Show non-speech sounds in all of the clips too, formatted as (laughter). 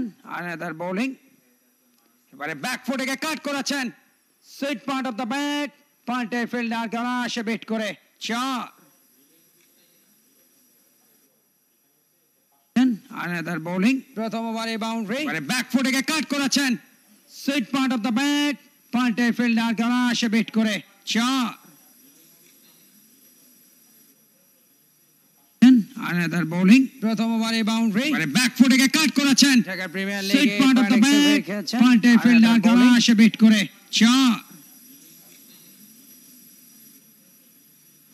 করেছেন another bowling এবারে back ফুটে কাট করেছেন sweet point off the bat পাল্টে ফিল্ডার গলাশে বেট করে চার আনাদার বোলিং প্রথম ওভারে বাউন্ডারি এবারে ব্যাক ফুটে কাট করেছেন sweet point off the bat পাল্টে ফিল্ডার গলাশে বেট করে চার Another bowling. প্রথম ওভারে বাউন্ডারি মানে ব্যাক ফুটে কে কাট করেছেন ঢাকা প্রিমিয়ার লিগে সিট পয়েন্ট অফ দ্য ব্যাক পাল্টে ফিল্ডার গলাশ বিট করে চার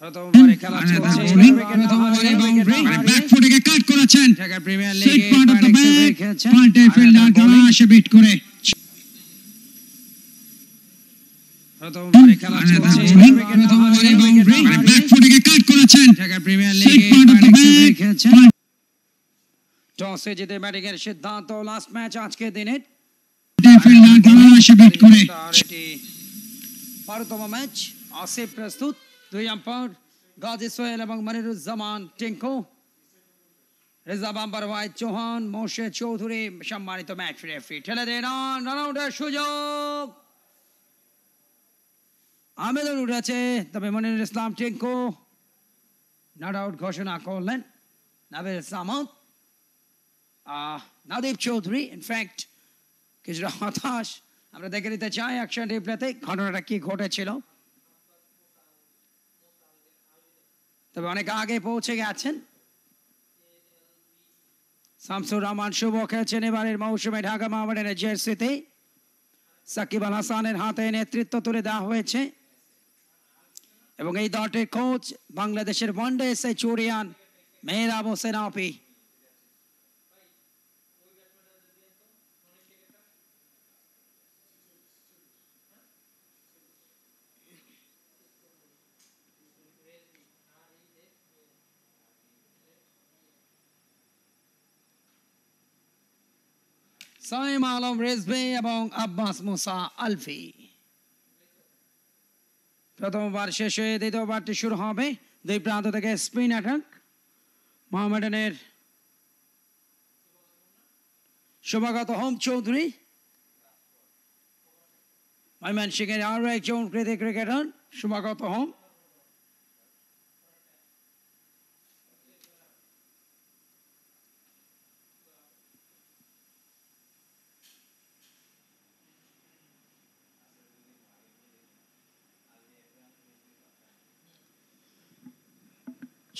প্রথম ওভারে খেলা চলছে প্রথম ওভারে বাউন্ডারি মানে ব্যাক ফুটে কে কাট করেছেন ঢাকা প্রিমিয়ার লিগে সিট পয়েন্ট অফ দ্য ব্যাক পাল্টে ফিল্ডার গলাশ বিট করে টসে জিতে ব্যাটিং এর সিদ্ধান্ত লাস্ট ম্যাচ আজকে ম্যাচ আসিফ প্রস্তুত দুই আম্পায়ার গাজী সোহেল এবং মনিরুজ্জামান টিঙ্কু রেজাব আম্বার চৌহান মোর্শেদ চৌধুরী সম্মানিত ম্যাচ রেফারি ঠেলে দেন রান আউটের সুযোগ আমেদন উঠেছে তবে মনে ইসলাম টেঙ্কো নট আউট ঘোষণা করলেন নাবির সামন্ত নাদীপ চৌধুরী ইনফ্যাক্ট কিছুটা হতাশ আমরা দেখে নিতে চাই অ্যাকশন রিপ্লেতে ঘটনাটা কি ঘটেছিল তবে অনেক আগে পৌঁছে গেছেন শামসুর রহমান শুভ খেলছেন এবারের মৌসুমে ঢাকা মহামারের জার্সিতে সাকিব আল হাসানের হাতে নেতৃত্ব তুলে দেওয়া হয়েছে এবং এই দಾಟে কোচ বাংলাদেশের ওয়ানডেসের চোরিয়ান মেহরাব সেনাপী সাইমা আলম রেজমি এবং আব্বাস মুসা আলফি প্রথম ওভার শেষ হয়ে দ্বিতীয় ওভারটি শুরু হবে দুই প্রান্ত থেকে স্পিন অ্যাটাক মোহামেডানের শুভাগত হোম চৌধুরী ময়মনসিংহের আরও একজন ক্রিকেটার শুভাগত হোম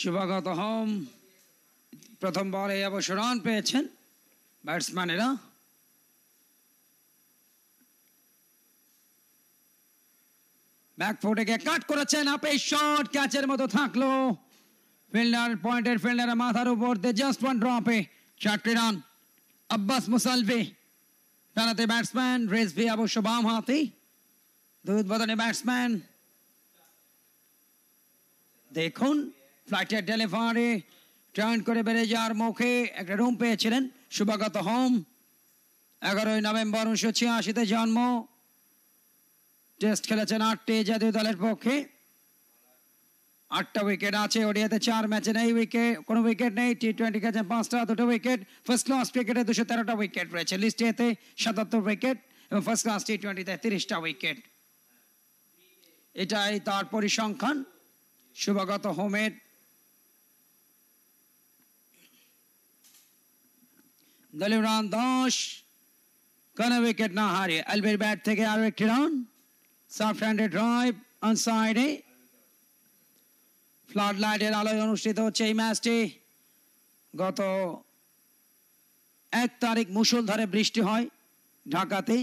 শুভাগত হোম প্রথমবার এই অবসর রান পেয়েছেন ব্যাটসম্যানেরা ব্যাকফুটে গিয়ে কাট করেছেন আপে শট ক্যাচের মতো থাকলো ফিল্ডার পয়েন্টের ফিল্ডার মাথার উপর দিয়ে জাস্ট ওয়ান ড্রপে চারটি রান আব্বাস মুসালভি দাঁড়াতে ব্যাটসম্যান রেসভি অবশ্য বাম হাতি দুধ বদনে ব্যাটসম্যান দেখুন ফ্লাইটের ডেলিভারি ট্রেন করে বেড়ে যাওয়ার মুখে একটা রুম পেয়েছিলেন সুভাগত হোম এগারোই নভেম্বর উনিশশো ছিয়াশিতে জন্ম টেস্ট খেলেছেন আটটি জাতীয় দলের পক্ষে আটটা উইকেট আছে ওডিয়াতে চার ম্যাচে নেই উইকেট কোনো উইকেট নেই টি টোয়েন্টি খেলেছেন পাঁচটা দুটো উইকেট ফার্স্ট ক্লাস ক্রিকেটে দুশো তেরোটা উইকেট রয়েছে লিস্টে এতে সাতাত্তর উইকেট এবং ফার্স্ট ক্লাস টি টোয়েন্টিতে তিরিশটা উইকেট এটাই তার পরিসংখ্যান শুভাগত হোমের দলের রান দশ কোন উইকেট না হারে আলবের ব্যাট থেকে আরও একটি run soft handed drive on সাইডে ফ্লাড লাইটের আলোয় অনুষ্ঠিত হচ্ছে এই ম্যাচটি গত এক তারিখ মুসলধারে বৃষ্টি হয় ঢাকাতে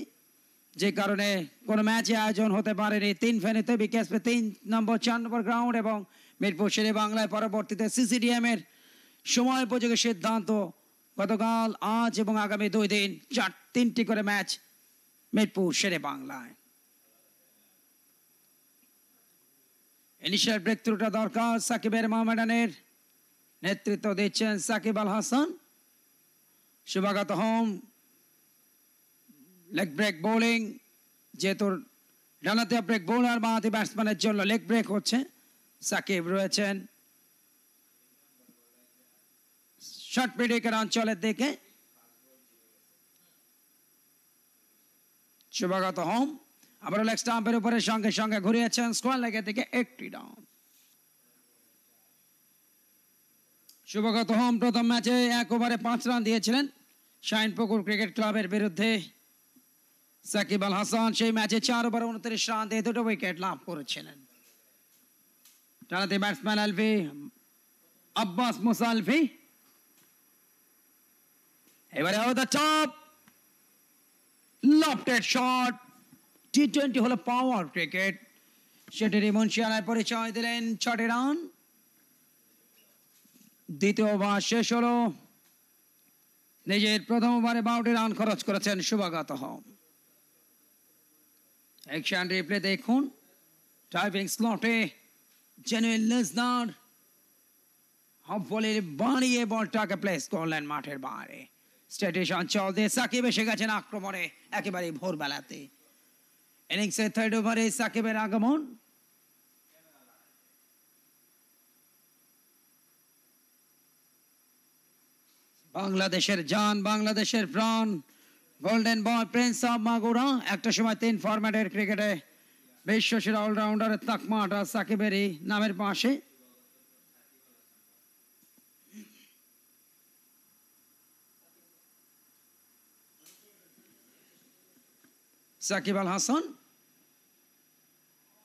যে কারণে কোনো ম্যাচে আয়োজন হতে পারেনি তিন ফ্যানিতে বিকেএসপি তিন নম্বর চার নম্বর গ্রাউন্ড এবং মিরপুর শেরে বাংলায় পরবর্তীতে সিসিডিএমের সময় উপযোগী সিদ্ধান্ত গতকাল আজ এবং আগামী দুই দিন চার তিনটি করে ম্যাচ মিরপুর সেরে বাংলায় ইনিশিয়াল ব্রেক থ্রুটা দরকার সাকিবের মহামেডানের নেতৃত্ব দিচ্ছেন Shakib Al Hasan Shuvagata Hom leg break bowling যেহেতু ডানাতে ব্রেক বোলার বাঁহাতি ব্যাটসম্যানের জন্য লেগ ব্রেক হচ্ছে সাকিব রয়েছেন ষাট মিডিকের অঞ্চলের দিকে শুভাগত হোম আবার লেগ স্টাম্পের উপরে সঙ্গে সঙ্গে ঘুরিয়েছেন স্কোয়ার লেগের দিকে একটি ডাউন শুভগত হোম প্রথম ম্যাচে এক ওভারে পাঁচ রান দিয়েছিলেন শাহিনপুকুর ক্রিকেট ক্লাবের বিরুদ্ধে সাকিব আল হাসান সেই ম্যাচে চার ওভার উনত্রিশ রান দিয়ে দুটো উইকেট লাভ করেছিলেন টানাতে ব্যাটসম্যান আলফি আব্বাস মুসালফি এবারে হবে দা chop lofted shot T twenty হলো পাওয়ার ক্রিকেট রিমন শিয়ালায় পরিচয় দিলেন ছটি রান দ্বিতীয় ওভার শেষ হলো নিজের প্রথম ওভারে বারোটি রান খরচ করেছেন শুভাগত হোম অ্যাকশন রিপ্লে দেখুন ড্রাইভিং স্লটে জেনুইন লিজনার হপ বলের বাড়িয়ে বলটাকে প্লেস করলেন মাঠের বাইরে স্টেটেশন চলতে সাকিব এসে গেছেন আক্রমণে একেবারে ভোরবেলাতে ইনিংসের থার্ড ওভারে সাকিবের আগমন বাংলাদেশের জান বাংলাদেশের প্রাণ golden boy prince of Magura একটা সময় তিন ফরম্যাটের ক্রিকেটে বিশ্বসেরা অলরাউন্ডারের তাকমাটা সাকিবেরই নামের পাশে সাকিব আল হাসান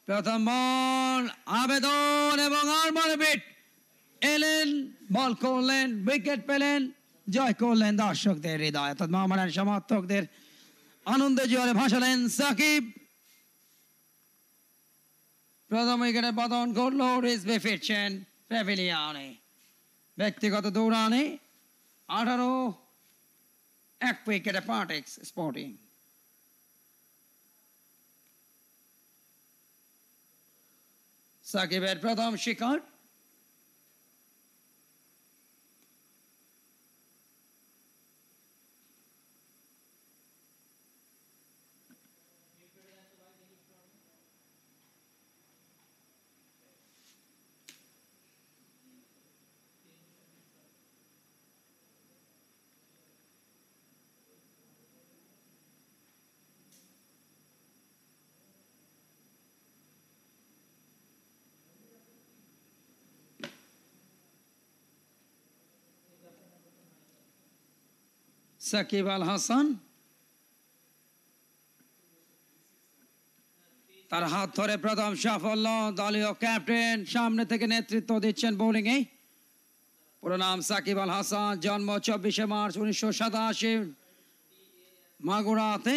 প্রথম বল আবেদন এবং আর এলেন বল করলেন উইকেট পেলেন জয় করলেন দর্শকদের হৃদয় অর্থাৎ মহামারান সমর্থকদের আনন্দ জোয়ারে ভাসালেন সাকিব প্রথম উইকেটে পতন করল রিসবে ফিরছেন প্যাভিলিয়নে ব্যক্তিগত দৌড়ানে আঠারো এক উইকেটে পার্টেক্স স্পোর্টিং সাকিবের প্রথম শিকড় সাকিব আল হাসান তার হাত ধরে প্রথম সাফল্য দলীয় ক্যাপ্টেন সামনে থেকে নেতৃত্ব দিচ্ছেন বোলিং এ পুরো নাম সাকিব আল হাসান জন্ম চব্বিশে মার্চ উনিশশো সাতাশি মাগুরাতে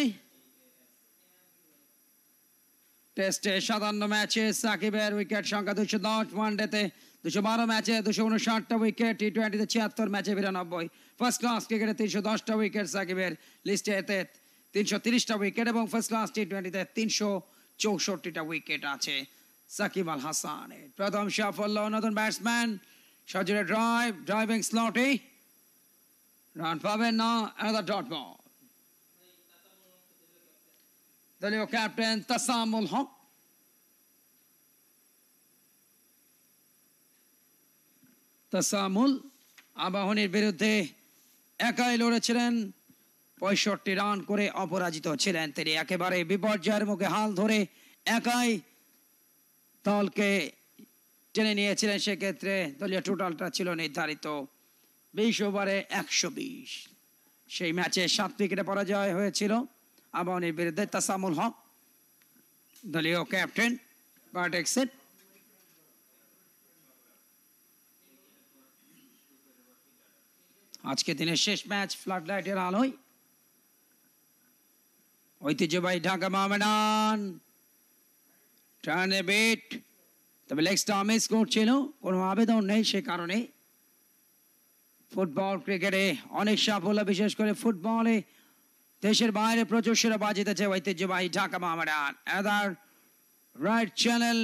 টেস্টে সাতান্ন ম্যাচে সাকিবের উইকেট সংখ্যা দুশো দশ ওয়ানডেতে দুশো বারো ম্যাচে দুশো উনষাটটা উইকেট টি টোয়েন্টিতে ছিয়াত্তর ম্যাচে বিরানব্বই ফার্স্ট ক্লাস ক্রিকেটে তিনশো দশটা উইকেট সাকিবের লিস্টে এতে তিনশো তিরিশটা উইকেট এবং ফার্স্ট ক্লাস টি টোয়েন্টিতে তিনশো চৌষট্টিটা উইকেট আছে সাকিব আল হাসান প্রথম সাফল্য নতুন ব্যাটসম্যান সজুরে ড্রাইভ ড্রাইভিং স্লটে রান পাবেন না অ্যানাদার ডট বল দলীয় ক্যাপ্টেন তাসামুল হক তাসামুল আবাহনীর বিরুদ্ধে একাই লড়েছিলেন পঁয়ষট্টি রান করে অপরাজিত ছিলেন তিনি একেবারে বিপর্যয়ের মুখে হাল ধরে একাই দলকে টেনে নিয়েছিলেন সেক্ষেত্রে দলীয় টোটালটা ছিল নির্ধারিত বিশ ওভারে একশো বিশ সেই ম্যাচে সাত উইকেটে পরাজয় হয়েছিল আবাহনীর বিরুদ্ধে তাসামুল হক দলীয় ক্যাপ্টেন বাট এক্সেট আজকে দিনের শেষ ম্যাচ ফ্লাড লাইটের আলোয় ঐতিহ্যবাহী ঢাকা মহামেডান টার্নে বেট তবে লেগসটা আমেজ করছিল কোনো আবেদন নেই সে কারণে ফুটবল ক্রিকেটে অনেক সাফল্য বিশেষ করে ফুটবলে দেশের বাইরে প্রচুর শিরোপা জিতেছে ঐতিহ্যবাহী ঢাকা মহামেডান এদার রাইট চ্যানেল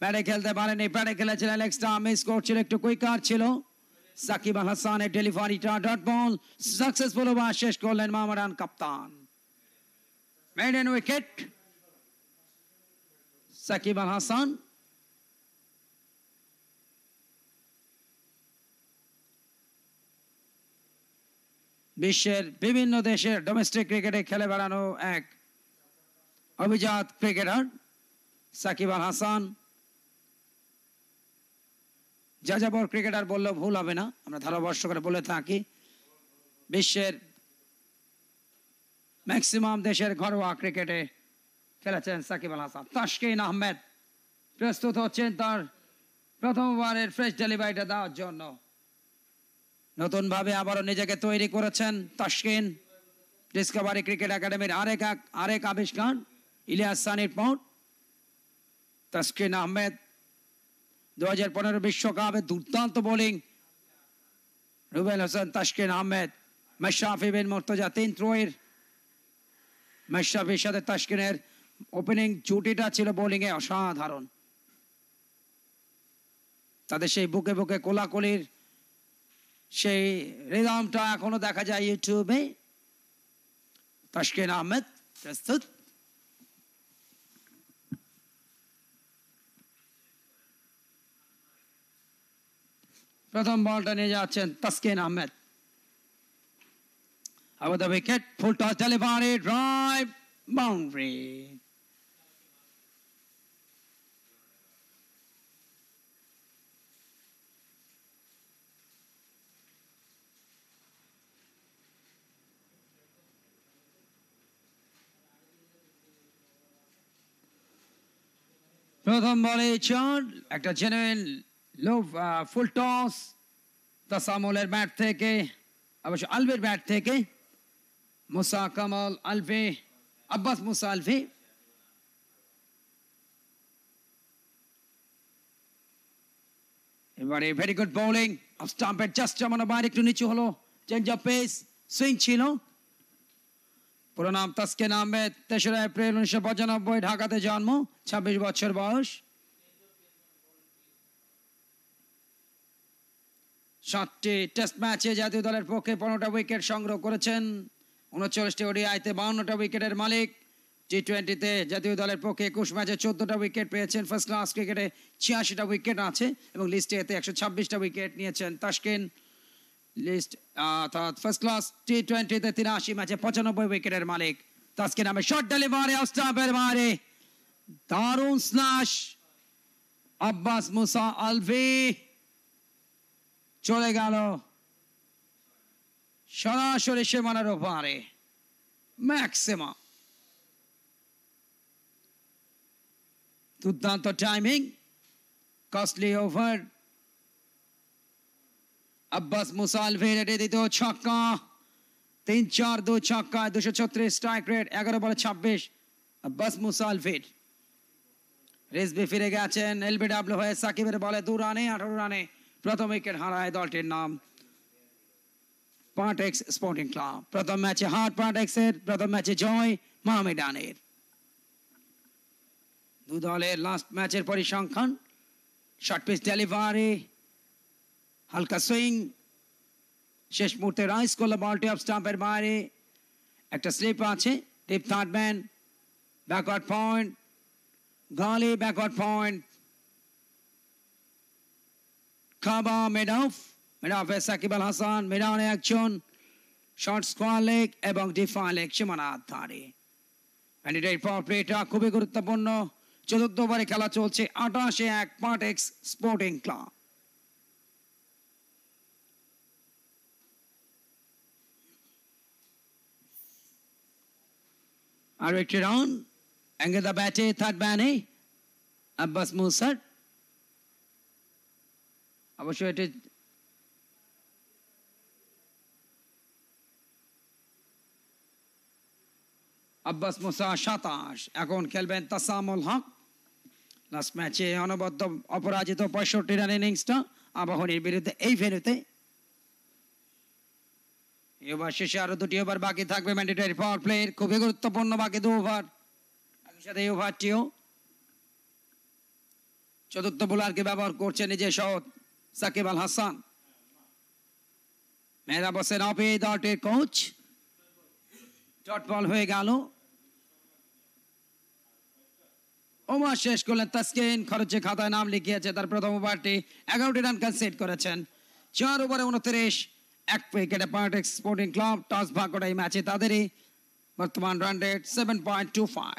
প্যাডে খেলতে পারেনি প্যাডে খেলেছিলেন লেগসটা মিস করছিল একটু কুইকার ছিল साकिब हसन एक delivery dot ball successful over शेष गोल मामरान कप्तान maiden wicket Shakib Al Hasan বিশ্বের বিভিন্ন দেশের ডোমেস্টিক ক্রিকেটে খেলে বেড়ানো এক অভিজাত ক্রিকেটার সাকিব আল হাসান যা যাবর ক্রিকেটার বললেও ভুল হবে না আমরা ধারাবর্ষ করে বলে থাকি বিশ্বের ম্যাক্সিমাম দেশের ঘরোয়া ক্রিকেটে খেলেছেন সাকিব আল হাসান তাসকিন আহমেদ প্রস্তুত হচ্ছেন তার প্রথমবারের ফ্রেশ ডেলিভারিটা দেওয়ার জন্য নতুনভাবে আবারও নিজেকে তৈরি করেছেন তাসকিন ডিসকভারি ক্রিকেট একাডেমির আরেক এক আরেক আবিষ্কার ইলিয়াস সানির পাউট তাসকিন আহমেদ দু হাজার বিশ্বকাপে দুর্দান্ত বোলিং রুবেল হোসেন তাসকিন আহমেদ মেশরাফি বিন মোর্তজা তিন ত্রয়ের মেশরাফির সাথে তাসকিনের ওপেনিং জুটিটা ছিল বোলিংয়ে অসাধারণ তাদের সেই বুকে বুকে কোলাকুলির সেই রিদমটা এখনো দেখা যায় ইউটিউবে তাসকিন আহমেদ প্রস্তুত প্রথম বলটা নিয়ে যাচ্ছেন তাসকিন আহমেদ আবার the wicket full toss delivery drive boundary প্রথম বলে চার একটা জেনুইন ফুল টস তাসামুলের ব্যাট থেকে অবশ্য আলভের ব্যাট থেকে মুসা কামাল আলভে আব্বাস মুসা আলভে এবারে ভেরি গুড বোলিং স্টাম্পের জাস্ট জমানো বাইরে একটু নিচু হলো চেঞ্জ অফ পেস সুইং ছিল পুরো নাম তাসকে আহমেদ তেসরা এপ্রিল উনিশশো পঁচানব্বই ঢাকাতে জন্ম ছাব্বিশ বছর বয়স সাতটি টেস্ট ম্যাচে জাতীয় দলের পক্ষে পনেরোটা উইকেট সংগ্রহ করেছেন উনচল্লিশটি ওডিআইতে বাউন্নটা উইকেটের মালিক টি টোয়েন্টিতে জাতীয় দলের পক্ষে একুশ ম্যাচে চোদ্দটা উইকেট পেয়েছেন ফার্স্ট ক্লাস ক্রিকেটে ছিয়াশিটা উইকেট আছে এবং লিস্টে এতে একশো ছাব্বিশটা উইকেট নিয়েছেন তাস্কিন লিস্ট অর্থাৎ ফার্স্ট ক্লাস টি টোয়েন্টিতে তিরাশি ম্যাচে পঁচানব্বই উইকেটের মালিক তাস্কিন আমি শর্ট ডেলিভারি অফস্টাম্পের মারে দারুণ স্নাশ আব্বাস মুসা আলভি চলে গেল সরাসরি সীমানার ওপারে ম্যাক্সিমাম দুর্দান্ত টাইমিং কস্টলি ওভার আব্বাস মুসাল মুসালভের এটি দিত ছক্কা তিন চার দু ছক্কা দুশো ছত্রিশ স্ট্রাইক রেট এগারো বলে ছাব্বিশ আব্বাস মুসাল মুসালভের রেসবি ফিরে গেছেন এলবিডাব্লিউ হয়ে সাকিবের বলে দু রানে আঠারো রানে প্রথম উইকেট হারায় দলটির নাম পাটেক্স স্পোর্টিং ক্লাব প্রথম ম্যাচে হাট পাটেক্সের প্রথম ম্যাচে জয় মাহমেদানের দু দলের লাস্ট ম্যাচের পরিসংখ্যান শর্ট পিচ ডেলিভারি হালকা সুইং শেষ মুহূর্তে রাইস করলো বলটি অফ স্টাম্পের বাইরে একটা স্লিপ আছে deep third man backward point gully backward point খাবা মেডাফ মেডাফে সাকিব আল হাসান মেডানে একজন শর্ট স্কোয়ার লেগ এবং ডিফা লেগ ধারে পাওয়ার প্লেটা খুবই গুরুত্বপূর্ণ চতুর্থ খেলা চলছে আঠাশে এক পাট এক্স স্পোর্টিং ক্লাব আর একটি রাউন্ড অ্যাঙ্গে দ্য ব্যাটে থার্ড ব্যানে আব্বাস মুসাট অবশ্যই এটি আব্বাস মোসা সাতাশ এখন খেলবেন তাসামুল হক লাস্ট ম্যাচে অনবদ্য অপরাজিত পঁয়ষট্টি রান ইনিংসটা আবাহনীর বিরুদ্ধে এই ভেনুতে এবার শেষে আরো দুটি ওভার বাকি থাকবে ম্যান্ডেটারি পাওয়ার প্লেয়ের খুবই গুরুত্বপূর্ণ বাকি দু ওভার সাথে এই ওভারটিও চতুর্থ বোলারকে ব্যবহার করছে নিজে সহ সাকিব আল হাসান মেহরাব হোসেন অফে ডটের কোচ ডট বল হয়ে গেল ওমা শেষ করলেন তাসকিন খরচে খাতায় নাম লিখিয়েছে তার প্রথম ওভারটি এগারোটি রান কনসেট করেছেন চার ওভারে উনত্রিশ এক উইকেটে পয়েন্ট স্পোর্টিং ক্লাব টস ভাগ করা এই ম্যাচে তাদেরই বর্তমান run rate seven point two five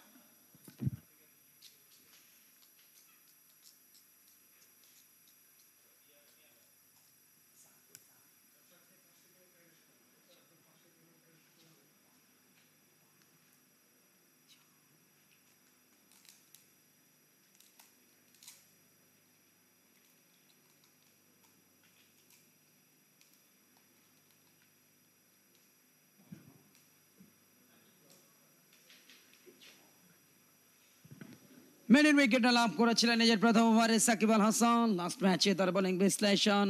মেনের উইকেটটা লাভ করেছিলেন নিজের প্রথম ওভারে সাকিব আল হাসান লাস্ট ম্যাচে তার বোলিং বিশ্লেষণ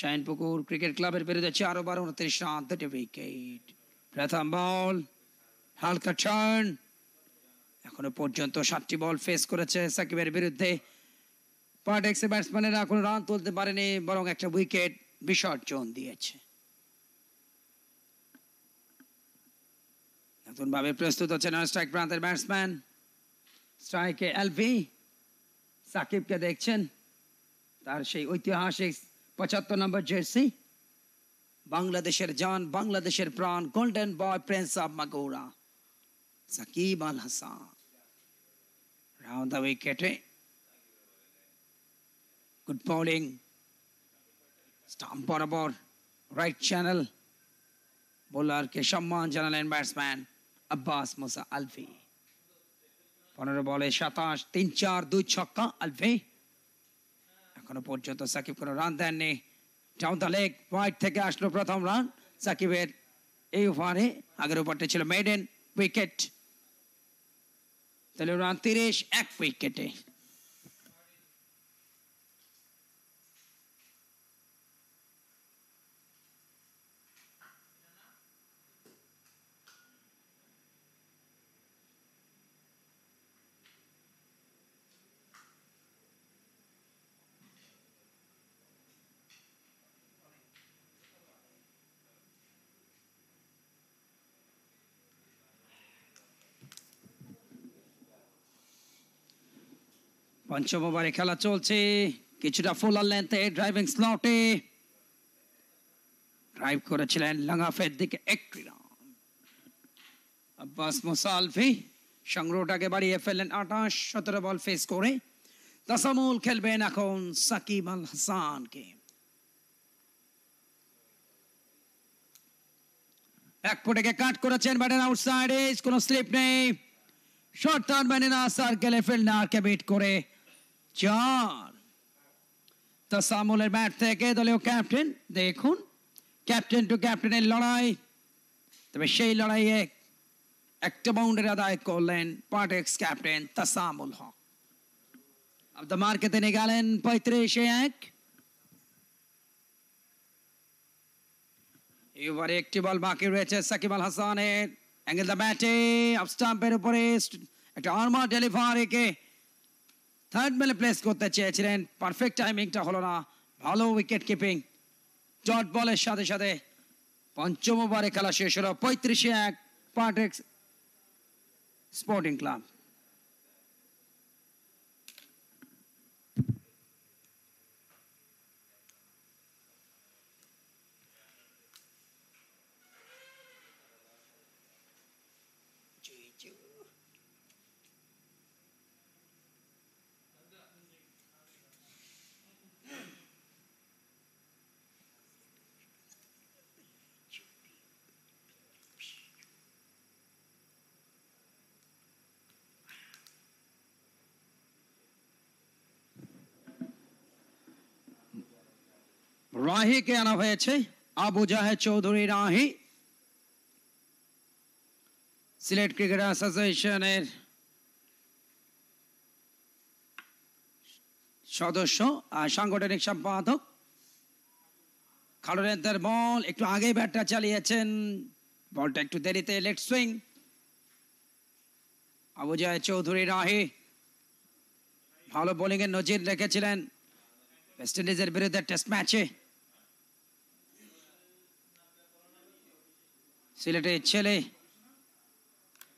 শাহিনপুকুর ক্রিকেট ক্লাবের বিরুদ্ধে চার ওভার উনত্রিশ রান দুটি উইকেট প্রথম বল হালকা টার্ন এখনো পর্যন্ত সাতটি বল ফেস করেছে সাকিবের বিরুদ্ধে পার্টেক্সে ব্যাটসম্যানেরা এখন রান তুলতে পারেনি বরং একটা উইকেট বিসর্জন দিয়েছে নতুনভাবে প্রস্তুত হচ্ছে নন স্ট্রাইক প্রান্তের ব্যাটসম্যান Strike LV. সাকিবকে দেখছেন তার সেই ঐতিহাসিক পঁচাত্তর নম্বর জার্সি বাংলাদেশের জান বাংলাদেশের প্রাণ golden boy prince of Magura Shakib Al Hasan round the উইকেটে গুড বোলিং স্টাম্প বরাবর রাইট চ্যানেল বোলারকে সম্মান জানালেন ব্যাটসম্যান আব্বাস মোসা আলফি পনেরো বলে সাতাশ তিন চার দুই ছক্কা আলফে এখনো পর্যন্ত সাকিব কোনো রান দেননি ডাউন দ্য লেগ হোয়াইট থেকে আসলো প্রথম রান সাকিবের এই ওভারে আগের ওভারটা ছিল মেডেন উইকেট তাহলে রান তিরিশ এক উইকেটে পঞ্চম ওভারে খেলা চলছে কিছুটা ফোলার লেন্থে ড্রাইভিং স্লটে ড্রাইভ করেছিলেন লাঙ্গাফের দিকে একটি রান আব্বাস মুসালফি সংগ্রহটাকে বাড়িয়ে ফেললেন আঠাশ সতেরো বল ফেস করে তাসামুল খেলবেন এখন সাকিব আল হাসানকে এক ফুটেকে কাট করেছেন ব্যাটের আউটসাইড কোনো স্লিপ নেই শর্ট টার্ন ব্যানেরা সার্কেলে ফিল্ডারকে বিট করে চার তা সামলের ব্যাট থেকে দলীয় ক্যাপ্টেন দেখুন ক্যাপ্টেন টু ক্যাপ্টেনের লড়াই তবে সেই লড়াইয়ে একটা বাউন্ডারি আদায় করলেন পার্ট এক্স ক্যাপ্টেন তাসামুল হক আব্দ মার্কেতে নিয়ে পঁয়ত্রিশে এক এবারে একটি বল বাকি রয়েছে সাকিব আল হাসানের অ্যাঙ্গেল দ্য ব্যাটে আপ উপরে একটা আর্মার ডেলিভারিকে থার্ড বলে প্লেস করতে চেয়েছিলেন পারফেক্ট টাইমিংটা হলো না ভালো উইকেট কিপিং ডট বলের সাথে সাথে পঞ্চম ওভারে খেলা শেষ হলো পঁয়ত্রিশে এক পার্টেক্স স্পোর্টিং ক্লাব কে আনা হয়েছে আবু জাহেদ চৌধুরী রাহি সিলেট ক্রিকেট অ্যাসোসিয়েশনের সদস্য সাংগঠনিক সম্পাদক খালুরেদার বল একটু আগে ব্যাটটা চালিয়েছেন বলটা একটু দেরিতে লেট সুইং আবু জাহেদ চৌধুরী রাহি ভালো বোলিংয়ের নজির রেখেছিলেন ওয়েস্ট ইন্ডিজের বিরুদ্ধে টেস্ট ম্যাচে সিলেটের ছেলে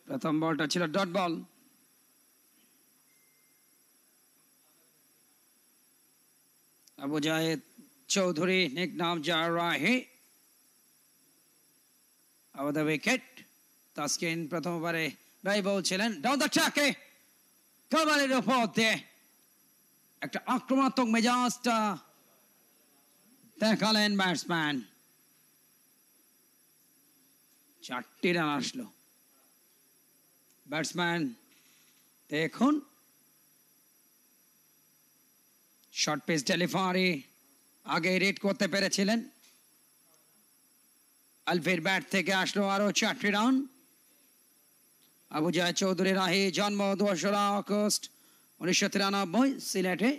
প্রথম বলটা ছিল dot ball Abu Jahed Chowdhury nick নাম যা রাহে আবার উইকেট তাসকিন প্রথম বারে ব্যাট বল ছিলেন ডাউন দ্য ট্র্যাকে কাবারের ওপর দিয়ে একটা আক্রমণাত্মক মেজাজটা দেখালেন ব্যাটসম্যান চারটে রান আসলো ব্যাটসম্যান দেখুন শর্ট পেস ডেলিভারি আগে রেড করতে পেরেছিলেন আলফের ব্যাট থেকে আসলো আরো চারটি রান আবু জয় চৌধুরী রাহি জন্ম দোসরা আগস্ট উনিশশো তিরানব্বই সিলেটে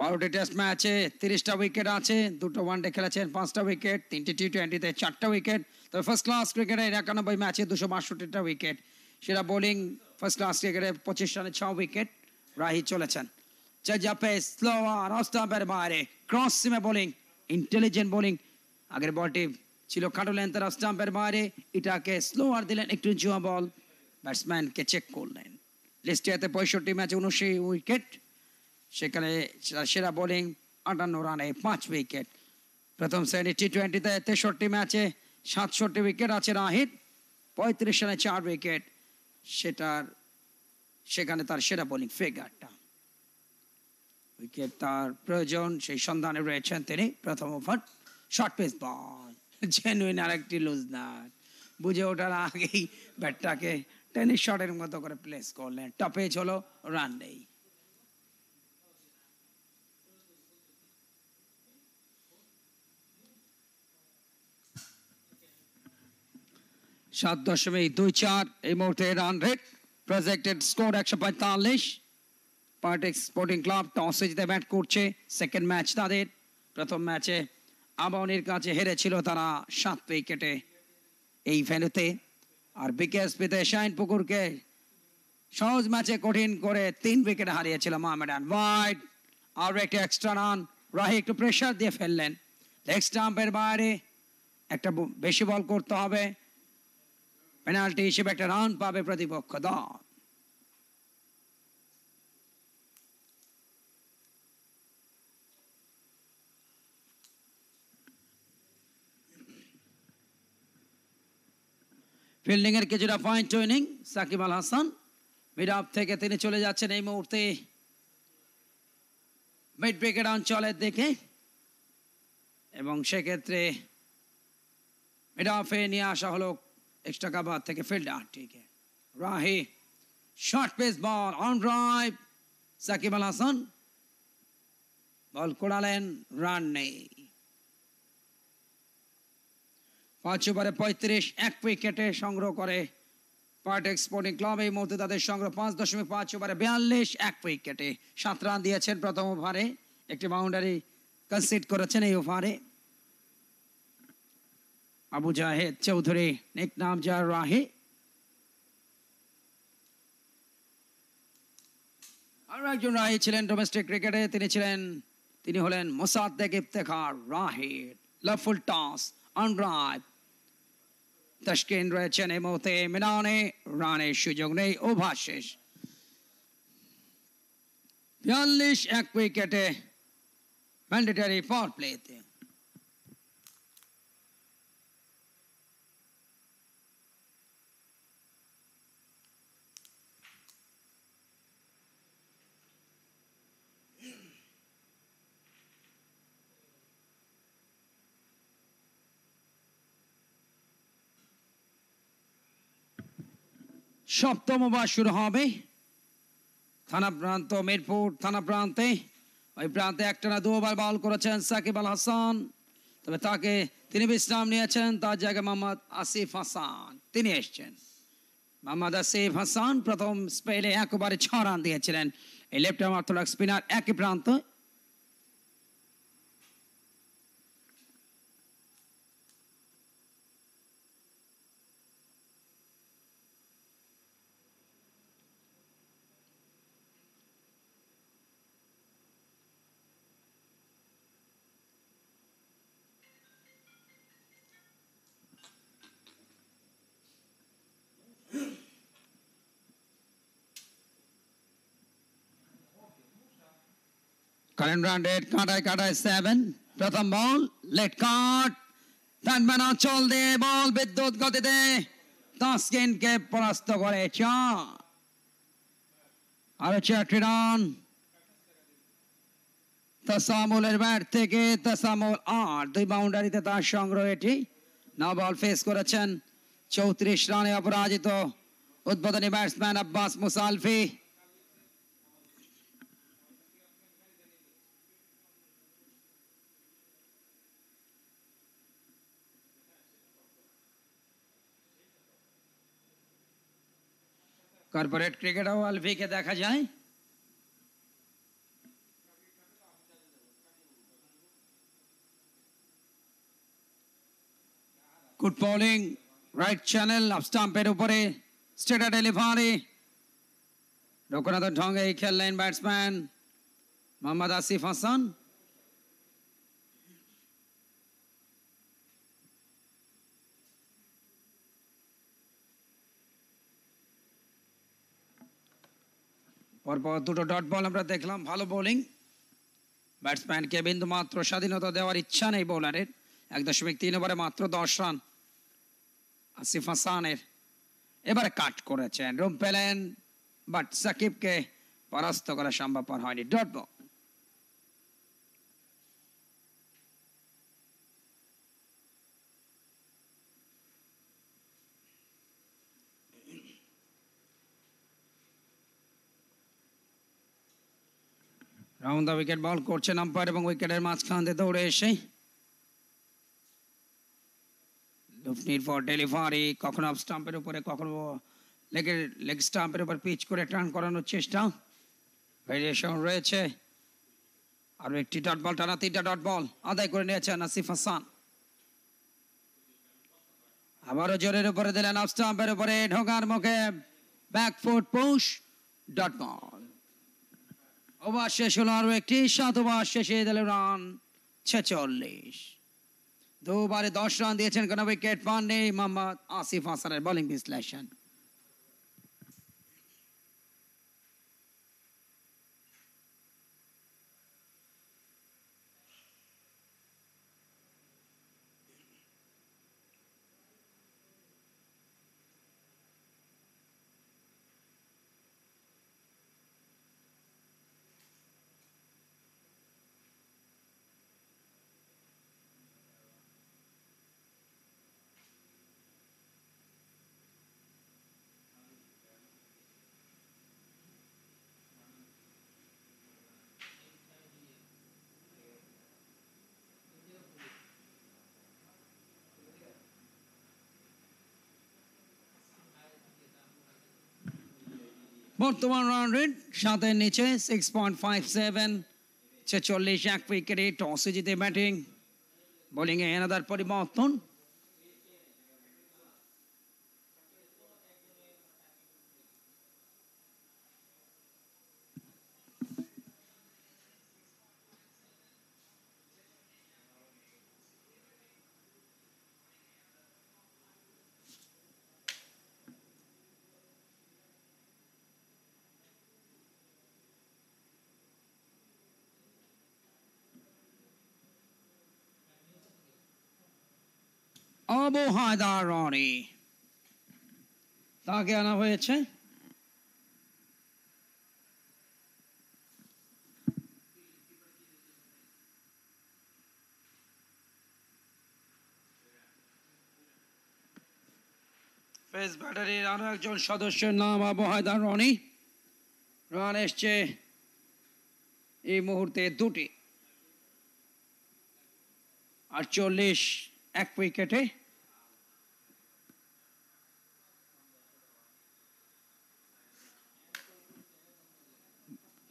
বারোটি টেস্ট ম্যাচে তিরিশটা উইকেট আছে দুটো ওয়ানডে খেলেছেন পাঁচটা উইকেট তিনটি টি টোয়েন্টিতে চারটা উইকেট তবে ফার্স্ট ক্লাস ক্রিকেটে একানব্বই ম্যাচে দুশো বাষট্টিটা উইকেট সেটা বোলিং ফার্স্ট ক্লাস ক্রিকেটে পঁচিশ রানে ছ উইকেট রাহি চলেছেন চেজাপে স্লোয়ার অস্টাম্পের বাইরে ক্রস সিমে বোলিং ইন্টেলিজেন্ট বোলিং আগের বলটি ছিল কাটো লেন্থের স্টাম্পের বাইরে এটাকে স্লোয়ার দিলেন একটু জুয়া বল ব্যাটসম্যানকে চেক করলেন লিস্টে পঁয়ষট্টি ম্যাচে উনআশি উইকেট সেখানে সেরা বোলিং আটান্ন রানে পাঁচ উইকেট প্রথম শ্রেণী টি টোয়েন্টিতে তেষট্টি ম্যাচে সাতষট্টি উইকেট আছে রাহিদ পঁয়ত্রিশ রানে চার উইকেট সেটার সেখানে তার সেরা বোলিং ফিগারটা উইকেট তার প্রয়োজন সেই সন্ধানে রয়েছেন তিনি প্রথম over short pace ball genuine আর একটি লুজনার বুঝে ওঠার আগেই ব্যাটটাকে টেনিস শটের মতো করে প্লেস করলেন টপেজ হলো রান নেই সাত দশমিক দুই চার এই মুহূর্তে রান রেট প্রজেক্টেড স্কোর একশো পঁয়তাল্লিশ পার্টেক স্পোর্টিং ক্লাব টসে জিতে ব্যাট করছে সেকেন্ড ম্যাচ তাদের প্রথম ম্যাচে আবাহনীর কাছে হেরেছিল তারা সাত উইকেটে এই ভেনুতে আর বিকেএস পিতে শাইন পুকুরকে সহজ ম্যাচে কঠিন করে তিন উইকেট হারিয়েছিল মোহামেডান ওয়াইড আরও একটি এক্সট্রা রান রাহি একটু প্রেশার দিয়ে ফেললেন লেগ স্টাম্পের বাইরে একটা বেশি বল করতে হবে পেনাল্টি হিসেবে একটা রান পাবে প্রতিপক্ষ দল ফিল্ডিং এর কিছুটা point training Shakib Al Hasan mid off থেকে তিনি চলে যাচ্ছেন এই মুহূর্তে মিড ব্রেকের অঞ্চলের দিকে এবং সেক্ষেত্রে মিড অফে নিয়ে আসা হলো Ishtagabad থেকে ফিল্ডার ঠিক Rahi short pace ball on drive Shakib Al Hasan ball কোড়ালেন রান নেই পাঁচ ওভারে পঁয়ত্রিশ এক উইকেটে সংগ্রহ করে পাটেক স্পোর্টিং ক্লাব এই মুহূর্তে তাদের সংগ্রহ পাঁচ দশমিক পাঁচ ওভারে বিয়াল্লিশ এক উইকেটে সাত রান দিয়েছেন প্রথম ওভারে একটি বাউন্ডারি কনসিড করেছেন এই ওভারে আবু জাহেদ চৌধুরী নেক নাম জার রাহি আরও একজন রাহি ছিলেন ডোমেস্টিক ক্রিকেটে তিনি ছিলেন তিনি হলেন মোসাদ্দেক ইফতেখার রাহিদ লাফুল টস আনরাইভ তাসকিন রয়েছেন এই মুহূর্তে মিনানে রানের সুযোগ নেই ওভার শেষ বিয়াল্লিশ এক উইকেটে ম্যান্ডেটারি পাওয়ার প্লেতে সপ্তম বার শুরু হবে থানা প্রান্ত মিরপুর থানা প্রান্তে ওই প্রান্তে একটা না দুবার বল করেছেন সাকিব আল হাসান তবে তাকে তিনি বিশ্রাম নিয়েছেন তার জায়গায় মোহাম্মদ আসিফ হাসান তিনি এসছেন মোহাম্মদ আসিফ হাসান প্রথম স্পেলে একবারে ছ রান দিয়েছিলেন এই লেফট আর্ম অর্থোডক্স স্পিনার একই প্রান্ত Current round eight, Katai Katai seven. Pratham ball, late card. Tanbana Cholde ball, Vidyut Gatite. তাসকিনকে পরাস্ত করে চ আরো চারটি রান তাসামুলের ব্যাট থেকে তাসামুল আর দুই বাউন্ডারিতে তার সংগ্রহ এটি না বল ফেস করেছেন চৌত্রিশ রানে অপরাজিত উদ্বোধনী ব্যাটসম্যান আব্বাস মুসালফি कॉर्पोरेट क्रिकेट और वाल्फी के देखा जाए गुड बॉलिंग राइट चैनल अपस्टाम्पर उपरे स्टेट डेलिवरी रघुनाथ ढंग खेल लाइन बैट्समैन मोहम्मद आसिफ हसन পরপর দুটো ডট বল আমরা দেখলাম ভালো বোলিং ব্যাটসম্যানকে বিন্দু মাত্র স্বাধীনতা দেওয়ার ইচ্ছা নেই বোলারের এক দশমিক তিন ওভারে মাত্র দশ রান আসিফ হাসানের এবারে কাট করেছেন রুম পেলেন বাট সাকিবকে পরাস্ত করা সম্ভবপর হয়নি dot ball round the wicket ball করছেন আম্পায়ার এবং উইকেটের মাঝখান দিয়ে দৌড়ে এসে লুফনির ফর ডেলিভারি কখনো আপ স্টাম্পের উপরে কখনো লেগের লেগ স্টাম্পের উপর পিচ করে টার্ন করানোর চেষ্টা ভেরিয়েশন রয়েছে আর একটি ডট বল টানা তিনটা ডট বল আদায় করে নিয়েছে নাসিফ হাসান আবারও জোরের উপরে দিলেন আপ স্টাম্পের উপরে ঢোকার মুখে back foot push dot ball over শেষ হলো আরও একটি সাত ওভার শেষে দিলেন রান ছেচল্লিশ দুবারে দশ রান দিয়েছেন কোনো উইকেট পাননি মোহাম্মদ আসিফ হাসানের বোলিং বিশ্লেষণ বর্তমান রান রেট সাতের নিচে সিক্স পয়েন্ট ফাইভ সেভেন ছেচল্লিশ এক উইকেটে টসে জিতে ব্যাটিং বোলিংয়ে এনাদার পরিবর্তন আবু রনি তাকে আনা হয়েছে ফেস ব্যাটারির আরো একজন সদস্যের নাম আবু হায়দার রনি রান এসছে এই মুহূর্তে দুটি আটচল্লিশ এক উইকেটে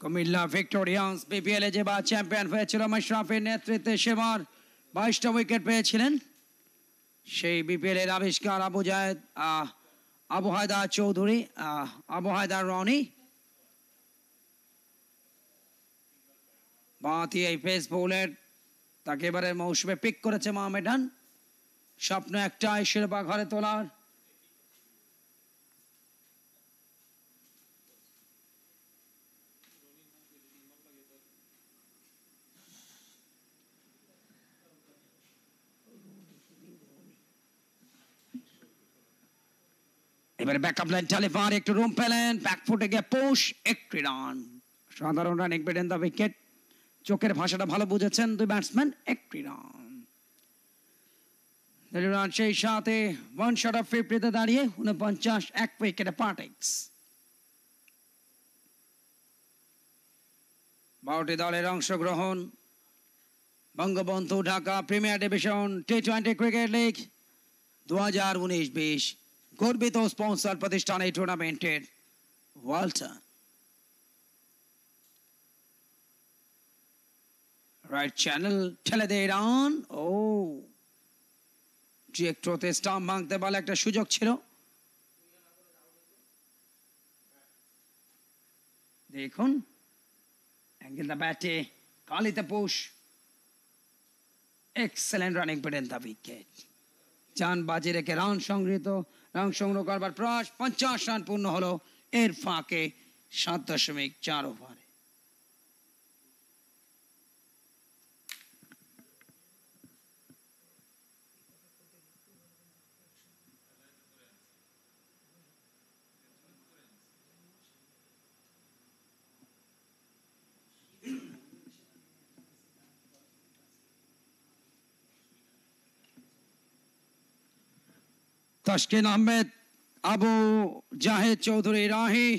কুমিল্লা ভিক্টোরিয়ান্স বিপিএল এ যেবার চ্যাম্পিয়ন হয়েছিল মশরাফের নেতৃত্বে সেবার বাইশটা উইকেট পেয়েছিলেন সেই বিপিএল এর আবিষ্কার আবু জায়দ আবু হায়দার চৌধুরী আবু হায়দার রনি বাঁতি এই ফেস বোলের তাকে এবারের মৌসুমে পিক করেছে মোহামেডান স্বপ্ন একটাই শিরোপা ঘরে তোলার এবারে ব্যাকআপ লাইন চালে একটু রুম পেলেন ব্যাকফুটে গিয়ে পোষ একটি রান সাধারণ রান এক এন দ্য উইকেট চোখের ভাষাটা ভালো বুঝেছেন দুই ব্যাটসম্যান একটি রান রান সেই সাথে ওয়ান শট অফ ফিফটিতে দাঁড়িয়ে উনপঞ্চাশ এক উইকেটে পাটেক্স বারোটি দলের অংশগ্রহণ Bangabandhu Dhaka premier division T twenty cricket league দু হাজার উনিশ বিশ গর্বিত স্পন্সর প্রতিষ্ঠান এই টুর্নামেন্টের ওয়ালটন রাইট চ্যানেল ঠেলে দেয় রান ও যে ত্রোতে স্টাম্প ভাঙতে পারলে একটা সুযোগ ছিল দেখুন অ্যাঙ্গেল ব্যাটে কালিতে পোষ এক্সেলেন্ট রানিং উইকেট চান বাজে রেখে রান সংগৃহীত রান সংগ্রহ করবার প্রয়াস পঞ্চাশ রান পূর্ণ হলো এর ফাঁকে সাত দশমিক চার ওভার তাস্কিন আহমেদ আবু জাহেদ চৌধুরী রাহি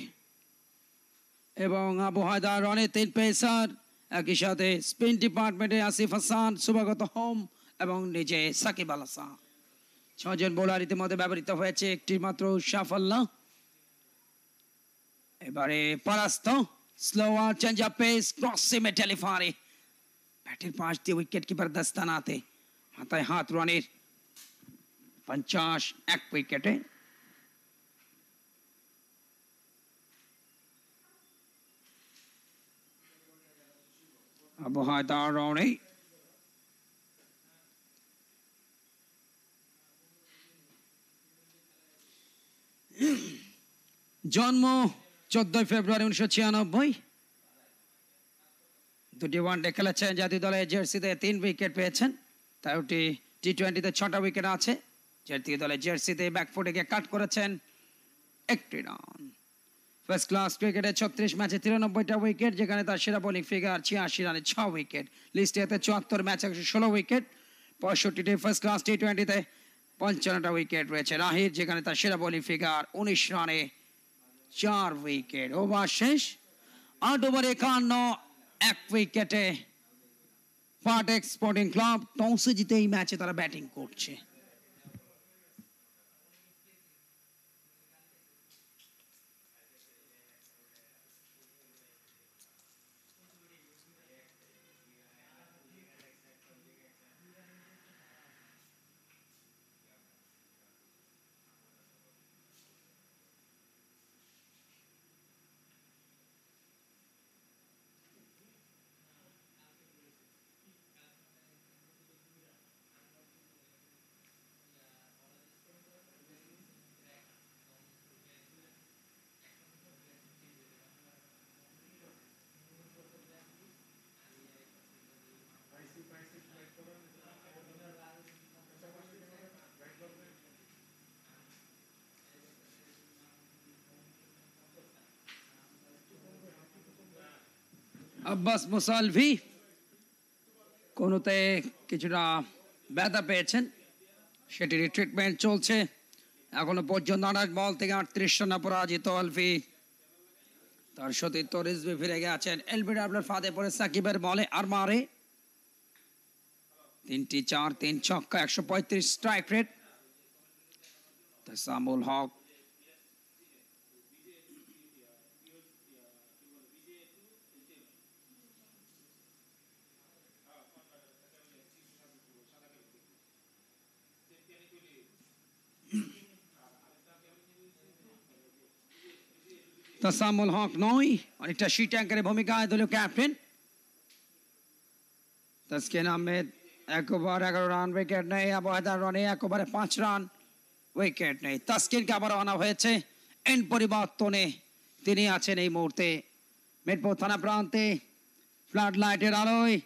এবং আবু হায়দার রনে তিন পেসার একই সাথে স্পিন ডিপার্টমেন্টে আসিফ হাসান সুবাগত হোম এবং নিজে সাকিব আল হাসান ছজন বোলার ইতিমধ্যে ব্যবহৃত হয়েছে একটি মাত্র সাফল্য এবারে পরাস্ত slower change up pace cross সিমে টেলিফারে ব্যাটের পাশ দিয়ে উইকেট কিপার দাস্তানাতে হাতায় হাত রানের পঞ্চাশ এক উইকেটে আবহাওয়া জন্ম চোদ্দই ফেব্রুয়ারি উনিশশো ছিয়ানব্বই দুটি ওয়ানডে খেলেছেন জাতীয় দলের জার্সিতে তিন উইকেট পেয়েছেন ওটি টি টোয়েন্টিতে ছটা উইকেট আছে জাতীয় দলের জার্সিতে ব্যাকফুটে গিয়ে কাট করেছেন একটি রান ফার্স্ট ক্লাস ক্রিকেটে ছত্রিশ ম্যাচে তিরানব্বইটা উইকেট যেখানে তার সেরা বোলিং ফিগার ছিয়াশি রানে ছ উইকেট লিস্টে এতে চুয়াত্তর ম্যাচ একশো ষোলো উইকেট পঁয়ষট্টিটি ফার্স্ট ক্লাস টি টোয়েন্টিতে পঞ্চান্নটা উইকেট রয়েছে রাহির যেখানে তার সেরা বোলিং ফিগার উনিশ রানে চার উইকেট ওভার শেষ আট ওভার একান্ন এক উইকেটে পাটেক স্পোর্টিং ক্লাব টসে জিতে এই ম্যাচে তারা ব্যাটিং করছে আব্বাস মুসালভি কোনোতে কিছুটা ব্যথা পেয়েছেন সেটির ট্রিটমেন্ট চলছে এখনো পর্যন্ত আনাজ বল থেকে আটত্রিশ রানা পরাজিত আলফি তার সতীর্থ রিজবি ফিরে গেছেন এলবি ডাবলার ফাঁদে পড়ে সাকিবের বলে আর মারে তিনটি চার তিন ছক্কা একশো পঁয়ত্রিশ স্ট্রাইক রেট সামুল হক তাসামুল হক নয় অনেকটা শি ট্যাঙ্কারের ভূমিকায় দলীয় ক্যাপ্টেন তাসকিন আহমেদ একবার এগারো রান উইকেট নেই আবহাওয়ার রানে একবারে পাঁচ রান উইকেট নেই তাসকিনকে আবার আনা হয়েছে এন পরিবর্তনে তিনি আছেন এই মুহূর্তে মেটপুর থানা প্রান্তে ফ্লাড লাইটের আলোয়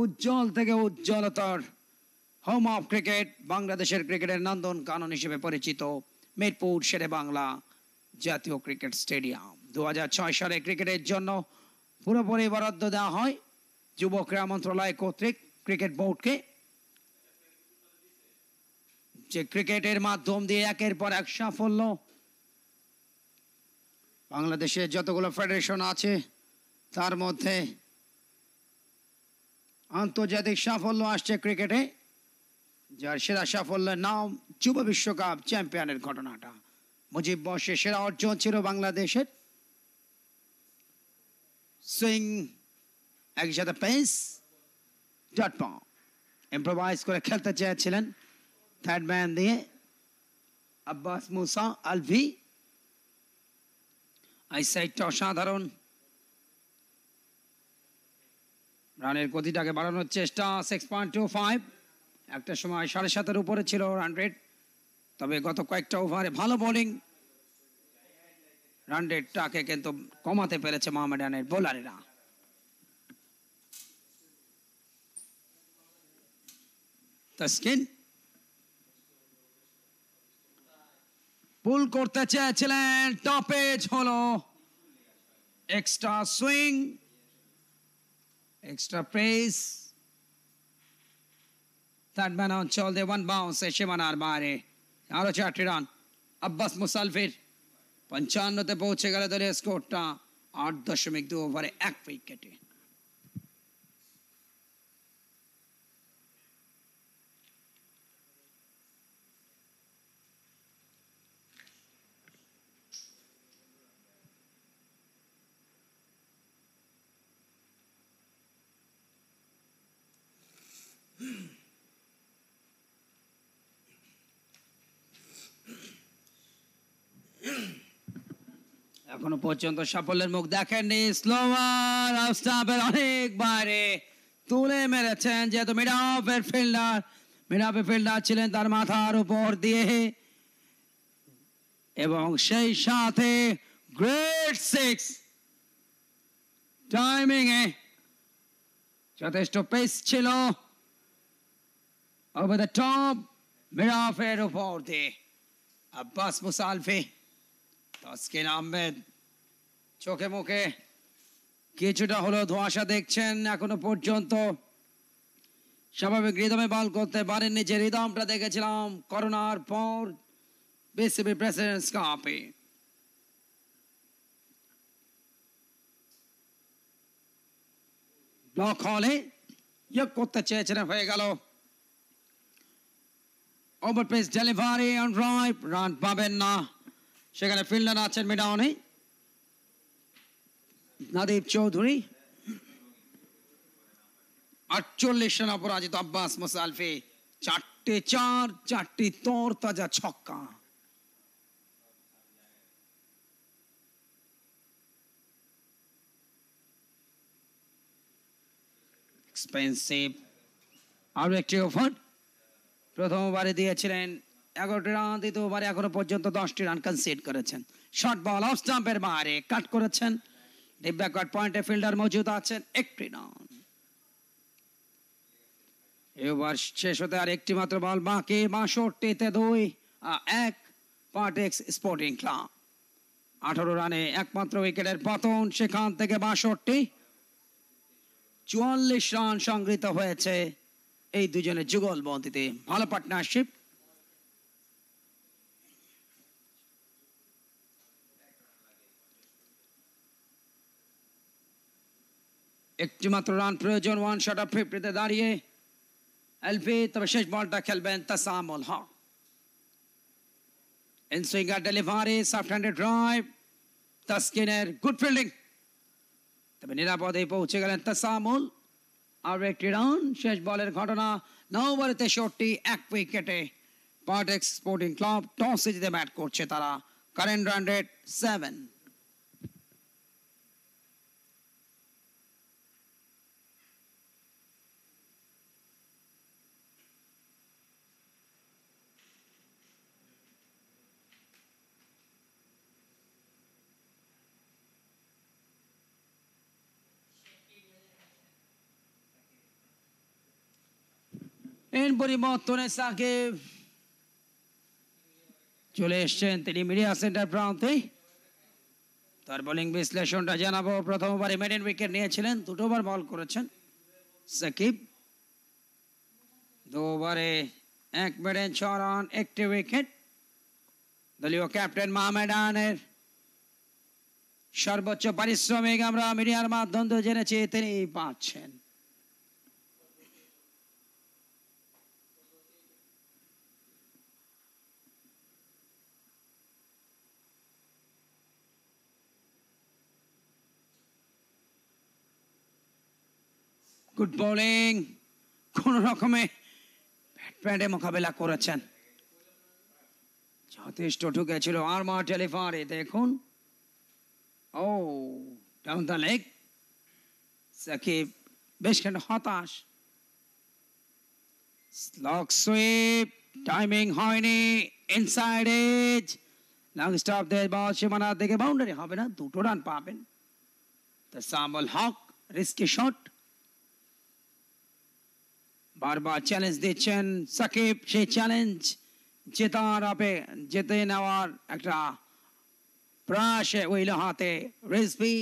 উজ্জ্বল থেকে উজ্জ্বলতর হোম অফ ক্রিকেট বাংলাদেশের ক্রিকেটের নন্দন কানন হিসেবে পরিচিত মেটপুর শেরে বাংলা জাতীয় ক্রিকেট স্টেডিয়াম দু সালে ক্রিকেটের জন্য পুরোপুরি বরাদ্দ দেওয়া হয় যুব ক্রীড়া মন্ত্রণালয় কর্তৃক ক্রিকেট বোর্ডকে যে ক্রিকেটের মাধ্যম দিয়ে একের পর এক সাফল্য বাংলাদেশের যতগুলো ফেডারেশন আছে তার মধ্যে আন্তর্জাতিক সাফল্য আসছে ক্রিকেটে যার সেরা সাফল্যের নাম যুব বিশ্বকাপ চ্যাম্পিয়নের ঘটনাটা মুজিব বর্ষে সেরা অর্জন ছিল বাংলাদেশের সুইং একসাথে পেস ডট পাও ইম্প্রোভাইজ করে খেলতে চেয়েছিলেন থার্ড ম্যান দিয়ে আব্বাস মুসা আলভি আই সাইডটা অসাধারণ রানের গতিটাকে বাড়ানোর চেষ্টা সিক্স পয়েন্ট টু ফাইভ একটা সময় সাড়ে সাতের উপরে ছিল হান্ড্রেড তবে গত কয়েকটা ওভারে ভালো বোলিং রান রেটটাকে কিন্তু কমাতে পেরেছে মোহামেডানের বোলারেরা তাসকিন পুল করতে চেয়েছিলেন টপেজ হলো extra swing extra pace third man অঞ্চল দিয়ে ওয়ান বাউন্স সীমানার বাইরে ಯಾರೋ ಚಾಟ್ ಇಡಾನ್ अब्बास मुसालफिर पंचानवे पहुंचे गल दल स्कोर आठ दशमिक दो ओवर एक mm Hmm. (clears throat) এখনো পর্যন্ত সাফল্যের মুখ দেখেননি স্লোয়ার স্টাম্পের অনেক বাইরে তুলে মেরেছেন যেহেতু মিড অফের ফিল্ডার মিড অফের ফিল্ডার ছিলেন তার মাথার উপর দিয়ে এবং সেই সাথে গ্রেট সিক্স টাইমিং এ যথেষ্ট পেস ছিল ওভার দ্য টপ মিড অফের উপর দিয়ে আব্বাস মুসালফি তাসকিন আহমেদ চোখে মুখে কিছুটা হলো ধোঁয়াশা দেখছেন এখনো পর্যন্ত স্বাভাবিক হৃদমে বল করতে পারেননি যে হৃদমটা দেখেছিলাম করোনার পর বিসিবি প্রেসিডেন্টস কাপে ব্লক হলে ইয়ে করতে চেয়েছেন হয়ে গেল over pace delivery on right run পাবেন না সেখানে ফিল্ডার আছেন অনে নাদীপ চৌধুরী আটচল্লিশ রান অপরাজিত আব্বাস মোসালফি চারটে চার চারটি তোর তাজা ছক্কা এক্সপেন্সিভ আরো একটি ওভার প্রথমবারে দিয়েছিলেন এগারোটি রান দিতে ওভারে এখনো পর্যন্ত দশটি রান কনসিড করেছেন শর্ট বল অফ স্টাম্পের বাইরে কাট করেছেন ডিব্যাকওয়ার্ড পয়েন্টে ফিল্ডার মজুদ আছেন একটি রান এবার শেষ হতে আর একটি মাত্র বল বাকি বাষট্টিতে দুই এক স্পোর্টিং ক্লাব আঠারো রানে একমাত্র উইকেটের পতন সেখান থেকে বাষট্টি চুয়াল্লিশ রান সংগৃহীত হয়েছে এই দুজনের যুগলবন্দিতে ভালো পার্টনারশিপ একটি মাত্র রান প্রয়োজন ওয়ান শট অফ ফিফটিতে দাঁড়িয়ে এলপি তবে শেষ বলটা খেলবেন Tasamul Haque in swinger delivery soft handed drive তাসকিনের গুড ফিল্ডিং তবে নিরাপদে পৌঁছে গেলেন তাসামুল আর একটি রান শেষ বলের ঘটনা নও ওভারেতে শটটি এক উইকেটে পার্টেক্স স্পোর্টিং ক্লাব টসে জিতে ব্যাট করছে তারা কারেন্ট রান রেট সেভেন এর পরিবর্তনে সাকিব চলে এসছেন তিনি মিডিয়া সেন্টার প্রান্তে তার বোলিং বিশ্লেষণটা জানাবো প্রথমবার মেডেন উইকেট নিয়েছিলেন দুটোবার বল করেছেন সাকিব দুবারে এক মেডেন ছ রান একটি উইকেট দলীয় ক্যাপ্টেন মাহমেডানের সর্বোচ্চ পারিশ্রমিক আমরা মিডিয়ার মাধ্যম দিয়ে জেনেছি তিনি পাচ্ছেন গুড বোলিং কোন রকমে ব্যাট প্যাডে মোকাবেলা করেছেন যথেষ্ট ঢুকেছিল আর মা টেলিফারে দেখুন ও ডাউন দ্য লেগ সাকিব বেশ কেন হতাশ স্লক সুইপ টাইমিং হয়নি ইনসাইড এজ লং স্টপ দে বল সীমানার দিকে বাউন্ডারি হবে না দুটো রান পাবেন সামল হক রিস্কি শট বারবার চ্যালেঞ্জ দিচ্ছেন সাকিব সেই চ্যালেঞ্জ জেতার আপে জেতে নেওয়ার একটা প্রাশে ওইল হাতে রেসপি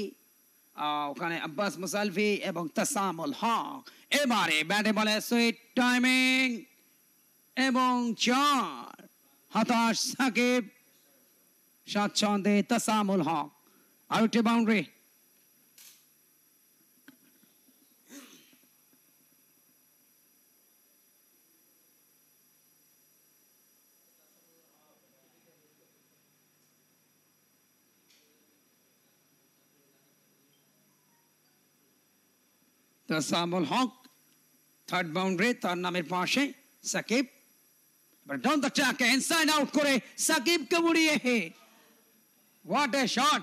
ওখানে আব্বাস মুসালফি এবং তাসামুল হক এবারে ব্যাটে বলে সুইট টাইমিং এবং চার হতাশ সাকিব ছন্দে তাসামুল হক আর একটি boundary Rasamul Haque third boundary তার নামের পাশে Shakib down the track inside out করে সাকিবকে মুড়িয়ে হোয়াট এ শট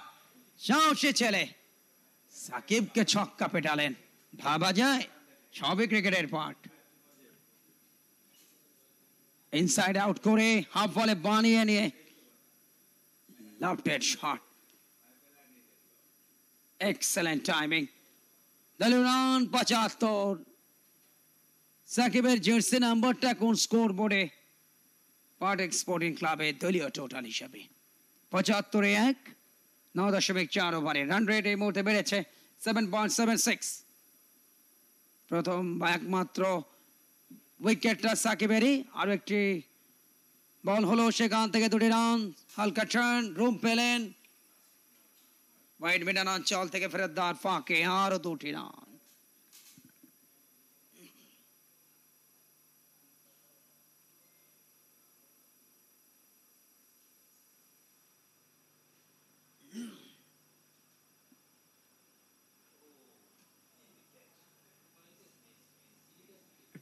সাহসী ছেলে সাকিবকে ছক্কা পেটালেন ভাবা যায় সবই ক্রিকেটের পার্ট ইনসাইড আউট করে হাফ বলে বানিয়ে নিয়ে লাফটেড শট এক্সেলেন্ট টাইমিং দলিউরান পঁচাত্তর সাকিবের জার্সি নাম্বারটা কোন স্কোর বোর্ডে পাটেক স্পোর্টিং ক্লাবের দলীয় টোটাল হিসাবে পঁচাত্তরে এক ন দশমিক চার ওভারে রান রেট এই মুহূর্তে বেড়েছে সেভেন পয়েন্ট সেভেন সিক্স প্রথম বা একমাত্র উইকেটটা সাকিবেরই আরও একটি বল হলো সেখান থেকে দুটি রান হালকা টার্ন রুম পেলেন वाइट मिनरान चौल थे फिरदार फाके आर तो उठी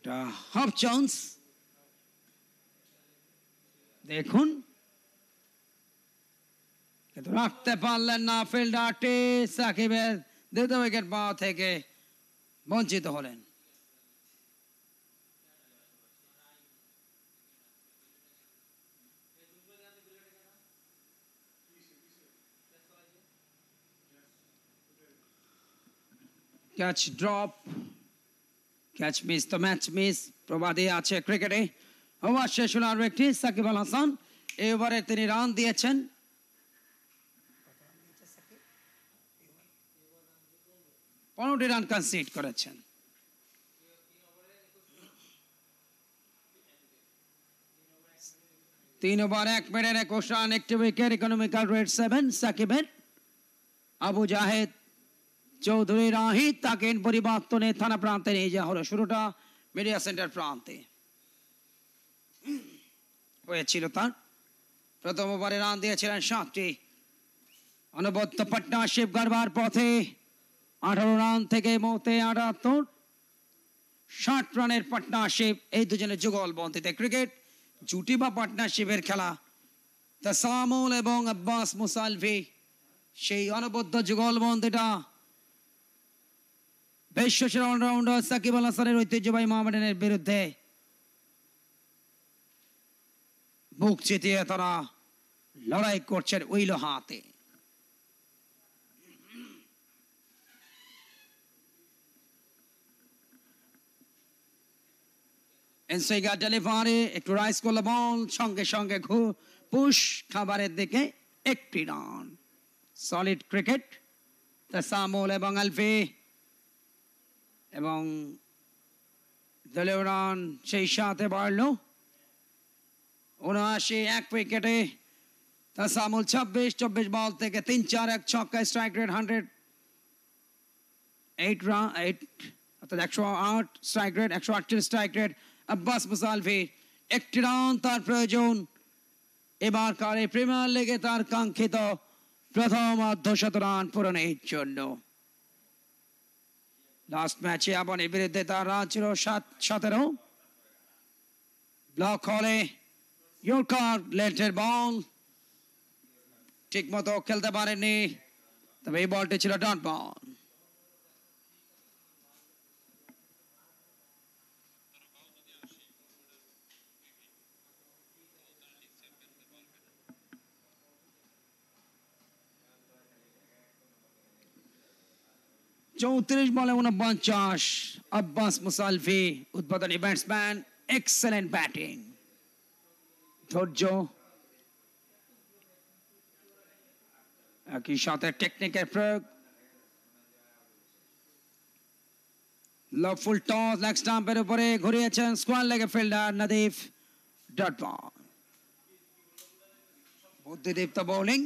हाफ चांस देखुन কিন্তু রাখতে পারলেন না ফিল্ড আটটি সাকিবের উইকেট পাওয়া থেকে বঞ্চিত হলেন ক্যাচ ড্রপ ক্যাচ মিস তো ম্যাচ মিস প্রবাদে আছে ক্রিকেটে ওভার শেষ হলো আরও একটি সাকিব আল হাসান এই ওভারে তিনি রান দিয়েছেন পনেরোটি রান কনসিড করেছেন তিন ওভার এক মেরের একুশ রান একটি উইকেট ইকোনমিক্যাল রেট সেভেন সাকিবের আবু জাহেদ চৌধুরী রাহিদ তাকে পরিবর্তনে থানা প্রান্তে নিয়ে যাওয়া হলো শুরুটা মিডিয়া সেন্টার প্রান্তে হয়েছিল তার প্রথম ওভারে রান দিয়েছিলেন সাতটি অনবদ্য পাটনা শিবগড়বার পথে আঠারো রান থেকে মতে আটাত্তর ষাট রানের পার্টনারশিপ এই দুজনের বন্ধিতে ক্রিকেট জুটি বা পার্টনারশিপের খেলা তাসামুল এবং আব্বাস মুসালভি সেই অনবদ্য যুগলবন্দিটা সেরা অলরাউন্ডার সাকিব আল হাসানের ঐতিহ্যবাহী মোহামেডানের বিরুদ্ধে বুক চেতিয়ে তারা লড়াই করছেন উইলো হাতে And so he got delivery, it rise বল সঙ্গে সঙ্গে ঘু পুশ খাবারের দিকে একটি রান সলিড ক্রিকেট তাসামুল এবং আলফি এবং দলীয় রান সেই সাথে বাড়ল উনআশি এক উইকেটে তাসামুল ছাব্বিশ চব্বিশ বল থেকে তিন চার এক ছক্কা strike rate hundred eight run eight অর্থাৎ একশো আট স্ট্রাইক রেট একশো আটচল্লিশ স্ট্রাইক রেট আব্বাস মুসালফির একটি রান তার প্রয়োজন এবার কারে প্রিমিয়ার লিগে তার কাঙ্ক্ষিত প্রথম অর্ধশত রান পূরণের জন্য লাস্ট ম্যাচে আবানের বিরুদ্ধে তার রান ছিল সাত সতেরো ব্লক হলে ইয়র্কার লেন্টের বল ঠিক মতো খেলতে পারেনি তবে এই বলটি ছিল ডট বল चौंतीस बॉल उनचास अब्बास मुसालफी उद्बोधनी बैट्समैन एक्सलेंट बैटिंग ধৈর্য একই সাথে টেকনিকের প্রয়োগ লাভফুল টস লেগ স্টাম্পের উপরে ঘুরিয়েছেন স্কোয়ার লেগে ফিল্ডার নদীফ ডট বল বুদ্ধিদীপ্ত বোলিং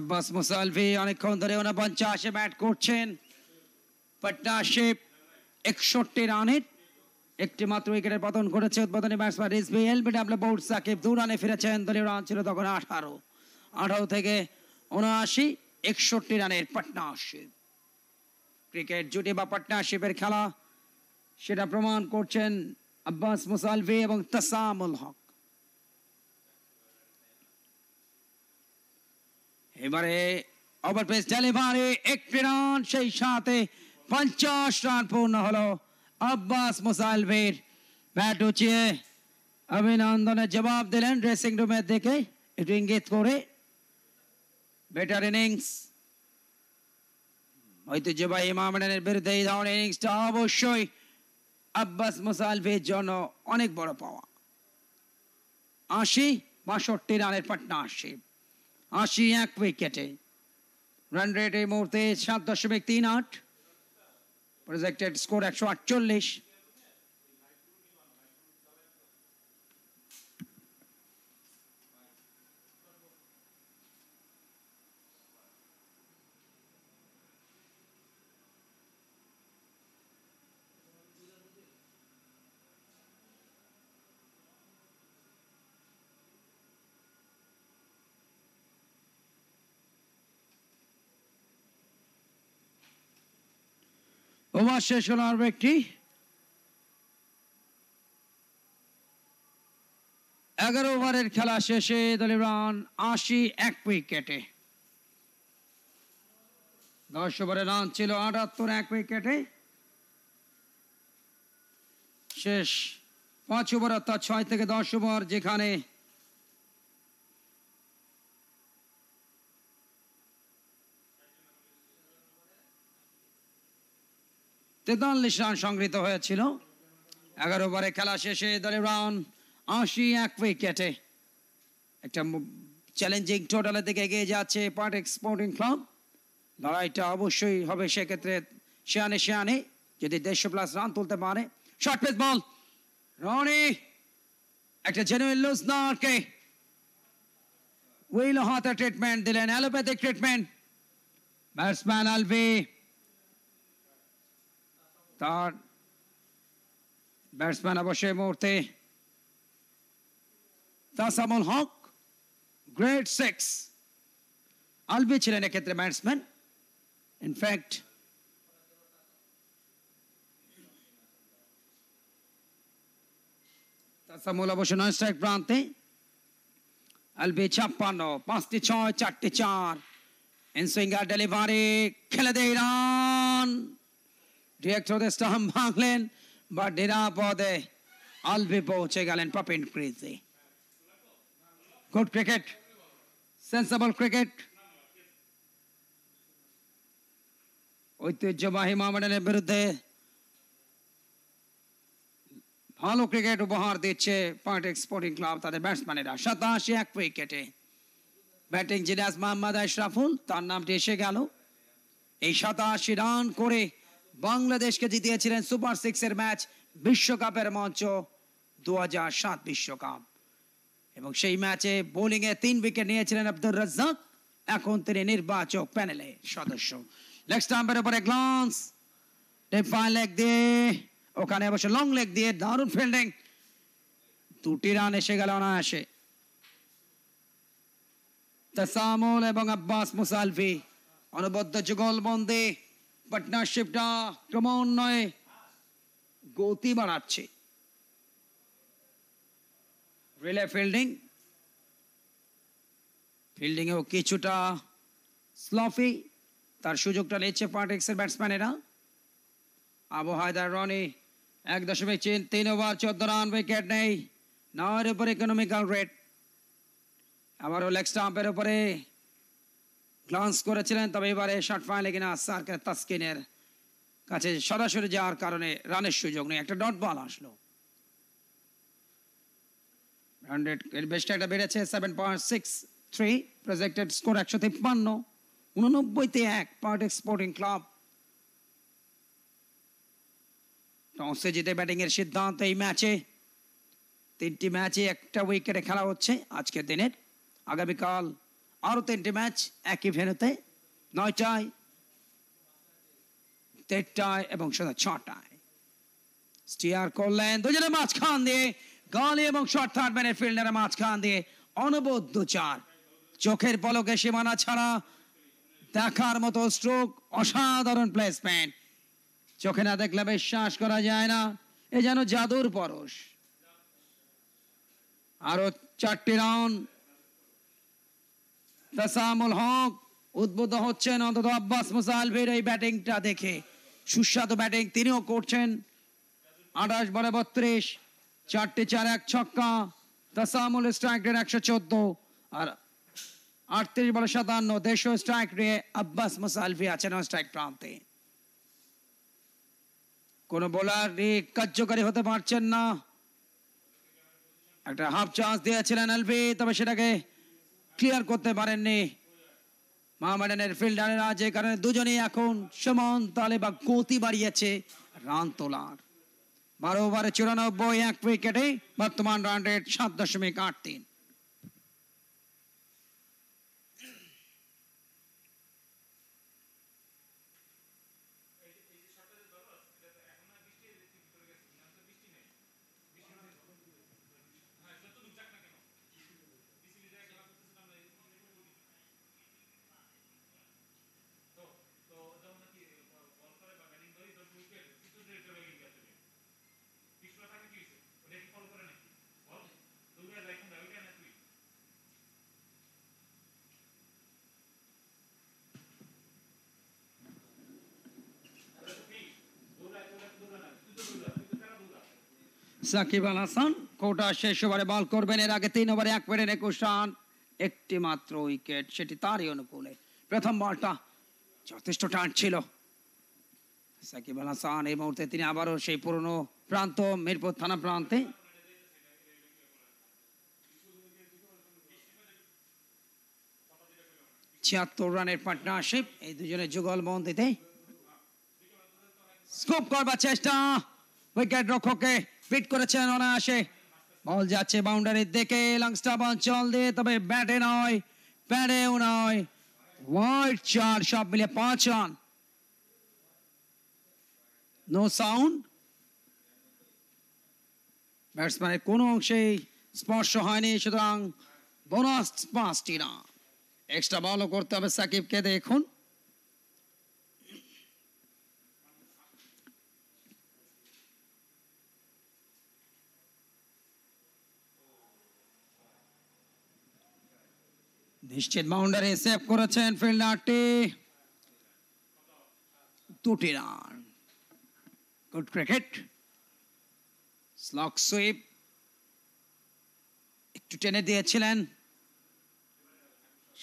আব্বাস মুসালভি অনেকক্ষণ ধরে উনপঞ্চাশে ব্যাট করছেন পাটনাশিপ একষট্টি রানের একটি মাত্র উইকেটের পতন করেছে উদ্বোধনী batsman Rizvi LBW bowled Shakib দু রানে ফিরেছেন দলীয় রান ছিল তখন আঠারো আঠারো থেকে উনআশি একষট্টি রানের পাটনাশিপ ক্রিকেট জুটি বা পাটনাশিপের খেলা সেটা প্রমাণ করছেন আব্বাস মুসালভি এবং তসামুল হক এবারে ওভার পেস ডেলিভারি একটি রান সেই সাথে পঞ্চাশ রান পূর্ণ হলো আব্বাস মুসাইলভীর ব্যাট উঁচিয়ে অভিনন্দনের জবাব দিলেন ড্রেসিং রুমের দিকে একটু ইঙ্গিত করে বেটার ইনিংস ঐতিহ্যবাহী ইমামের বিরুদ্ধে এই ধরনের ইনিংসটা অবশ্যই আব্বাস মুসালভির জন্য অনেক বড় পাওয়া আশি বাষট্টি রানের পাটনা পাটনারশিপ আশি এক উইকেটে রান রেট এই মুহূর্তে সাত দশমিক তিন আট প্রজেক্টেড স্কোর একশো আটচল্লিশ ওমা শেষ হলো আরো একটি এগারো ওভারের খেলা শেষে দলের রান আশি এক উইকেটে দশ ওভারে রান ছিল আটাত্তর এক উইকেটে শেষ পাঁচ ওভার অর্থাৎ ছয় থেকে দশ ওভার যেখানে তেতাল্লিশ রান সংগৃহীত হয়েছিল এগারো ওভারে খেলা শেষে দলে রান আশি এক উইকেটে একটা চ্যালেঞ্জিং টোটালের দিকে এগিয়ে যাচ্ছে পার্ট এক্সপোর্টিং ক্লাব লড়াইটা অবশ্যই হবে সেক্ষেত্রে সেয়ানে সেয়ানে যদি দেড়শো প্লাস রান তুলতে পারে শর্ট পেস বল রনি একটা জেনুইন লুজনারকে উইল হাতে ট্রিটমেন্ট দিলেন allopathic treatment batsman Alvi third batsman Abashay Murthy Tasamul Hawk grade 6 albi chilene ketre batsman in fact Tasamul অবশ্য নয় স্ট্রাইক প্রান্তে আলবে ছাপ্পান্ন পাঁচটি ছয় চারটি চার ইনসুইঙ্গার ডেলিভারি খেলে দেয় রান এক স্টাম্প ভাঙলেন বা নিরাপদে পৌঁছে গেলেন পাপিন ক্রিজে গুড ক্রিকেট সেন্সেবল ক্রিকেট ঐতিহ্যবাহী মোহামেডানের বিরুদ্ধে ভালো ক্রিকেট উপহার দিচ্ছে পার্টেক স্পোর্টিং ক্লাব তাদের ব্যাটসম্যানেরা সাতাশি এক উইকেটে ব্যাটিং জিনাস মোহাম্মদ আশরাফুল তার নামটি এসে গেল এই সাতাশি রান করে বাংলাদেশকে জিতিয়েছিলেন সুপার সিক্সের ম্যাচ বিশ্বকাপের মঞ্চ দু বিশ্বকাপ এবং সেই ম্যাচে বোলিংয়ে তিন উইকেট নিয়েছিলেন আব্দুর রাজ্জাক এখন তিনি নির্বাচক প্যানেলে সদস্য লেগ স্টাম্পের উপরে গ্লান্স টেম্পা লেগ দিয়ে ওখানে অবশ্য লং লেগ দিয়ে দারুণ ফিল্ডিং দুটি রান এসে গেল না আসে তাসামুল এবং আব্বাস মুসালফি অনবদ্য যুগল বন্দী পার্টনারশিপটা ক্রমান্বয়ে গতি বাড়াচ্ছে রিলে ফিল্ডিং ফিল্ডিংয়েও কিছুটা স্লফি তার সুযোগটা নিচ্ছে পার্টেক্সের ব্যাটসম্যানেরা আবু হায়দার রনি এক দশমিক তিন ওভার চোদ্দ রান উইকেট নেই নয়ের উপরে ইকোনমিক্যাল রেট আবারও লেগ স্টাম্পের উপরে গ্লান্স করেছিলেন তবে এবারে শর্ট ফাইনালে কিনা সার্কের তাস্কিনের কাছে সরাসরি যাওয়ার কারণে রানের সুযোগ নেই একটা ডট বল আসলো হান্ড্রেড এর বেশটা একটা বেড়েছে seven point six three projected score একশো তিপ্পান্ন উননব্বইতে এক পার্টেক স্পোর্টিং ক্লাব টসে জিতে ব্যাটিংয়ের সিদ্ধান্ত এই ম্যাচে তিনটি ম্যাচে একটা উইকেটে খেলা হচ্ছে আজকের দিনের আগামীকাল আরও তিনটে ম্যাচ একই ভেনুতে নয়টায় দেড়টায় এবং সন্ধ্যা ছটায় স্টিয়ার করলেন দুজনের মাঝখান দিয়ে গলি এবং শর্ট থার্ড ম্যানের ফিল্ডারের মাঝখান দিয়ে অনবদ্য চার চোখের পলকে সীমানা ছাড়া দেখার মতো স্ট্রোক অসাধারণ প্লেসমেন্ট চোখে না দেখলে বিশ্বাস করা যায় না এ যেন জাদুর পরশ আরো চারটি রাউন্ড তাসামুল হক উদ্ভূত হচ্ছেন অন্তত আব্বাস মুসালভির এই ব্যাটিংটা দেখে সুস্বাদু ব্যাটিং তিনিও করছেন আঠাশ বলে বত্রিশ চারটে চার এক ছক্কা তাসামুল স্ট্রাইক রেট একশো চোদ্দ আর আটত্রিশ বলে সাতান্ন দেশ স্ট্রাইক রে আব্বাস মুসালভি আছেন স্ট্রাইক প্রান্তে কোনো বোলার কার্যকারী হতে পারছেন না একটা হাফ চান্স দিয়েছিলেন আলভি তবে সেটাকে ক্লিয়ার করতে পারেননি মাহমেডানের ফিল্ডারেরা যে কারণে দুজনেই এখন সমান তালে বা গতি বাড়িয়েছে রান তোলার বারো ওভারে চুরানব্বই এক উইকেটে বর্তমান রান রেট সাত দশমিক আট তিন সাকিব আল হাসান কোটা শেষ ওভারে বল করবেন এর আগে তিন ওভারে এক পেরেন একুশ রান একটি মাত্র উইকেট সেটি তারই অনুকূলে প্রথম বলটা যথেষ্ট টান ছিল সাকিব আল হাসান এই মুহূর্তে তিনি আবারও সেই পুরনো প্রান্ত মিরপুর থানা প্রান্তে ছিয়াত্তর রানের পার্টনারশিপ এই দুজনের যুগল মন্দিতে স্কোপ করবার চেষ্টা উইকেট রক্ষকে ফিট করেছেন অনায়াসে বল যাচ্ছে বাউন্ডারির দিকে লাংস্টা বল চল দিয়ে তবে ব্যাটে নয় প্যাডেও নয় ওয়াইড চার সব মিলে পাঁচ রান নো সাউন্ড ব্যাটসম্যানের কোনো অংশেই স্পর্শ হয়নি সুতরাং বোনাস পাঁচটি না এক্সট্রা বলও করতে হবে সাকিবকে দেখুন নিশ্চিত বাউন্ডারি সেভ করেছেন ফিল্ডারটি দুটি run good cricket slog sweep একটু টেনে দিয়েছিলেন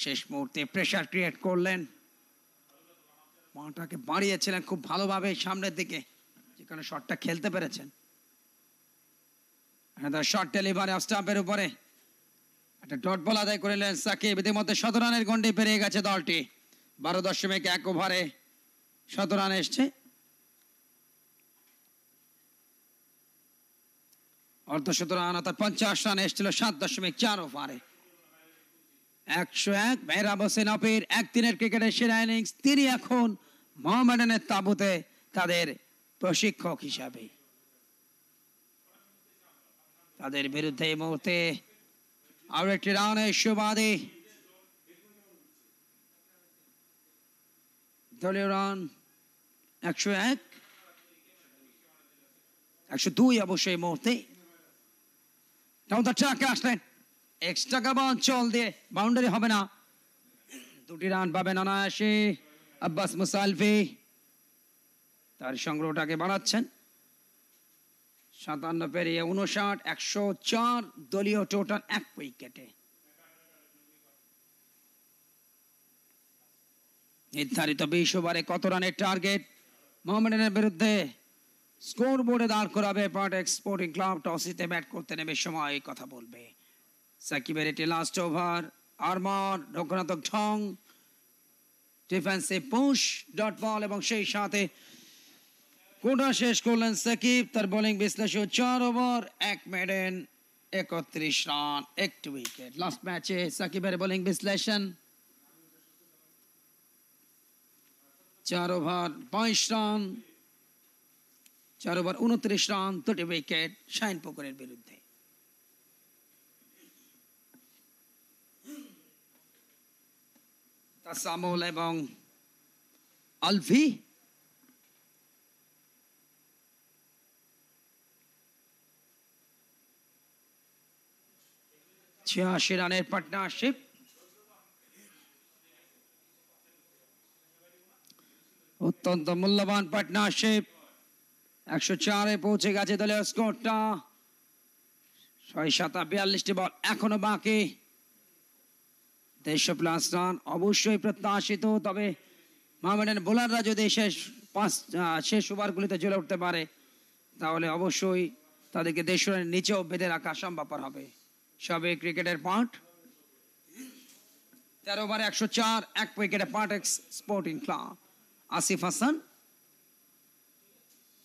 শেষ মুহূর্তে প্রেশার ক্রিয়েট করলেন মাটাকে বাড়িয়েছিলেন খুব ভালোভাবে সামনের দিকে যেখানে শটটা খেলতে পেরেছেন শট ডেলিভারি অস্টাম্পের উপরে একটা ডট বল আদায় করে নিলেন সাকিব ইতিমধ্যে শত রানের গন্ডি পেরিয়ে গেছে দলটি বারো দশমিক এক ওভারে শত রান এসছে অর্ধশত রান অর্থাৎ পঞ্চাশ রান এসেছিল সাত দশমিক চার ওভারে একশো এক মেহরাব হোসেন অপির এক দিনের ক্রিকেটের সেরা ইনিংস তিনি এখন মোহামেডানের তাবুতে তাদের প্রশিক্ষক হিসাবে তাদের বিরুদ্ধে এই মুহূর্তে আর একটি রানের সুবাদে দলীয় রান একশো এক একশো দুই অবশ্যই মুহূর্তে টাকা আসলেন এক্সট্রা কাবা চল দিয়ে বাউন্ডারি হবে না দুটি রান পাবেন অনায়াসে আব্বাস মুসালফি তার সংগ্রহটাকে বাড়াচ্ছেন সাতান্ন পেরিয়ে উনষাট একশো চার দলীয় টোটাল এক উইকেটে নির্ধারিত বিশ ওভারে কত রানের টার্গেট মোহামেডানের বিরুদ্ধে স্কোর বোর্ডে দাঁড় করাবে পার্ট স্পোর্টিং ক্লাব টসিতে ব্যাট করতে নেবে সময় কথা বলবে সাকিবের এটি লাস্ট ওভার আরমার রঘুনাথক ঢং ডিফেন্সে পুশ ডট বল এবং সেই সাথে কোটা শেষ করলেন সাকিব তার বোলিং বিশ্লেষণ চার ওভার এক মেডেন একত্রিশ রান একটি উইকেট লাস্ট ম্যাচে সাকিবের বোলিং বিশ্লেষণ চার ওভার বাইশ রান চার ওভার উনত্রিশ রান দুটি উইকেট শাহিন পুকুরের বিরুদ্ধে তাসামুল এবং আলভি ছিয়াশি রানের পার্টনারশিপ অত্যন্ত মূল্যবান পার্টনারশিপ একশো চারে পৌঁছে গেছে দলের স্কোরটা ছয় সাতা বিয়াল্লিশটি বল এখনো বাকি দেড়শো প্লাস রান অবশ্যই প্রত্যাশিত তবে মোহামেডান বোলাররা যদি শেষ পাঁচ শেষ ওভারগুলিতে জ্বলে উঠতে পারে তাহলে অবশ্যই তাদেরকে দেড়শো রানের নিচেও বেঁধে রাখা সম্ভব হবে সবে ক্রিকেটের পাঠ তেরো ওভার একশো চার এক উইকেটে পাঠ স্পোর্টিং ক্লাব আসিফ হাসান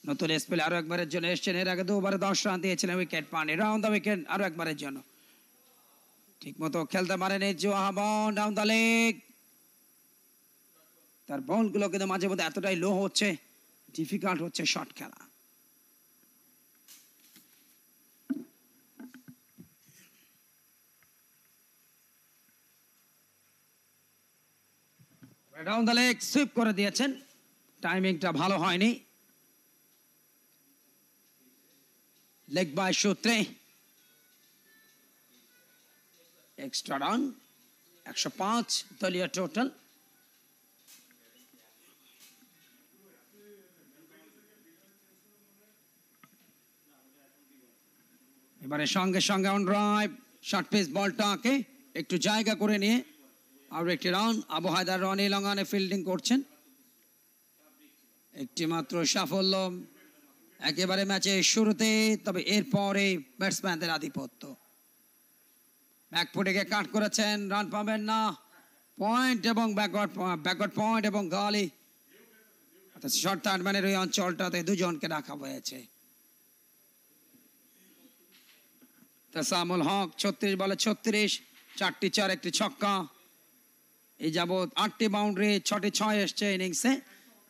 নতুন স্পেলে আরো একবারের জন্য এসছেন এর আগে দু ওভারে দশ রান দিয়েছিলেন উইকেট পান রাউন্ড দ্য উইকেট আরো একবারের জন্য ঠিক মতো খেলতে পারেনি জোহাবন ডাউন দ্য লেগ তার বলগুলো কিন্তু মাঝে মধ্যে এতটাই লো হচ্ছে ডিফিকাল্ট হচ্ছে শর্ট খেলা রাউন্ড দা লেগ সুইপ করে দিয়েছেন টাইমিংটা ভালো হয়নি লেগ বাই সূত্রে এক্সট্রা রান একশো পাঁচ দলীয় টোটাল এবারে সঙ্গে সঙ্গে অন ড্রাইভ শর্ট পিস বলটাকে একটু জায়গা করে নিয়ে আরও একটি রাউন্ড আবু হায়দার রনি লঙ্গানে ফিল্ডিং করছেন একটি মাত্র সাফল্য একেবারে ম্যাচে শুরুতে তবে এরপরে ব্যাটসম্যানদের আধিপত্য ব্যাকফুটে ফুটেকে কাট করেছেন রান পাবেন না পয়েন্ট এবং ব্যাকওয়ার্ড ব্যাকওয়ার্ড পয়েন্ট এবং গালি অর্থাৎ শর্ট থার্ড ম্যানের ওই অঞ্চলটাতে দুজনকে রাখা হয়েছে তাসামুল হক ছত্রিশ বলে ছত্রিশ চারটি চার একটি ছক্কা এই যাবৎ আটটি বাউন্ডারি ছটি ছয় এসছে ইনিংসে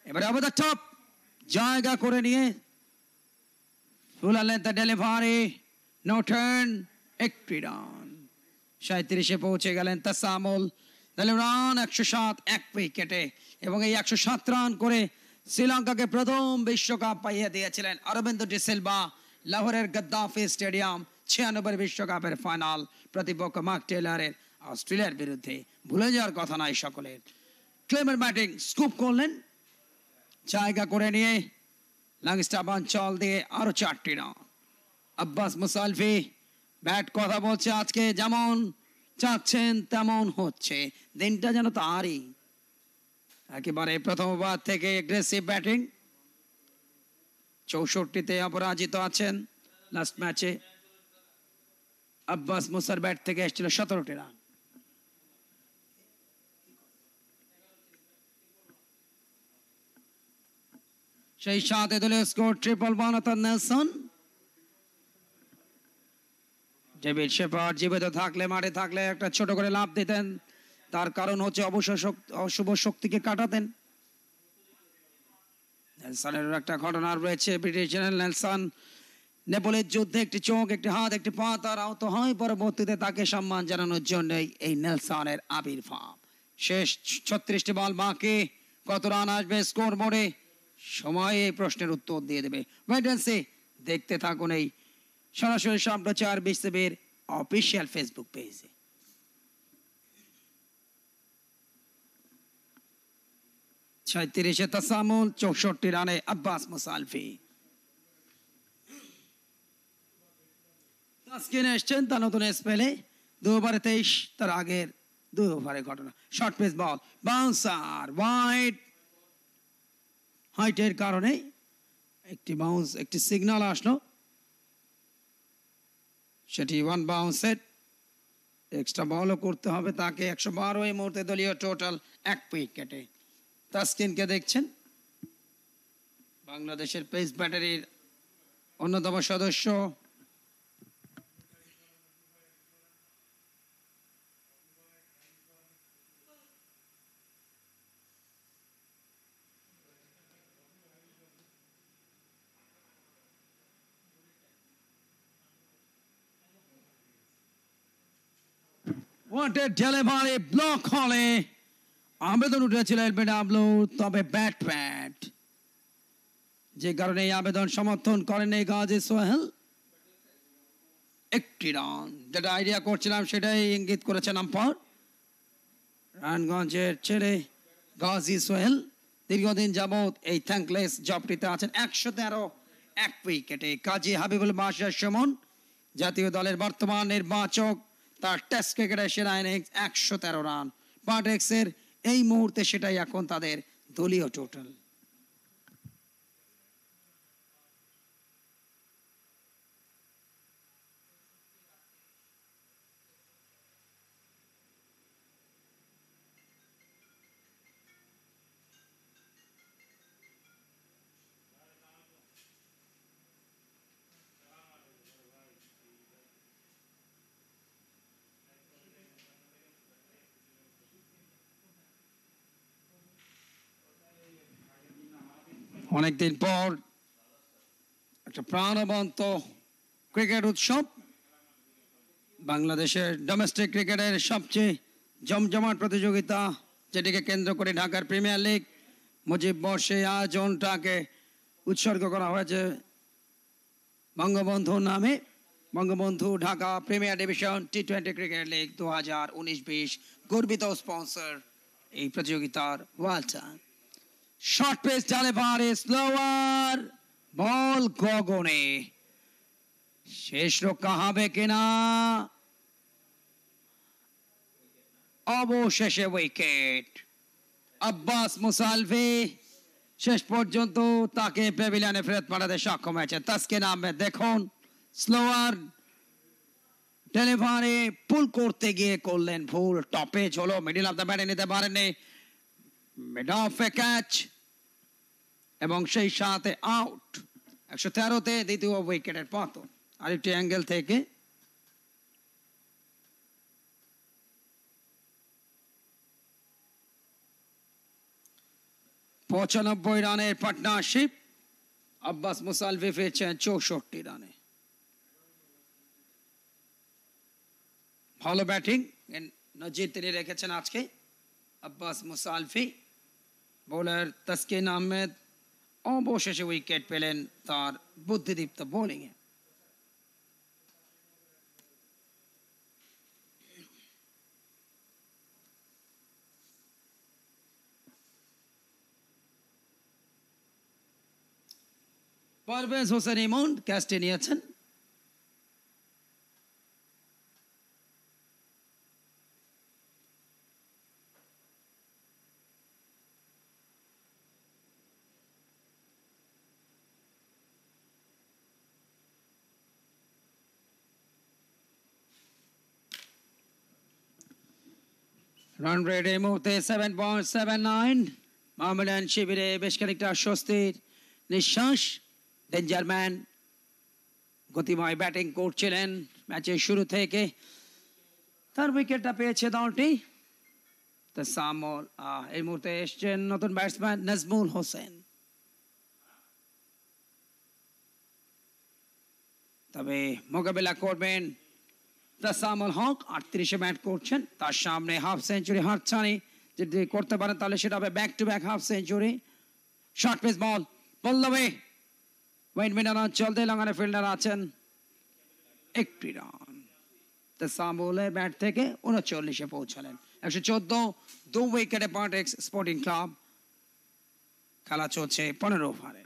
এবারে অবদার টপ জায়গা করে নিয়ে ফুলালেন তা ডেলিভারি নো একটি রান সাঁত্রিশে পৌঁছে গেলেন তা সামল তাহলে রান একশো সাত এক উইকেটে এবং এই একশো সাত রান করে শ্রীলঙ্কাকে প্রথম বিশ্বকাপ পাইয়ে দিয়েছিলেন অরবিন্দ ডিসিলভা লাহোরের গদ্দাফি স্টেডিয়াম ছিয়ানব্বই বিশ্বকাপের ফাইনাল প্রতিপক্ষ মার্ক টেলারের অস্ট্রেলিয়ার বিরুদ্ধে ভুলে যাওয়ার কথা নাই সকলের ক্লেমের ব্যাটিং স্কুপ করলেন জায়গা করে নিয়ে লাংস্টাপ অঞ্চল দিয়ে আরও চারটি রান আব্বাস মুসালফি ব্যাট কথা বলছে আজকে যেমন চাচ্ছেন তেমন হচ্ছে দিনটা যেন তারই একেবারে প্রথম ওভার থেকে এগ্রেসিভ ব্যাটিং চৌষট্টিতে অপরাজিত আছেন লাস্ট ম্যাচে আব্বাস মুসার ব্যাট থেকে এসেছিল সতেরোটি রান সেই সাথে দলীয় স্কোর ট্রিপল বানাতার নেলসন ডেভিড শেফার জীবিত থাকলে মাঠে থাকলে একটা ছোট করে লাভ দিতেন তার কারণ হচ্ছে অবশ্য অশুভ শক্তিকে কাটাতেন নেলসনের একটা ঘটনা রয়েছে ব্রিটিশ জেনারেল নেলসন নেপোলের যুদ্ধে একটি চোখ একটি হাত একটি পা তার আহত হয় পরবর্তীতে তাকে সম্মান জানানোর জন্যই এই নেলসনের আবির্ভাব শেষ ছত্রিশটি বল বাকি কত রান আসবে স্কোর বোর্ডে সময়ে প্রশ্নের উত্তর দিয়ে দেবে ভেটেন্সি দেখতে থাকুন এই সরাসরি সম্প্রচার বিসিবির অফিসিয়াল ফেসবুক পেজে ছয়ত্রিশে তাসামুল চৌষট্টি রানে আব্বাস মুসালফি তাসকিন এসছেন তা নতুন স্পেলে দু ওভারে তেইশ তার আগের দুই ওভারের ঘটনা short pace ball bouncer wide হাইটের কারণে একটি বাউন্স একটি সিগনাল আসলো সেটি ওয়ান বাউন্সের এক্সট্রা বলও করতে হবে তাকে একশো বারো এই মুহূর্তে দলীয় টোটাল এক উইকেটে তাসকিনকে দেখছেন বাংলাদেশের পেস ব্যাটারির অন্যতম সদস্য wanted delivery block হলে আবেদন উঠেছিল এলপি ডাব্লু তবে ব্যাট ব্যাট যে কারণে এই আবেদন সমর্থন করেন এই গাজী সোহেল একটি রান যেটা আইডিয়া করছিলাম সেটাই ইঙ্গিত করেছেন আম্পার রানগঞ্জের ছেড়ে গাজী সোহেল দীর্ঘদিন যাবৎ এই থ্যাঙ্কলেস জবটিতে আছেন একশো তেরো এক উইকেটে কাজী হাবিবুল বাসার সমন জাতীয় দলের বর্তমান নির্বাচক তার টেস্ট ক্রিকেটে সেরা ইনিংস একশো তেরো রান বাট এক্সের এই মুহূর্তে সেটাই এখন তাদের দলীয় টোটাল অনেকদিন পর একটা প্রাণবন্ত ক্রিকেট উৎসব বাংলাদেশের ডোমেস্টিক ক্রিকেটের সবচেয়ে জমজমাট প্রতিযোগিতা যেটিকে কেন্দ্র করে ঢাকার প্রিমিয়ার লিগ মুজিব বর্ষে আয়োজনটাকে উৎসর্গ করা হয়েছে বঙ্গবন্ধু নামে Bangabandhu Dhaka premier division T twenty cricket league দু হাজার উনিশ বিশ গর্বিত স্পন্সর এই প্রতিযোগিতার চ্যাম্প শর্ট পেস ডালে পারে স্লোয়ার বল গগনে শেষ রক্ষা হবে কিনা অবশেষে উইকেট আব্বাস মুসালভি শেষ পর্যন্ত তাকে প্যাভিলিয়নে ফেরত পাঠাতে সক্ষম হয়েছে তাসকে নামে দেখুন স্লোয়ার ডেলিভারি পুল করতে গিয়ে করলেন ভুল টপে হলো মিডিল অফ দ্য ব্যাটে নিতে পারেননি মিড অফ এ ক্যাচ এবং সেই সাথে আউট একশো তেরোতে দ্বিতীয় উইকেটের পতন আরেকটি অ্যাঙ্গেল থেকে পঁচানব্বই রানের পার্টনারশিপ আব্বাস মুসালফি পেয়েছেন চৌষট্টি রানে ভালো ব্যাটিং নজির তিনি রেখেছেন আজকে আব্বাস মুসালফি ಬೌಲರ್ ತಸ್ಕೀನ್ ಅಹ್ಮೆದ್ অবশেষে উইকেট পেলেন তার বুদ্ধিদীপ্ত বোলিংয়ে পারভেজ হোসেন ইমন ক্যাচটি নিয়েছেন রান এই মুহূর্তে seven point seven nine Mohammedan শিবিরে বেশ খানিকটা স্বস্তির নিঃশ্বাস ডেঞ্জারম্যান গতিময় ব্যাটিং করছিলেন ম্যাচের শুরু থেকে তার উইকেটটা পেয়েছে দলটি তাসামল এই মুহূর্তে এসছেন নতুন ব্যাটসম্যান নাজমুল হোসেন তবে মোকাবেলা করবেন তাসামুল হক আটত্রিশে ব্যাট করছেন তার সামনে হাফ সেঞ্চুরি হাতছানি যদি করতে পারেন তাহলে সেটা হবে back to back half century short piece ball পল্লবে ফিল্ডার আছেন একটি রান তাসামুলের ব্যাট থেকে উনচল্লিশে পৌঁছালেন একশো চোদ্দ দু উইকেটে পার্ট এক্স স্পোর্টিং ক্লাব খেলা চলছে পনেরো ওভারে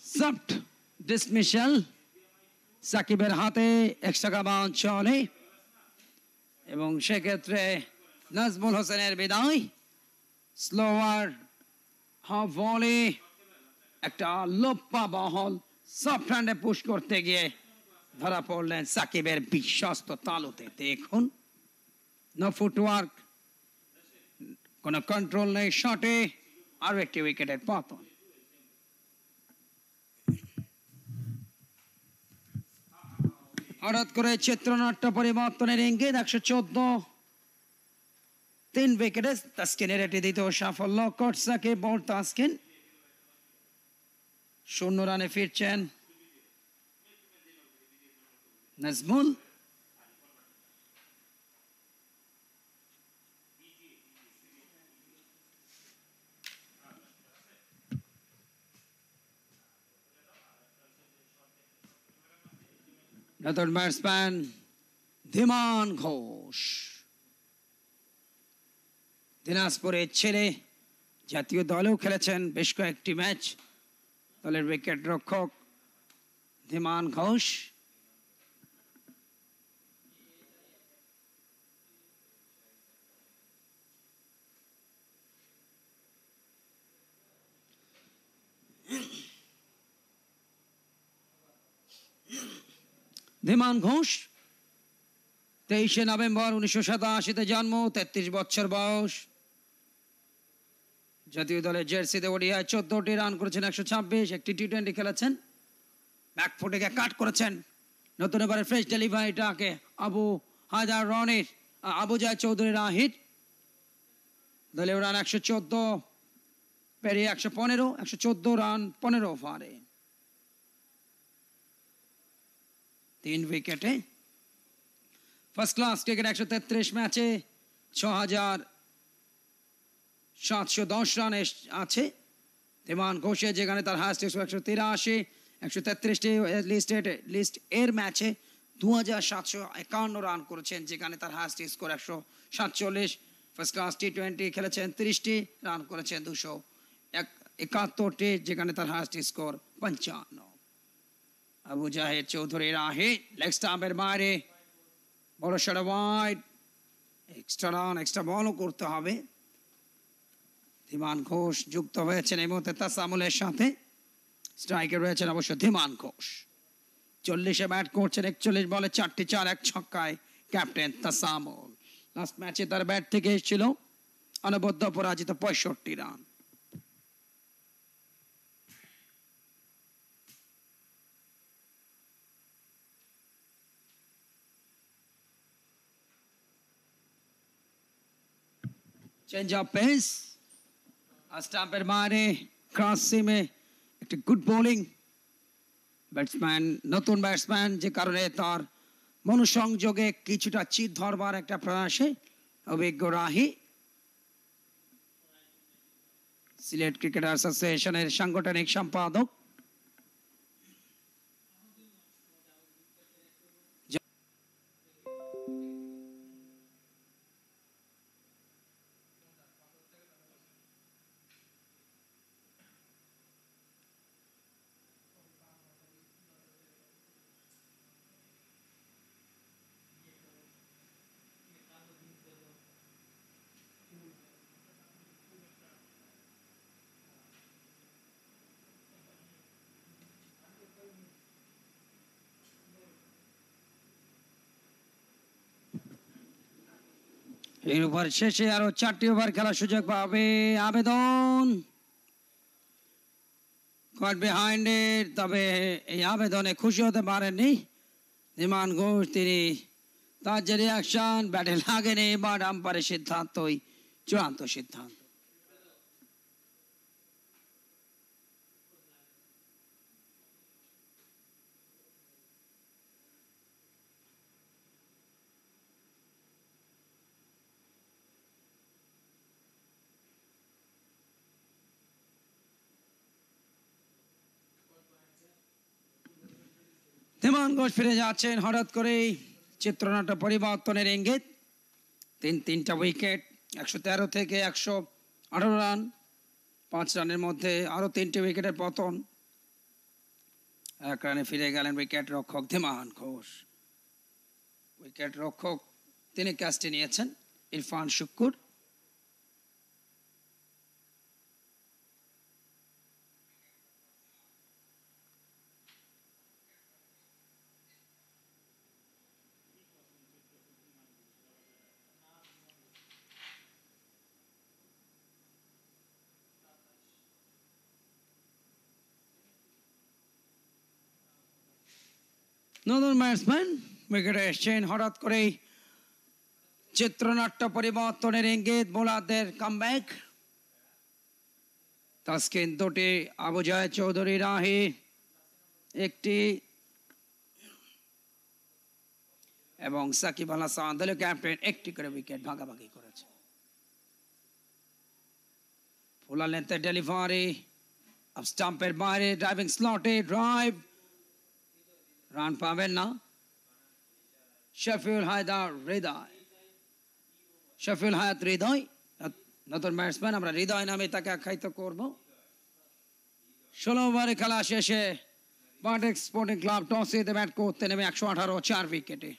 Sabt dismissal. Sakibir Hate, Exagaban Charlie. এবং সেক্ষেত্রে নাজমুল হোসেনের বিদায় স্লোয়ার হলে একটা লোপ্পা বহল সফট পুশ করতে গিয়ে ধরা পড়লেন সাকিবের বিশ্বস্ত তালুতে দেখুন নো ফুটওয়ার্ক কোনো কন্ট্রোল নেই শটে আরও একটি উইকেটের পতন হঠাৎ করে চিত্রনাট্য পরিবর্তনের ইঙ্গিত একশো চোদ্দ তিন উইকেটে তাস্কিনের এটি দ্বিতীয় সাফল্য কটসাকে বল তাস্কিন শূন্য রানে ফিরছেন নাজমুল a ব্যাটসম্যান ধীমান ঘোষ দিনাজপুরের ছেলে জাতীয় দলেও খেলেছেন বেশ কয়েকটি ম্যাচ দলের উইকেট রক্ষক ধীমান ঘোষ ধীমান ঘোষ তেইশে নভেম্বর উনিশশো সাতাশিতে জন্ম তেত্রিশ বছর বয়স জাতীয় দলের জার্সিতে ওডিয়ায় চোদ্দটি রান করেছেন একশো ছাব্বিশ একটি টি টোয়েন্টি খেলেছেন ব্যাকফুটে কাট করেছেন নতুন এবারে ফ্রেশ ডেলিভারিটাকে আবু হাজার রনের আবু জয় চৌধুরী রাহিদ দলীয় রান একশো চোদ্দ পেরিয়ে একশো পনেরো একশো চোদ্দ রান পনেরো ওভারে তিন উইকেটে ফার্স্ট ক্লাস ক্রিকেট একশো তেত্রিশ ম্যাচে ছ হাজার সাতশো দশ রান আছে দেবান ঘোষে যেখানে তার হাইস্ট একশো তিরাশি একশো তেত্রিশটি লিস্টেড লিস্ট এর ম্যাচে দু হাজার সাতশো একান্ন রান করেছেন যেখানে তার হাইস্ট স্কোর একশো সাতচল্লিশ ফার্স্ট ক্লাস টি টোয়েন্টি খেলেছেন তিরিশটি রান করেছেন দুশো এক একাত্তরটি যেখানে তার হাইস্ট স্কোর পঞ্চান্ন আবু জাহেদ চৌধুরীর রাহি লেগ স্টাম্পের বাইরে বড় সড়ো ওয়াইড এক্সট্রা রান এক্সট্রা বলও করতে হবে ধীমান ঘোষ যুক্ত হয়েছেন এই মুহূর্তে তাসামুলের সাথে স্ট্রাইকে রয়েছেন অবশ্য ধীমান ঘোষ চল্লিশে ব্যাট করছেন একচল্লিশ বলে চারটি চার এক ছক্কায় ক্যাপ্টেন তাসামুল লাস্ট ম্যাচে তার ব্যাট থেকে এসেছিল অনবদ্য পরাজিত পঁয়ষট্টি রান চেঞ্জ অফ পেস আর স্টাম্পের মারে ক্রস সিমে একটি গুড বোলিং ব্যাটসম্যান নতুন ব্যাটসম্যান যে কারণে তার মনোসংযোগে কিছুটা চিত ধরবার একটা প্রয়াসে অভিজ্ঞ রাহি সিলেট ক্রিকেট অ্যাসোসিয়েশনের সাংগঠনিক সম্পাদক এই ওভার শেষে আরো চারটি ওভার খেলার সুযোগ পাবে আবেদন কট বিহাইন্ডের তবে এই আবেদনে খুশি হতে পারেননি ইমান ঘোষ তিনি তার যে রিয়াকশন ব্যাটে লাগেনি বাট আম্পারের সিদ্ধান্তই চূড়ান্ত সিদ্ধান্ত ঘোষ ফিরে যাচ্ছেন হঠাৎ করে চিত্রনাট্য পরিবর্তনের ইঙ্গিত তিন তিনটা উইকেট একশো তেরো থেকে একশো আঠারো রান পাঁচ রানের মধ্যে আরও তিনটি উইকেটের পতন এক রানে ফিরে গেলেন উইকেট রক্ষক ধীমাহান ঘোষ উইকেট রক্ষক তিনি ক্যাচটি নিয়েছেন ইরফান শুক্কুর নতুন ব্যাটসম্যান উইকেটে এসছেন হঠাৎ করেই চিত্রনাট্য পরিবর্তনের ইঙ্গিত বোলারদের কামব্যাক তাসকিন দুটি আবুজয় চৌধুরী রাহি একটি এবং সাকিব আল হাসান দলের ক্যাপ্টেন একটি করে উইকেট ভাগাভাগি করেছে ফুলালেন ডেলিভারি স্টাম্পের বাইরে ড্রাইভিং স্লটে ড্রাইভ রান পাবেন না শফিউল হায়দার হৃদয় শফিউল হায়াত হৃদয় নতুন ব্যাটসম্যান আমরা হৃদয় নামে তাকে আখ্যায়িত করব ষোলো ওভারে খেলা শেষে বাটেক স্পোর্টিং ক্লাব টসে ব্যাট করতে নেমে একশো আঠারো চার উইকেটে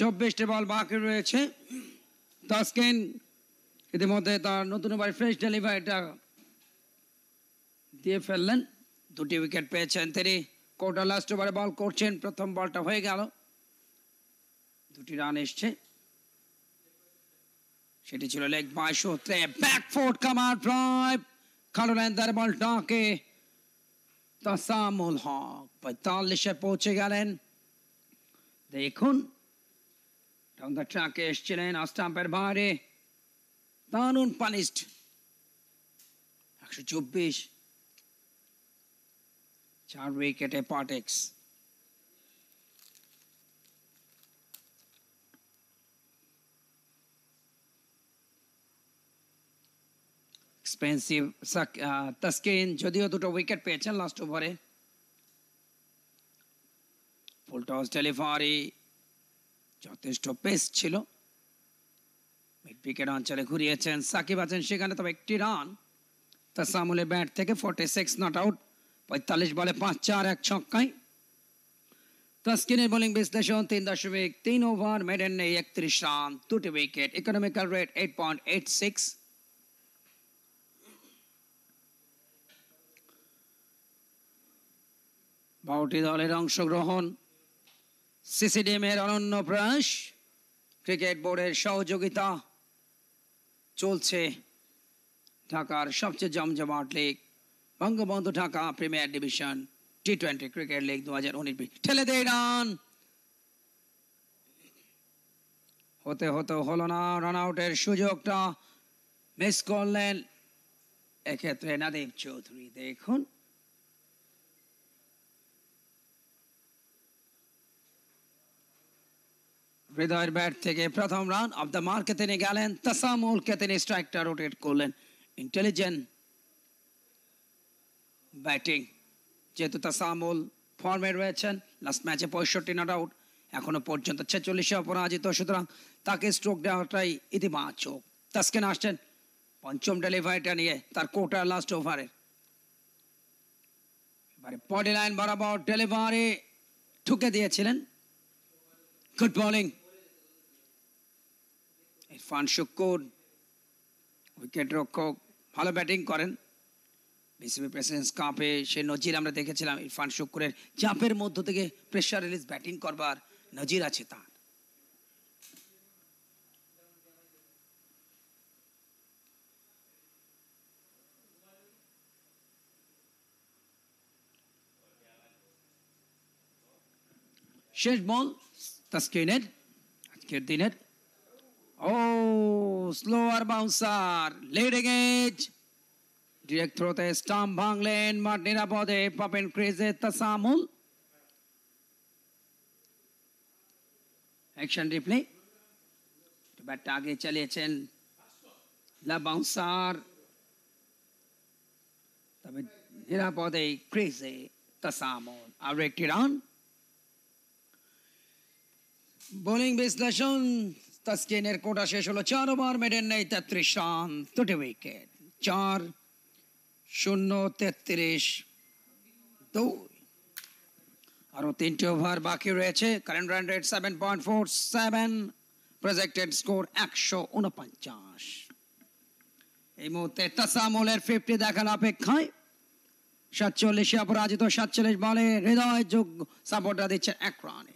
চব্বিশটি বল বাকি রয়েছে তাস্কিন ইতিমধ্যে তার নতুন বাড়ি ফ্রেশ ডেলিভারিটা দিয়ে ফেললেন দুটি উইকেট পেয়েছেন তিনি কোটা লাস্ট ওভারে বল করছেন প্রথম বলটা হয়ে গেল দুটি রান এসছে সেটি ছিল লেগ বাই শোতে ব্যাক ফোর্ট কামার ড্রাইভ খালুলেন্দার বলটাকে তাসামুল হক পঁয়তাল্লিশে পৌঁছে গেলেন দেখুন নাট চাঙ্ক এচ্চে নেই না স্ট্যাম্পার বারে তানুন পনিস্ট 124 চার উইকেটে পাটেক্স এক্সপেন্সিভ তাসকিন যদিও দুটো উইকেট পেয়েছেন লাস্ট ওভারে বল টসেলিফারি যথেষ্ট পেস ছিল মিডপিকের অঞ্চলে ঘুরিয়েছেন সাকিব আছেন সেখানে তবে একটি রান তাসামুলের ব্যাট থেকে ফোর্টি সিক্স নট আউট পঁয়তাল্লিশ বলে পাঁচ চার এক ছক্কায় তাস্কিনের বোলিং বিশ্লেষণ তিন দশমিক তিন ওভার মেডেন একত্রিশ রান দুটি wicket economical rate eight point eight six বারোটি দলের অংশগ্রহণ সিসিডিএমের অনন্য প্রয়াস ক্রিকেট বোর্ডের সহযোগিতা চলছে ঢাকার সবচেয়ে জমজমাট league Bangabandhu Dhaka premier division T twenty cricket league দু হাজার উনিশ ঠেলে দেয় রান হতে হতে হলো না রান আউটের সুযোগটা মিস করলেন এক্ষেত্রে নাদেব চৌধুরী দেখুন হৃদয়ের ব্যাট থেকে প্রথম রান অফ দ্য মার্কে তিনি গেলেন তাসামুলকে তিনি স্ট্রাইকটা রোটেট করলেন ইন্টেলিজেন্ট ব্যাটিং যেহেতু তাসামুল ফর্মে রয়েছেন লাস্ট ম্যাচে পঁয়ষট্টি নট আউট এখনও পর্যন্ত ছেচল্লিশে অপরাজিত সুতরাং তাকে স্ট্রোক দেওয়াটাই ইতিবাচক তাসকেন আসছেন পঞ্চম ডেলিভারিটা নিয়ে তার কোটার লাস্ট ওভারের এবারে বডি লাইন বরাবর ডেলিভারি ঠুকে দিয়েছিলেন গুড বলিং ইরফান শুক্কুর রক্ষক ভালো ব্যাটিং করেন বিসিবি প্রেসিডেন্স কাপে সে নজির আমরা দেখেছিলাম ইরফান শুক্কুরের চাপের মধ্য থেকে প্রেশার রিলিজ ব্যাটিং করবার নজির আছে তার শেষ বল তাস্কিনের আজকের দিনের Oh, slower bouncer. Lead engage. Direct throw the stump banglen. Madnira bode. Pop increase the Samul. Action replay. Bat आगे चलिएছেন লা বাউন্সার তবে নিরাপদে ক্রিজে তাসামন আর একটি রান বোলিং বিশ্লেষণ তাসকিনের কোটা শেষ হলো চার ওভার মেডেন নেই তেত্রিশ রান দুটি উইকেট চার শূন্য তেত্রিশ দুই আরও তিনটি ওভার বাকি রয়েছে current run rate seven point four seven projected score একশো উনপঞ্চাশ এই মুহূর্তে তাসামলের ফিফটি দেখার অপেক্ষায় সাতচল্লিশে অপরাজিত সাতচল্লিশ বলে হৃদয় যোগ সাপোর্টটা দিচ্ছে এক রানে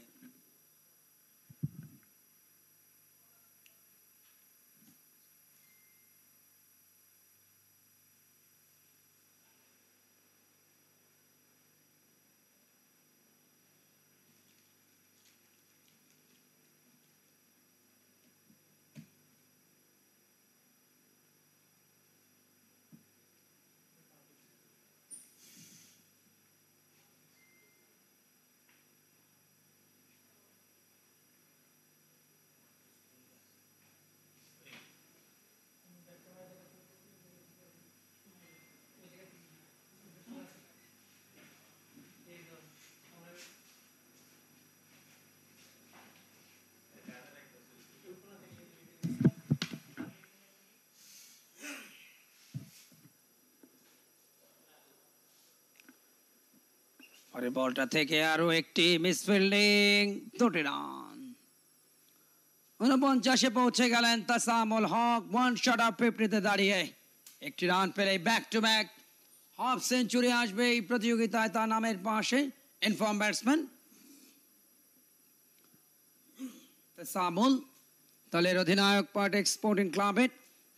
পরে বলটা থেকে আরো একটি মিসফিল্ডিং দুটি রান উনপঞ্চাশে পৌঁছে গেলেন Tasamul Haque one short of ফিফটিতে দাঁড়িয়ে একটি রান পেলে back to back half century আসবে এই প্রতিযোগিতায় তার নামের পাশে ইনফর্ম ব্যাটসম্যান তাসামুল দলের অধিনায়ক পাটেক স্পোর্টিং ক্লাবের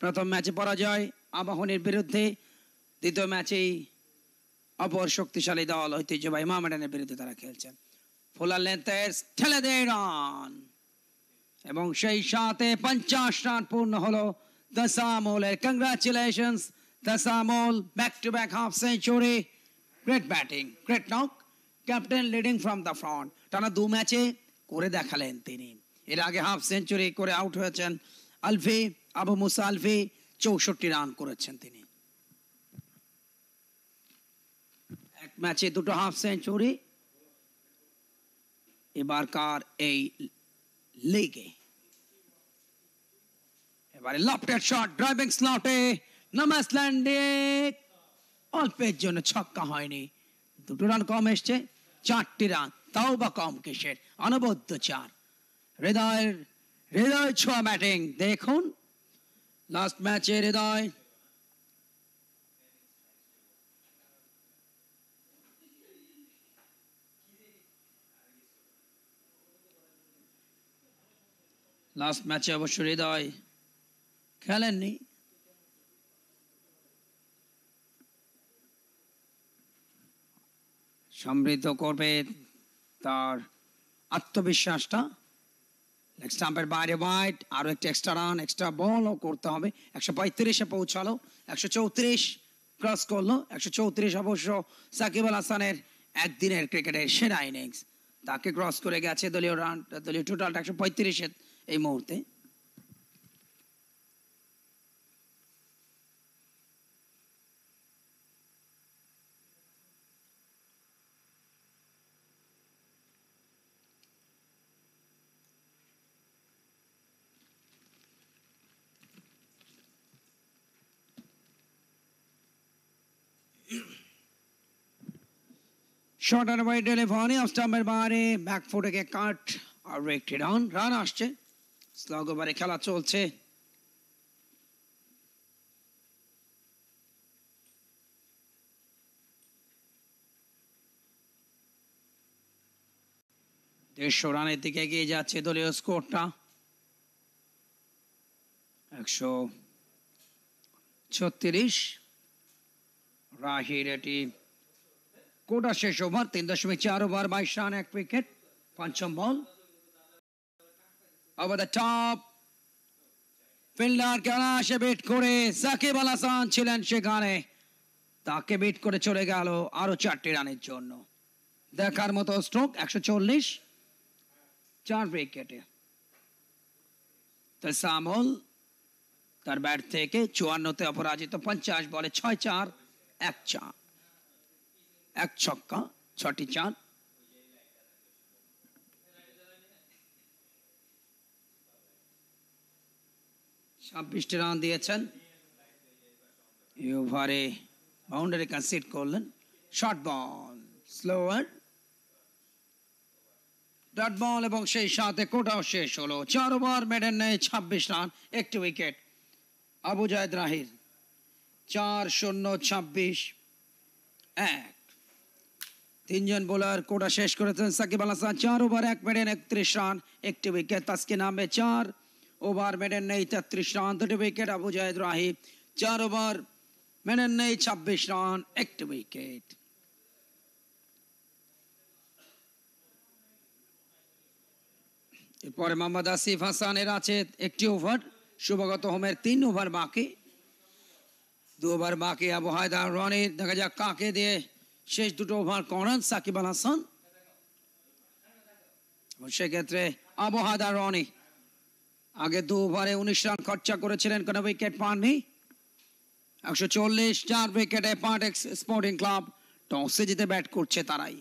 প্রথম ম্যাচে পরাজয় আবাহনীর বিরুদ্ধে দ্বিতীয় ম্যাচেই অপর শক্তিশালী দল ঐতিহ্যবাহী মামেডানের বিরুদ্ধে তারা খেলছেন ফোলা ঠেলে দেয় রান এবং সেই সাথে পঞ্চাশ রান পূর্ণ হলো দশামলের congratulations Tasamul back to back half century great batting great knock captain leading from the front টানা দু ম্যাচে করে দেখালেন তিনি এর আগে হাফ সেঞ্চুরি করে আউট হয়েছেন আলফি আবু মুসা আলফি চৌষট্টি রান করেছেন তিনি ম্যাচে দুটো হাফ সেঞ্চুরি এবার কার এই লেগে এবারে লফটের শট ড্রাইভিং স্লটে নামাস ল্যান্ডে অল্পের জন্য ছক্কা হয়নি দুটো রান কম এসছে চারটি রান তাও বা কম কিসের অনবদ্য চার হৃদয়ের হৃদয় ছোঁয়া ব্যাটিং দেখুন লাস্ট ম্যাচে হৃদয় লাস্ট ম্যাচে অবশ্য হৃদয় খেলেননি সমৃদ্ধ করবে তার আত্মবিশ্বাসটা স্টাম্পের বাইরে বাইট আরও একটা এক্সট্রা রান এক্সট্রা বলও করতে হবে একশো পঁয়ত্রিশে পৌঁছালো একশো চৌত্রিশ ক্রস করলো একশো চৌত্রিশ অবশ্য সাকিব আল হাসানের একদিনের ক্রিকেটের সেরা ইনিংস তাকে ক্রস করে গেছে দলীয় রান দলীয় টোটালটা একশো পঁয়ত্রিশের এই মুহূর্তে short and wide delivery off স্টাম্পের বাইরে ব্যাক ফুটে কাট আর একটি রান রান আসছে স্লগ ওভারে খেলা চলছে দেড়শো রানের দিকে এগিয়ে যাচ্ছে দলীয় স্কোরটা একশো ছত্রিশ রাহির এটি কোটা শেষ ওভার তিন দশমিক চার ওভার বাইশ রান এক উইকেট পঞ্চম বল over the top. ফিল্ডারকে অনায়াসে বেট করে সাকিব আল হাসান ছিলেন তাকে করে চলে গেল আরো চারটি রানের জন্য দেখার মতো স্ট্রোক একশো চল্লিশ চার উইকেটে তাই সামল তার ব্যাট থেকে চুয়ান্নতে অপরাজিত পঞ্চাশ বলে ছয় চার এক চার এক ছক্কা ছটি চার ছাব্বিশটি রান দিয়েছেন ওভারে বাউন্ডারি কনসিড করলেন short ball slower dot ball এবং সেই সাথে কোটাও শেষ হলো চার ওভার মেডেন নেয় ছাব্বিশ রান একটি উইকেট আবু জায়দ রাহির চার শূন্য ছাব্বিশ এক তিনজন বোলার কোটা শেষ করেছেন সাকিব আল হাসান চার ওভার এক মেডেন একত্রিশ রান একটি উইকেট তাসকিন আহমেদ চার ওভার মেডেন নেই তেত্রিশ রান দুটি উইকেট আবু জাহেদ রাহি চার ওভার মেডেন নেই ছাব্বিশ রান একটি উইকেট এরপরে মোহাম্মদ আসিফ হাসানের আছে একটি ওভার শুভগত হোমের তিন ওভার বাকি দু ওভার বাকি আবু হায়দার রনির দেখা যাক কাকে দিয়ে শেষ দুটো ওভার করান সাকিব আল হাসান সেক্ষেত্রে আবু হায়দার রনি আগে দু ওভারে উনিশ রান খরচা করেছিলেন কোনো উইকেট পাননি একশো চল্লিশ চার উইকেটে পাঁচ স্পোর্টিং ক্লাব টসে জিতে ব্যাট করছে তারাই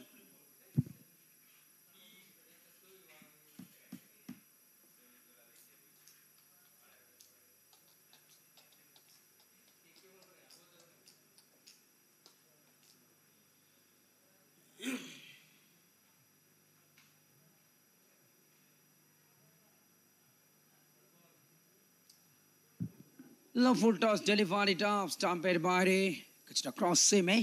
Low full toss delivered it off, stamped বাইরে কিছুটা ক্রস সেমে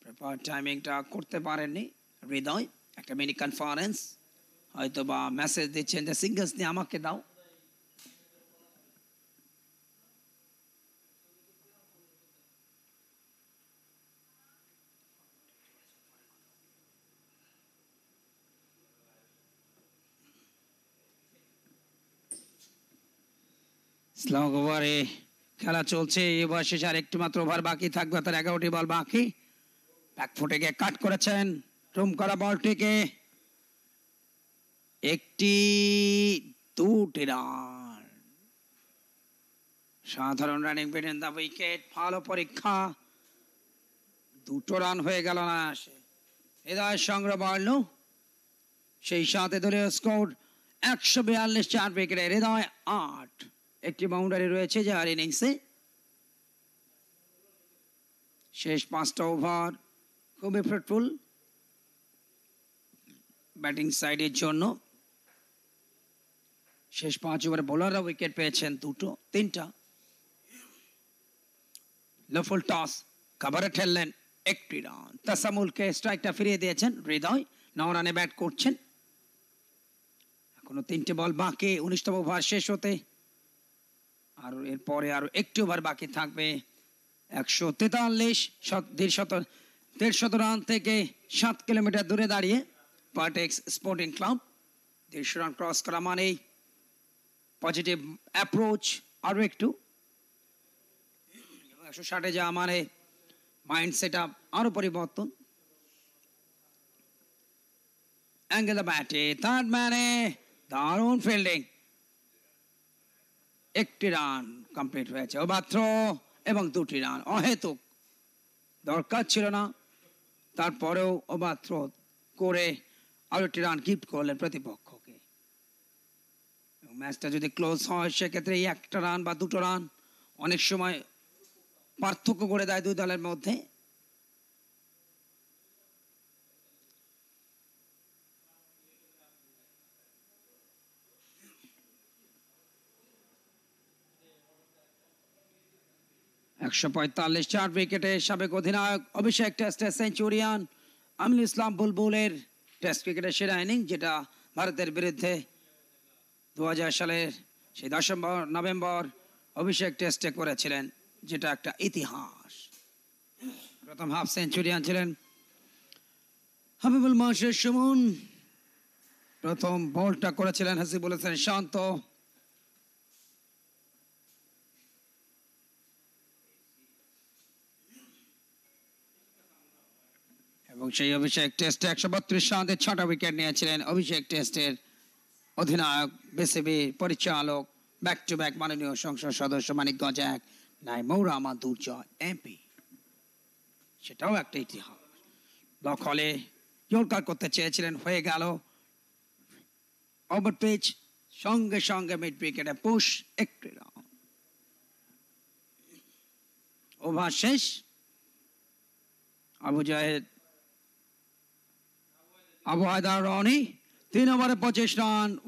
প্রপার টাইমিংটা করতে পারেননি হৃদয় একটা মিনি কনফারেন্স হয়তো বা মেসেজ দিচ্ছেন যে সিঙ্গেলস নিয়ে আমাকে দাও ইসলাম খেলা চলছে এবার শেষে আর একটি মাত্র ওভার বাকি থাকবে তার এগারোটি বল বাকি ফুটে গিয়ে কাট করেছেন রুম করা বলটিকে একটি দুটি রান সাধারণ রানিং বেটেন দা উইকেট ভালো পরীক্ষা দুটো রান হয়ে গেল না আসে হৃদয় সংগ্রহ বাড়ল সেই সাথে ধরে স্কোর একশো বিয়াল্লিশ চার উইকেটে হৃদয় আট একটি বাউন্ডারি রয়েছে যার ইনিংসে শেষ পাঁচটা ওভার খুবই ফ্রুটফুল ব্যাটিং সাইডের জন্য শেষ পাঁচ ওভারে বোলাররা উইকেট পেয়েছেন দুটো তিনটা লফল টস কাভারে ঠেললেন একটি রান তাসামুলকে স্ট্রাইকটা ফিরিয়ে দিয়েছেন হৃদয় ন রানে ব্যাট করছেন এখনো তিনটে বল বাঁকে উনিশতম ওভার শেষ হতে আর এরপরে আরও একটি ওভার বাকি থাকবে একশো তেতাল্লিশ দেড়শত দেড়শত রান থেকে সাত কিলোমিটার দূরে দাঁড়িয়ে পার্টেক্স স্পোর্টিং ক্লাব দেড়শো রান ক্রস করা মানেই পজিটিভ অ্যাপ্রোচ আরও একটু একশো ষাটে যা মানে মাইন্ড সেট আপ আরও পরিবর্তন অ্যাঙ্গেল ব্যাটে থার্ড ম্যানে দারুণ ফিল্ডিং একটি রান কমপ্লিট হয়েছে অবাত্র এবং দুটি রান অহেতুক দরকার ছিল না তারপরেও অবাত্র করে আরও একটি রান গিফট করলেন প্রতিপক্ষকে ম্যাচটা যদি ক্লোজ হয় সেক্ষেত্রে একটা রান বা দুটো রান অনেক সময় পার্থক্য করে দেয় দুই দলের মধ্যে একশো পঁয়তাল্লিশ চার উইকেটে সাবেক অধিনায়ক অভিষেক টেস্টে সেঞ্চুরিয়ান আমিনুল ইসলাম বুলবুলের টেস্ট ক্রিকেটের সেরা ইনিং যেটা ভারতের বিরুদ্ধে দু সালের সেই দশম্বর নভেম্বর অভিষেক টেস্টে করেছিলেন যেটা একটা ইতিহাস প্রথম হাফ সেঞ্চুরিয়ান ছিলেন হাবিবুল মাসের সুমন প্রথম বলটা করেছিলেন হাসিবুল হোসেন শান্ত এবং সেই অভিষেক টেস্টে একশো বত্রিশ রানে ছটা উইকেট নিয়েছিলেন অভিষেক টেস্টের অধিনায়ক বিসিবি পরিচালক ব্যাক টু ব্যাক মাননীয় সংসদ সদস্য মানিকগঞ্জ এক নাই মৌরামা দুর্জয় এমপি সেটাও একটা ইতিহাস দখলে জোরকার করতে চেয়েছিলেন হয়ে গেল ওভার পিচ সঙ্গে সঙ্গে মিড উইকেটে পুষ একটি রান ওভার শেষ Abu Zahed Abu Abhayda Rani, 3 number 25 run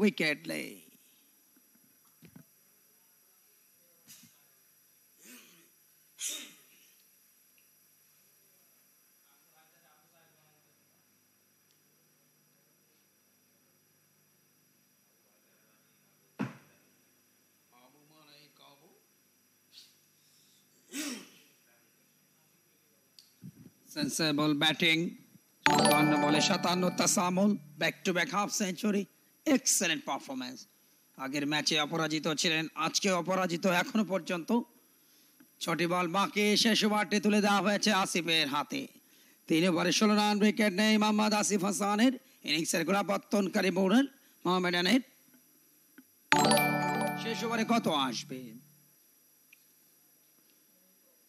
Sensible batting. চুয়ান্ন বলে সাতান্ন Tasamul back to back half century excellent performance আগের ম্যাচে অপরাজিত ছিলেন আজকে অপরাজিত এখনো পর্যন্ত ছটি বল বাকি শেষ ওভারটি তুলে দেওয়া হয়েছে আসিফের হাতে তিন ওভারে ষোলো রান উইকেট নেয় মোহাম্মদ আসিফ হাসানের ইনিংসের গোড়াপত্তনকারী বোর্ডার মোহামেডানের শেষ ওভারে কত আসবে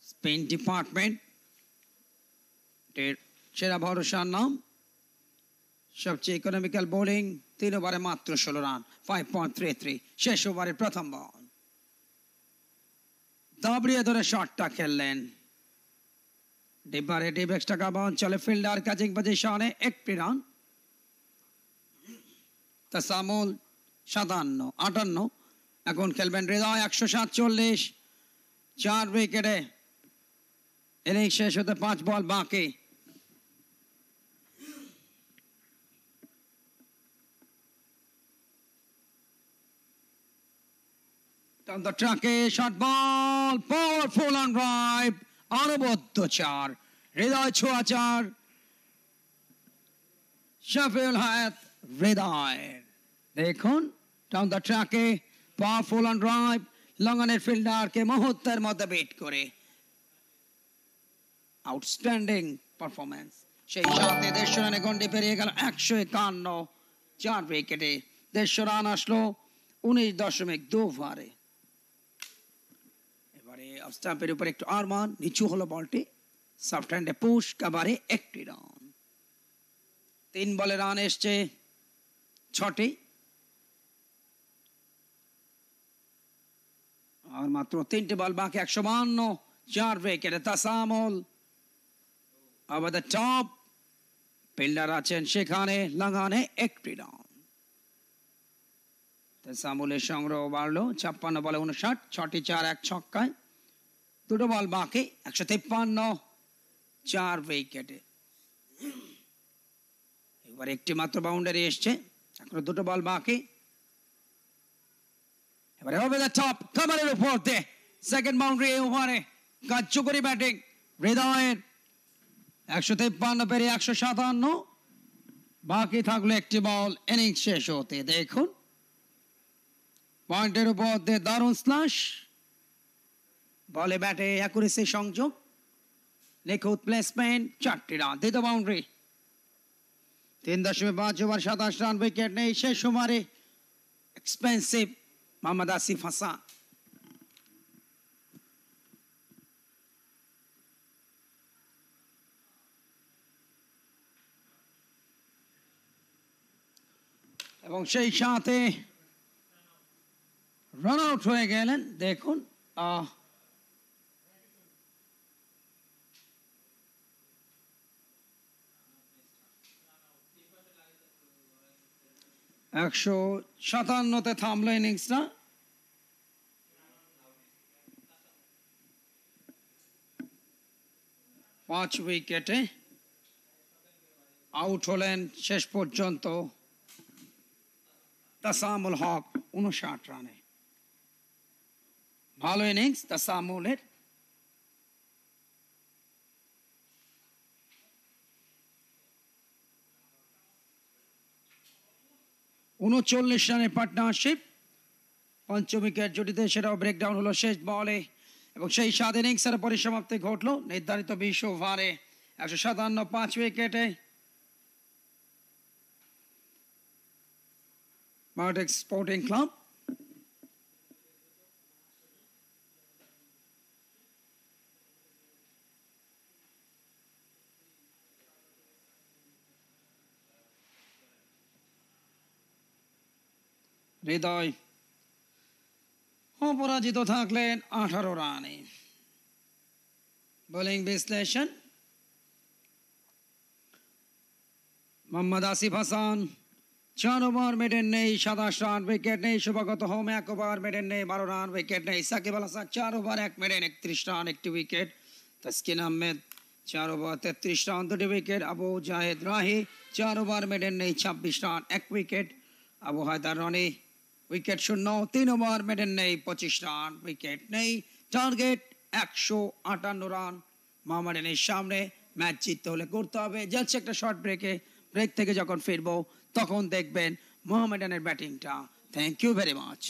স্পেন ডিপার্টমেন্ট সেরা ভরসার নাম সবচেয়ে ইকোনমিক্যাল বোলিং তিন ওভারে মাত্র ষোলো run five point three three শেষ ওভারে প্রথম বল দাবড়িয়ে ধরে শটটা খেললেন ডিব্বারে ডিপ এক্সট্রা কাবা চলে ফিল্ডার কাজিং পজিশনে একটি রান তাসামুল সাতান্ন আটান্ন এখন খেলবেন হৃদয় একশো সাতচল্লিশ চার উইকেটে ইনিংস শেষ হতে পাঁচ বল বাকি Down the a shot ball, powerful and ripe, অনবদ্য চার হৃদয় ছোঁয়া চার শাফিউল হায়াত হৃদয় দেখুন ডাউন দ্য ট্র্যাকে পাওয়ারফুল অন ড্রাইভ লঙ্গনের ফিল্ডারকে মুহূর্তের মধ্যে বেট করে আউটস্ট্যান্ডিং পারফরমেন্স সেই সাথে দেড়শো রানে গন্ডে পেরিয়ে গেল একশো একান্ন চার উইকেটে দেড়শো রান আসলো উনিশ দশমিক দু ওভারে অফ স্টাম্পের উপর একটু আর মান নিচু হলো বলটি সফট হ্যান্ডে পুশ কাবারে একটি রান তিন বলে রান এসছে ছটি আর মাত্র তিনটে বল বাকি একশো বান্ন চার উইকেটে তাসামল আবার টপ ফিল্ডার আছেন সেখানে লাগানে একটি রান তাসামলের সংগ্রহ বাড়লো ছাপ্পান্ন বলে উনষাট ছটি চার এক ছক্কায় দুটো বল বাকি একশো তেপ্পান্ন চার উইকেটে এবার একটি মাত্র বাউন্ডারি এসছে এখনো দুটো বল বাকি এবারে হবে দা টপ কামারের উপর দে সেকেন্ড বাউন্ডারি এই ওভারে কার্যকরী ব্যাটিং হৃদয়ের একশো তেপ্পান্ন পেরে একশো সাতান্ন বাকি থাকলো একটি বল ইনিংস শেষ হতে দেখুন পয়েন্টের উপর দে দারুণ স্লাশ বলে ব্যাটে অ্যাকুরেসি সংযোগ নিখুঁত প্লেসমেন্ট চারটি রান দ্বিতীয় বাউন্ডারি তিন দশমিক পাঁচ ওভার সাতাশ রান উইকেট নেই শেষ ওভারে এক্সপেন্সিভ মোহাম্মদ আসিফ হাসান এবং সেই সাথে রান আউট হয়ে গেলেন দেখুন আহ একশো সাতান্নতে থামলো ইনিংসটা পাঁচ উইকেটে আউট হলেন শেষ পর্যন্ত তাসামুল হক উনষাট রানে ভালো ইনিংস তাসামুলের উনচল্লিশ রানের পার্টনারশিপ পঞ্চম উইকেট জুটিতে সেটাও ব্রেকডাউন হলো শেষ বলে এবং সেই সাত ইনিংসের পরিসমাপ্তি ঘটলো নির্ধারিত বিশ ওভারে একশো সাতান্ন পাঁচ উইকেটে মার্টেক্স স্পোর্টিং ক্লাব হৃদয় অপরাজিত থাকলেন আঠারো রানে বোলিং বিশ্লেষণ মোহাম্মদ আসিফ হাসান চার ওভার মেডেন নেই সাতাশ রান উইকেট নেই শুভাগত হোম এক ওভার মেডেন নেই বারো রান উইকেট নেই সাকিব আল হাসান চার ওভার এক মেডেন একত্রিশ রান একটি উইকেট তাসকিন আহমেদ চার ওভার তেত্রিশ রান দুটি উইকেট আবু জাহেদ রাহি চার ওভার মেডেন নেই ছাব্বিশ রান এক উইকেট আবু হায়দার রনি উইকেট শূন্য তিন ওভার মেডেন নেই পঁচিশ রান উইকেট নেই টার্গেট একশো আটান্ন রান মোহামেডানের সামনে ম্যাচ জিততে হলে করতে হবে যাচ্ছে একটা শর্ট ব্রেকে ব্রেক থেকে যখন ফিরবো তখন দেখবেন মোহামেডানের ব্যাটিংটা থ্যাংক ইউ ভেরি মাচ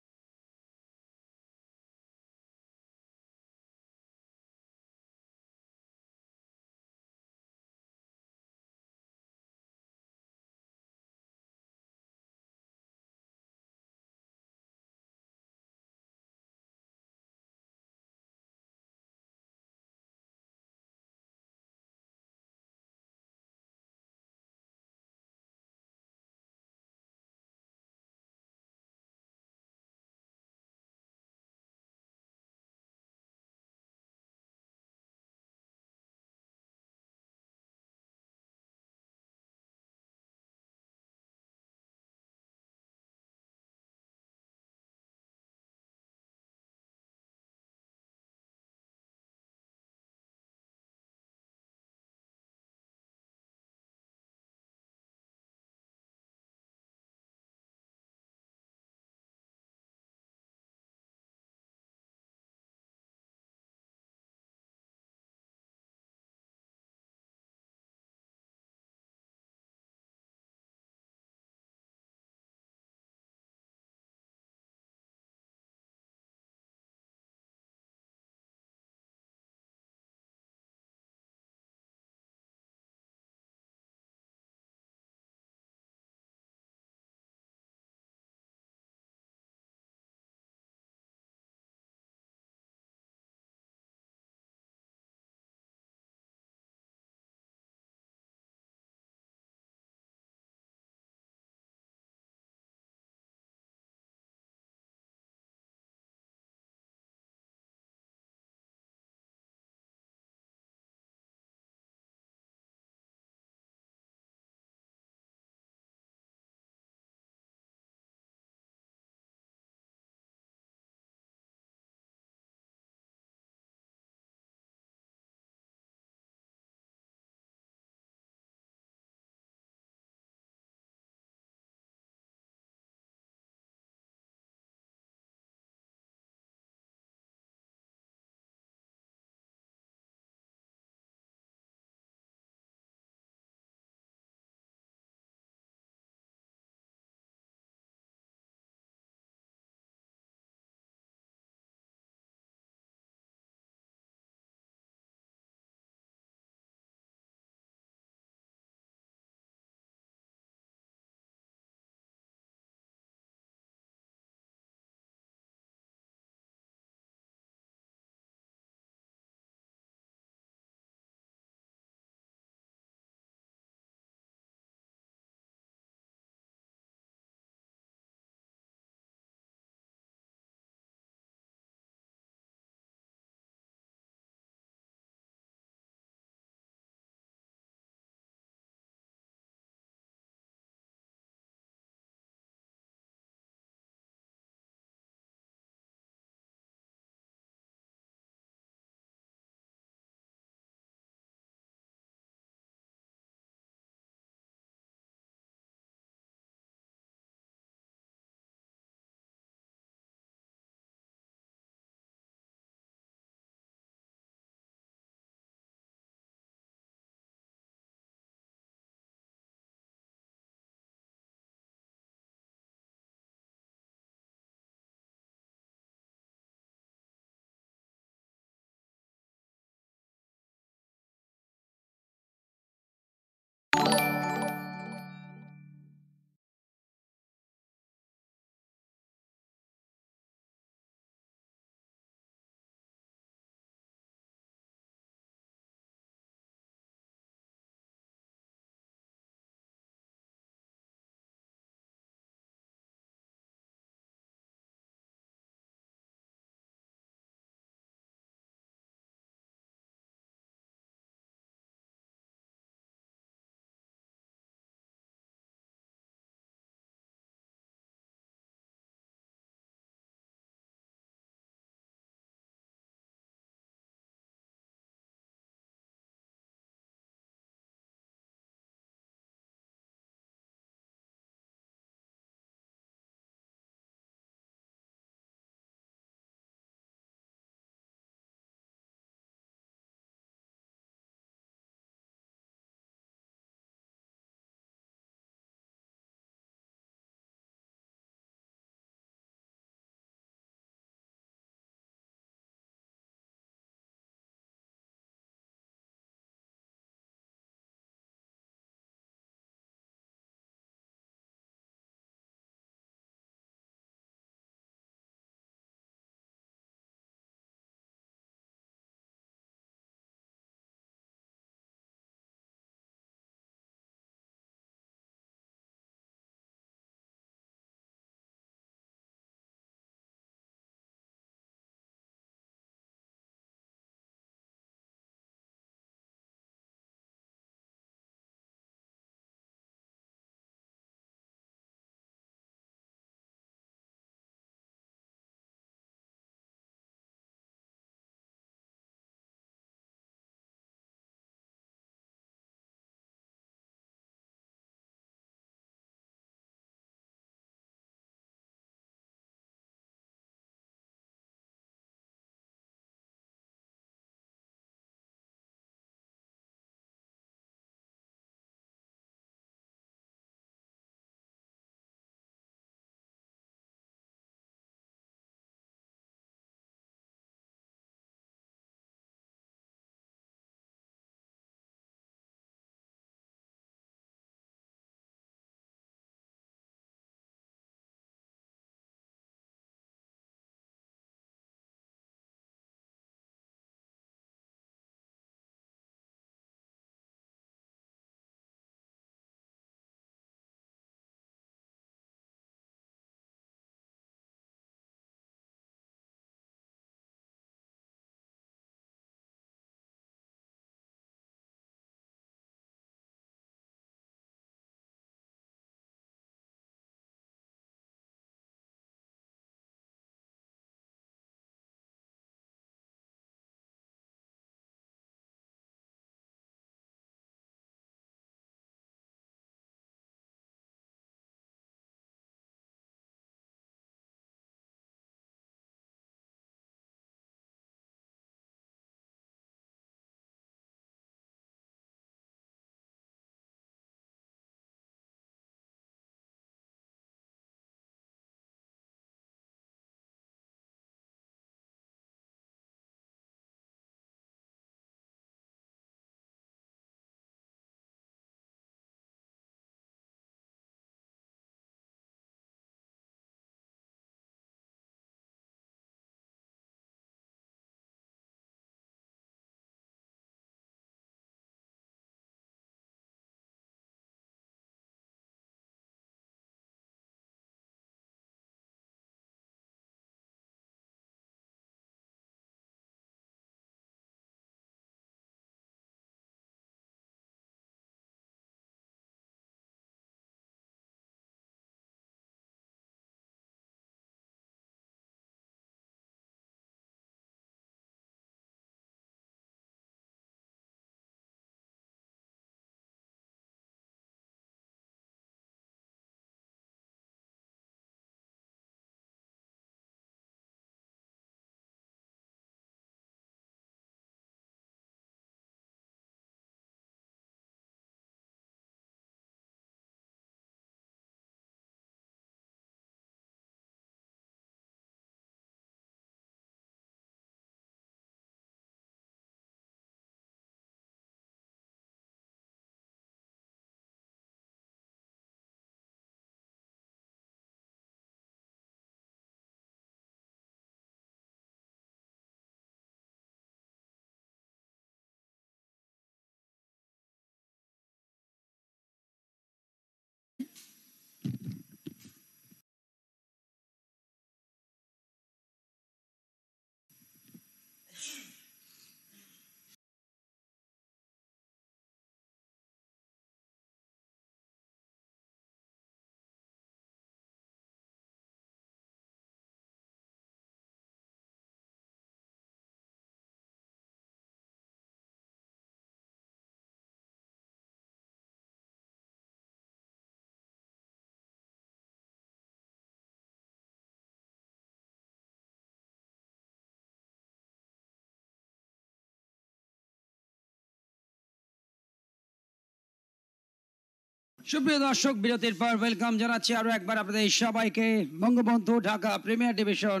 সুপ্রিয় দর্শক বিরতির পর ওয়েলকাম জানাচ্ছি আরও একবার আপনাদের সবাইকে Bangabandhu Dhaka premier division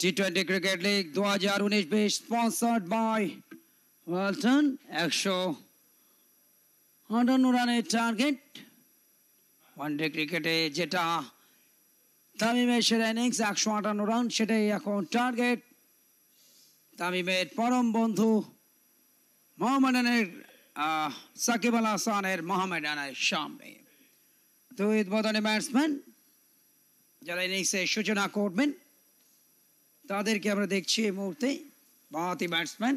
T twenty cricket league দু হাজার উনিশ বিশ স্পন্সার্ড বাই ওয়ালটন একশো আটান্ন রানের টার্গেট ওয়ান ডে ক্রিকেটে যেটা তামিমের সেরা ইনিংস একশো আটান্ন রান সেটাই এখন টার্গেট তামিমের পরম বন্ধু মোহাম্মদ আহ সকেবাল হাসানের মহামৈডানায় शाम में तो इद्भूतोंने बैट्समैन जलाई नेइसे सूचना कोर्डमेन তাদেরকে আমরা দেখছি এই মুহূর্তে পাঁচটি बैट्समैन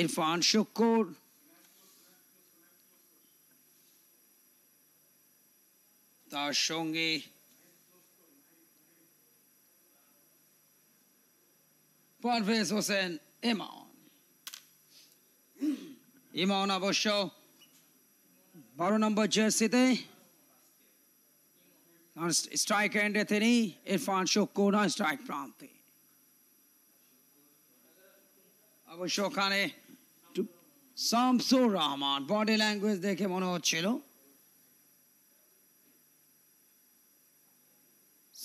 इरफान শুকর দাশুঙ্গি ফরভেজ হোসেন एम ইমন অবশ্য বারো নম্বর জার্সিতে স্ট্রাইক এন্ডে তিনি ইরফান শকুনা স্ট্রাইক প্রান্তে অবশ্য ওখানে শামসুর রহমান বডি ল্যাঙ্গুয়েজ দেখে মনে হচ্ছিল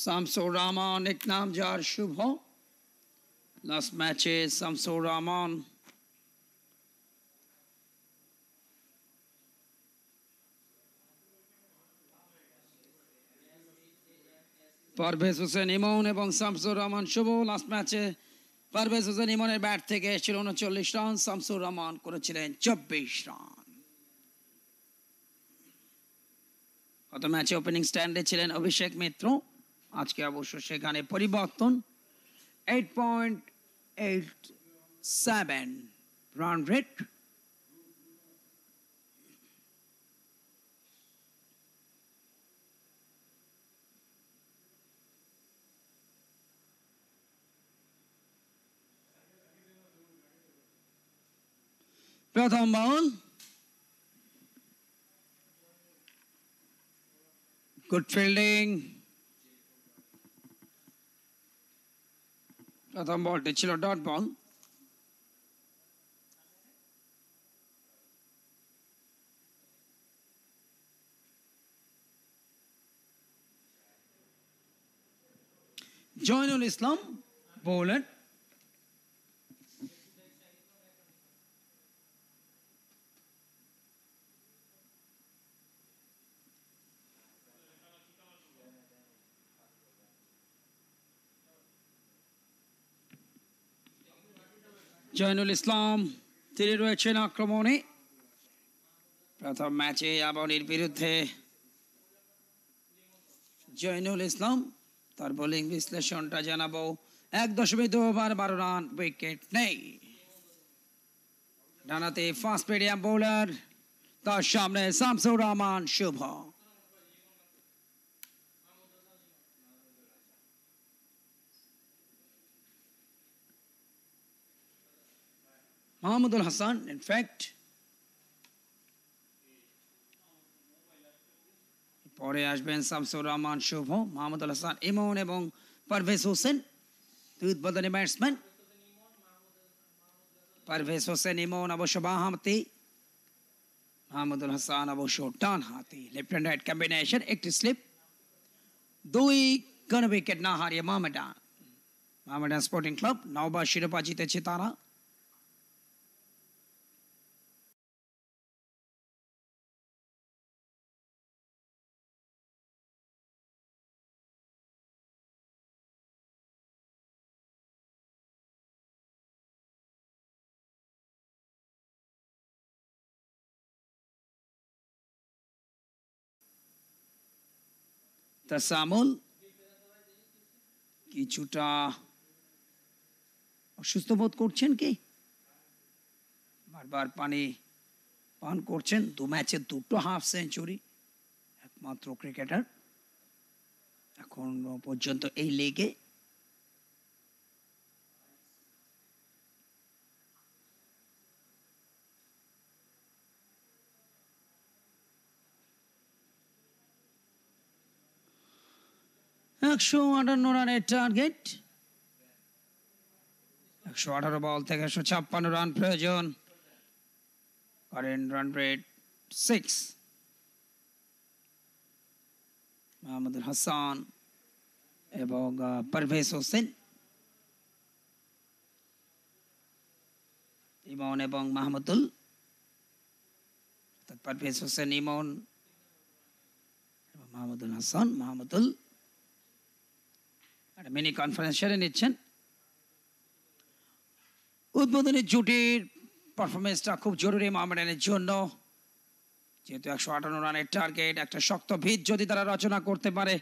শামসুর রহমান এক নাম যার শুভ লাস্ট ম্যাচে শামসুর রহমান পারভেজ হোসেন ইমন এবং শামসুর রহমান শুভ লাস্ট ম্যাচে পারভেজ হোসেন ইমনের ব্যাট থেকে এসেছিল উনচল্লিশ রান শামসুর রহমান করেছিলেন চব্বিশ রান গত ম্যাচে ওপেনিং স্ট্যান্ডে ছিলেন অভিষেক মিত্র আজকে অবশ্য সেখানে পরিবর্তন eight point eight seven run rate Bertan Bowen? Good fielding. Pratham ball తెచ్చిలో dot ball Joynul Islam bowler Joynul Islam তিনি রয়েছেন আক্রমণে প্রথম ম্যাচে আবনির বিরুদ্ধে জয়নুল ইসলাম তার বোলিং বিশ্লেষণটা জানাবো এক দশমিক দু ওভার বারো রান উইকেট নেই ডানাতে ফাস্ট মিডিয়াম বোলার তার সামনে শামসুর রহমান শুভ Muhammad al Hassan, in fact, পরে আসবেন শামসুর রহমান শুভ মাহমুদ আল হাসান ইমন এবং পারভেজ হোসেন দুই উদ্বোধনী ব্যাটসম্যান পারভেজ হোসেন ইমন অবশ্য বাঁ হাতি মাহমুদুল হাসান অবশ্য ডান হাতি লেফট হ্যান্ড রাইট কম্বিনেশন একটি স্লিপ দুই কোনো উইকেট না হারিয়ে মোহামেডান মোহামেডান স্পোর্টিং ক্লাব নওবার শিরোপা জিতেছে তারা তাসামুল কিছুটা অসুস্থ বোধ করছেন কি বারবার পানি পান করছেন দু ম্যাচে দুটো হাফ সেঞ্চুরি একমাত্র ক্রিকেটার এখন পর্যন্ত এই লিগে একশো আটান্ন রানের টার্গেট একশো আঠারো বল থেকে একশো ছাপ্পান্ন রান প্রয়োজন current run rate six Hasan এবং পারভেজ হোসেন ইমন এবং মাহমুদুল পারভেজ হোসেন ইমন মাহমুদুল হাসান মাহমুদুল একটা মিনি কনফারেন্স সেরে নিচ্ছেন উদ্বোধনী জুটির পারফরমেন্সটা খুব জরুরি মামেডানের জন্য যেহেতু একশো আটান্ন রানের টার্গেট একটা শক্ত ভিত যদি তারা রচনা করতে পারে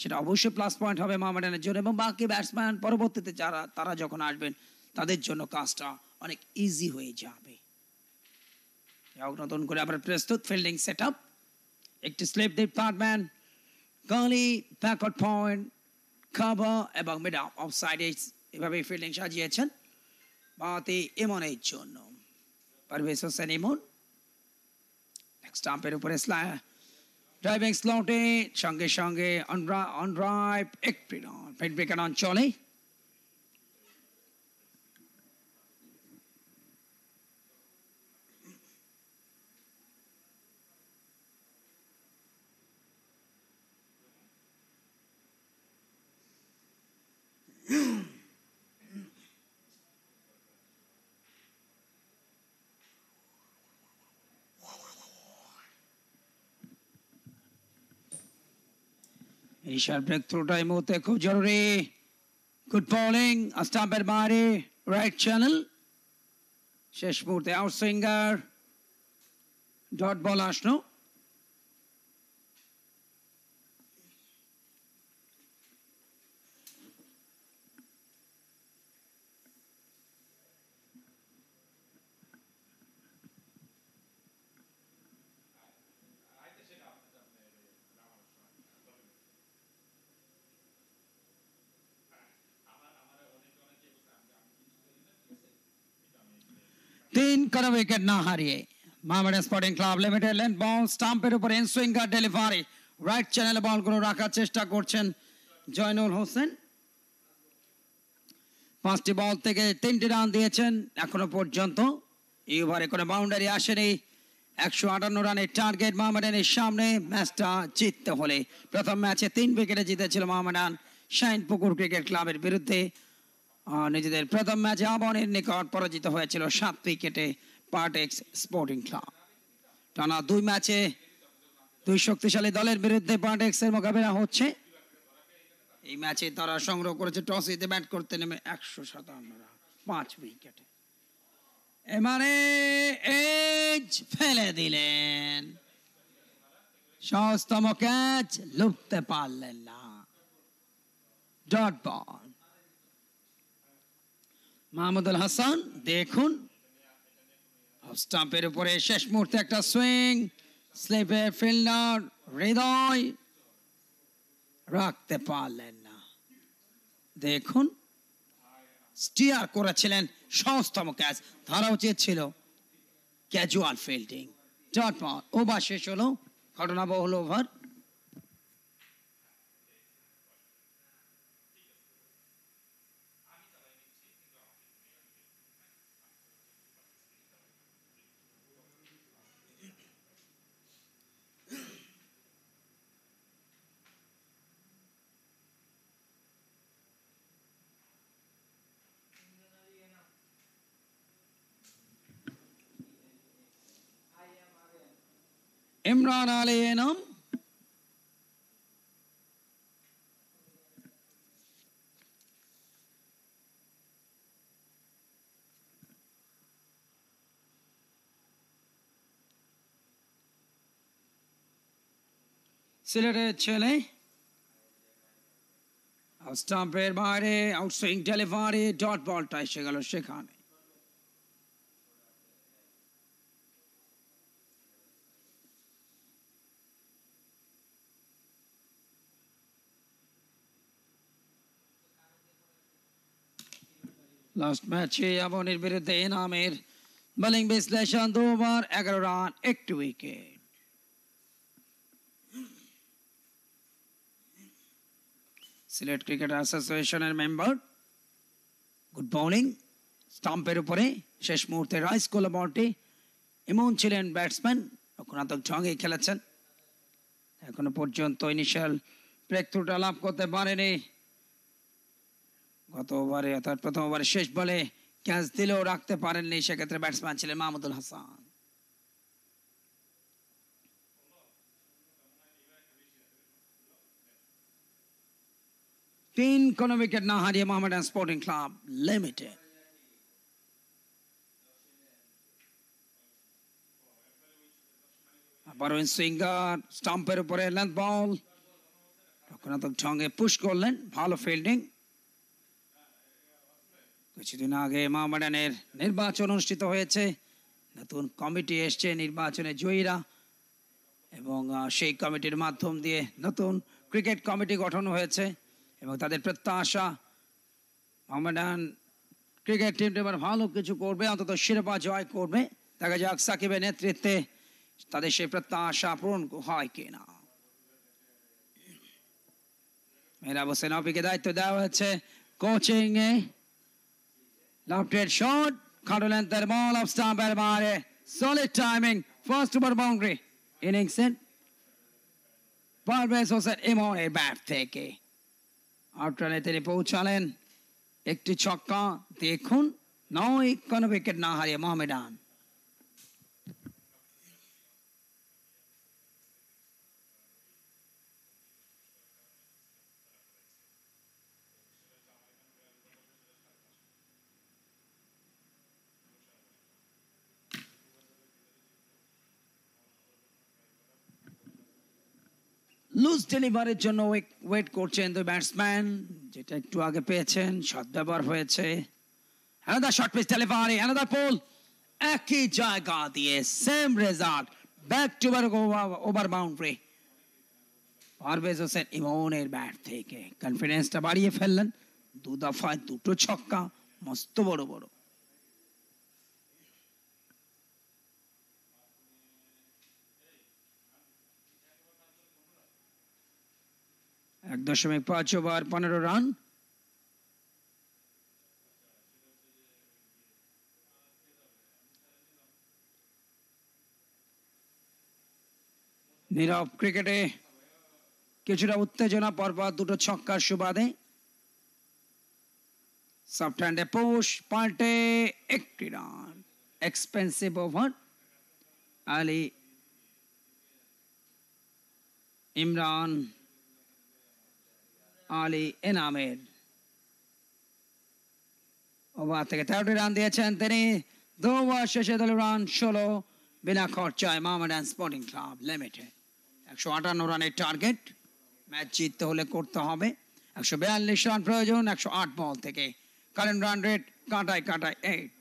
সেটা অবশ্যই প্লাস পয়েন্ট হবে মামেডানের জন্য এবং বাকি ব্যাটসম্যান পরবর্তীতে যারা তারা যখন আসবেন তাদের জন্য কাজটা অনেক ইজি হয়ে যাবে নতুন করে আবার প্রস্তুত ফিল্ডিং সেট আপ একটি স্লিপ দিপ থার্ড ম্যান কালি ব্যাকওয়ার্ড পয়েন্ট カバー এব ัง মে দা অফসাইড ইবে ফিলিং চা দি আছেন বাতি ইমোন এর জন্য পারমিশন চাই নাও নেক্সট আমপের উপরে স্লাইড ড্রাইভিং স্লাটিং সঙ্গে সঙ্গে অন রাইড এক প্লন ফিডব্যাক অন চলে Initial breakthrough time होते खूब जरूरी गुड बॉलिंग स्टम्प एट मारे राइट चैनल शेष मुहूर्ते आउट स्विंगर डॉट बॉल आसनो কোনো উইকেট না হারিয়ে Mohammedan sporting club limited length ball স্টাম্পের উপর এন সুইঙ্গার ডেলিভারি রাইট চ্যানেলে বলগুলো রাখার চেষ্টা করছেন জয়নুল হোসেন পাঁচটি বল থেকে তিনটি রান দিয়েছেন এখনো পর্যন্ত এবারে কোনো বাউন্ডারি আসেনি একশো আটান্ন রানের টার্গেট মহামেডানের সামনে ম্যাচটা জিততে হলে প্রথম ম্যাচে তিন উইকেটে জিতেছিল মোহামেডান শাইনপুকুর ক্রিকেট ক্লাবের বিরুদ্ধে নিজেদের প্রথম ম্যাচে আবনের নিকট পরাজিত হয়েছিল সাত উইকেটে পার্টেক্স স্পোর্টিং ক্লাব টানা দুই ম্যাচে দুই শক্তিশালী দলের বিরুদ্ধে এর মোকাবিলা হচ্ছে এই ম্যাচে তারা সংগ্রহ করেছে টস জিতে ব্যাট করতে নেমে একশো সাতান্ন রান পাঁচ উইকেটে এমানে এজ ফেলে দিলেন সহজতম ক্যাচ লুপতে পারলেন না ডট বল মাহমুদুল হাসান দেখুন স্টাম্পের উপরে শেষ মুহূর্তে একটা সুইং স্লিপে ফিল্ডার হৃদয় রাখতে পারলেন না দেখুন স্টিয়ার করেছিলেন সহজতম ক্যাচ ধরা উচিত ছিল ক্যাজুয়াল ফিল্ডিং ওভার শেষ হলো ঘটনা বহুল ওভার இம்ரானாலேனம் சிலரச்சலை স্টাম্পের বাইরে আউটসুইং ডেলিভারি ডট বলটা এসে গেল সেখানে লাস্ট ম্যাচে আবনের বিরুদ্ধে এনামের বোলিং বিশ্লেষণ দু ওভার এগারো রান একটি উইকেট সিলেট ক্রিকেট অ্যাসোসিয়েশনের মেম্বার গুড বোলিং স্টাম্পের উপরে শেষ মুহূর্তে রাইস করলো বলটি এমন ছিলেন ব্যাটসম্যান রক্ষণাত্মক ঝঙ্গে খেলেছেন এখনো পর্যন্ত ইনিশিয়াল ব্রেক থ্রুটা লাভ করতে পারেনি গত ওভারে অর্থাৎ প্রথম ওভারে শেষ বলে ক্যাচ দিলেও রাখতে পারেননি সেক্ষেত্রে ব্যাটসম্যান ছিলেন মাহমুদুল হাসান তিন কোনো উইকেট না হারিয়ে মোহামেডান স্পোর্টিং ক্লাব লিমিটেড পারভিন সুইঙ্গার স্টাম্পের উপরে লেন্থ বল রক্ষণাত্মক ঢঙ্গে পুশ করলেন ভালো ফিল্ডিং কিছুদিন আগে মামাডানের নির্বাচন অনুষ্ঠিত হয়েছে নতুন কমিটি এসছে নির্বাচনে জয়ীরা এবং সেই কমিটির মাধ্যম দিয়ে নতুন ক্রিকেট কমিটি গঠন হয়েছে এবং তাদের প্রত্যাশা মোহামেডান ক্রিকেট টিম এবার ভালো কিছু করবে অন্তত শিরোপা জয় করবে দেখা যাক সাকিবের নেতৃত্বে তাদের সেই প্রত্যাশা পূরণ হয় কিনা মেহরাব হোসেন অফিকে দায়িত্ব দেওয়া হয়েছে কোচিংয়ে Left-hand shot. Control and third ball off stump by Mare. Solid timing. First over boundary. Innings in. Parvez Hossain ইমনের ব্যাট থেকে আউটরানে তিনি পৌঁছালেন একটি ছক্কা দেখুন নয় কোনো উইকেট না হারিয়ে মোহামেডান লুজ ডেলিভারির জন্য ওয়েট করছেন দুই ব্যাটসম্যান যেটা একটু আগে পেয়েছেন সদ্ব্যবহার হয়েছে another short pitch delivery another pull একই জায়গা দিয়ে same result back to back over boundary Parvez Hossain ইমনের ব্যাট থেকে কনফিডেন্সটা বাড়িয়ে ফেললেন দু দফায় দুটো ছক্কা মস্ত বড় বড় এক দশমিক পাঁচ ওভার পনেরো রান নীরব ক্রিকেটে কিছুটা উত্তেজনা পরপর দুটো ছক্কার সুবাদে সফট হ্যান্ডে পৌষ পাল্টে একটি run expensive over Ali Imran Ali এনামের ওভার থেকে তেরোটি রান দিয়েছেন তিনি দু ওভার শেষে দলের রান ষোলো বিনা খরচায় মামাডান স্পোর্টিং ক্লাব লিমিটেড একশো আটান্ন রানের টার্গেট ম্যাচ জিততে হলে করতে হবে একশো বিয়াল্লিশ রান প্রয়োজন একশো আট বল থেকে কারেন্ট রান রেট কাটায় কাটায় এইট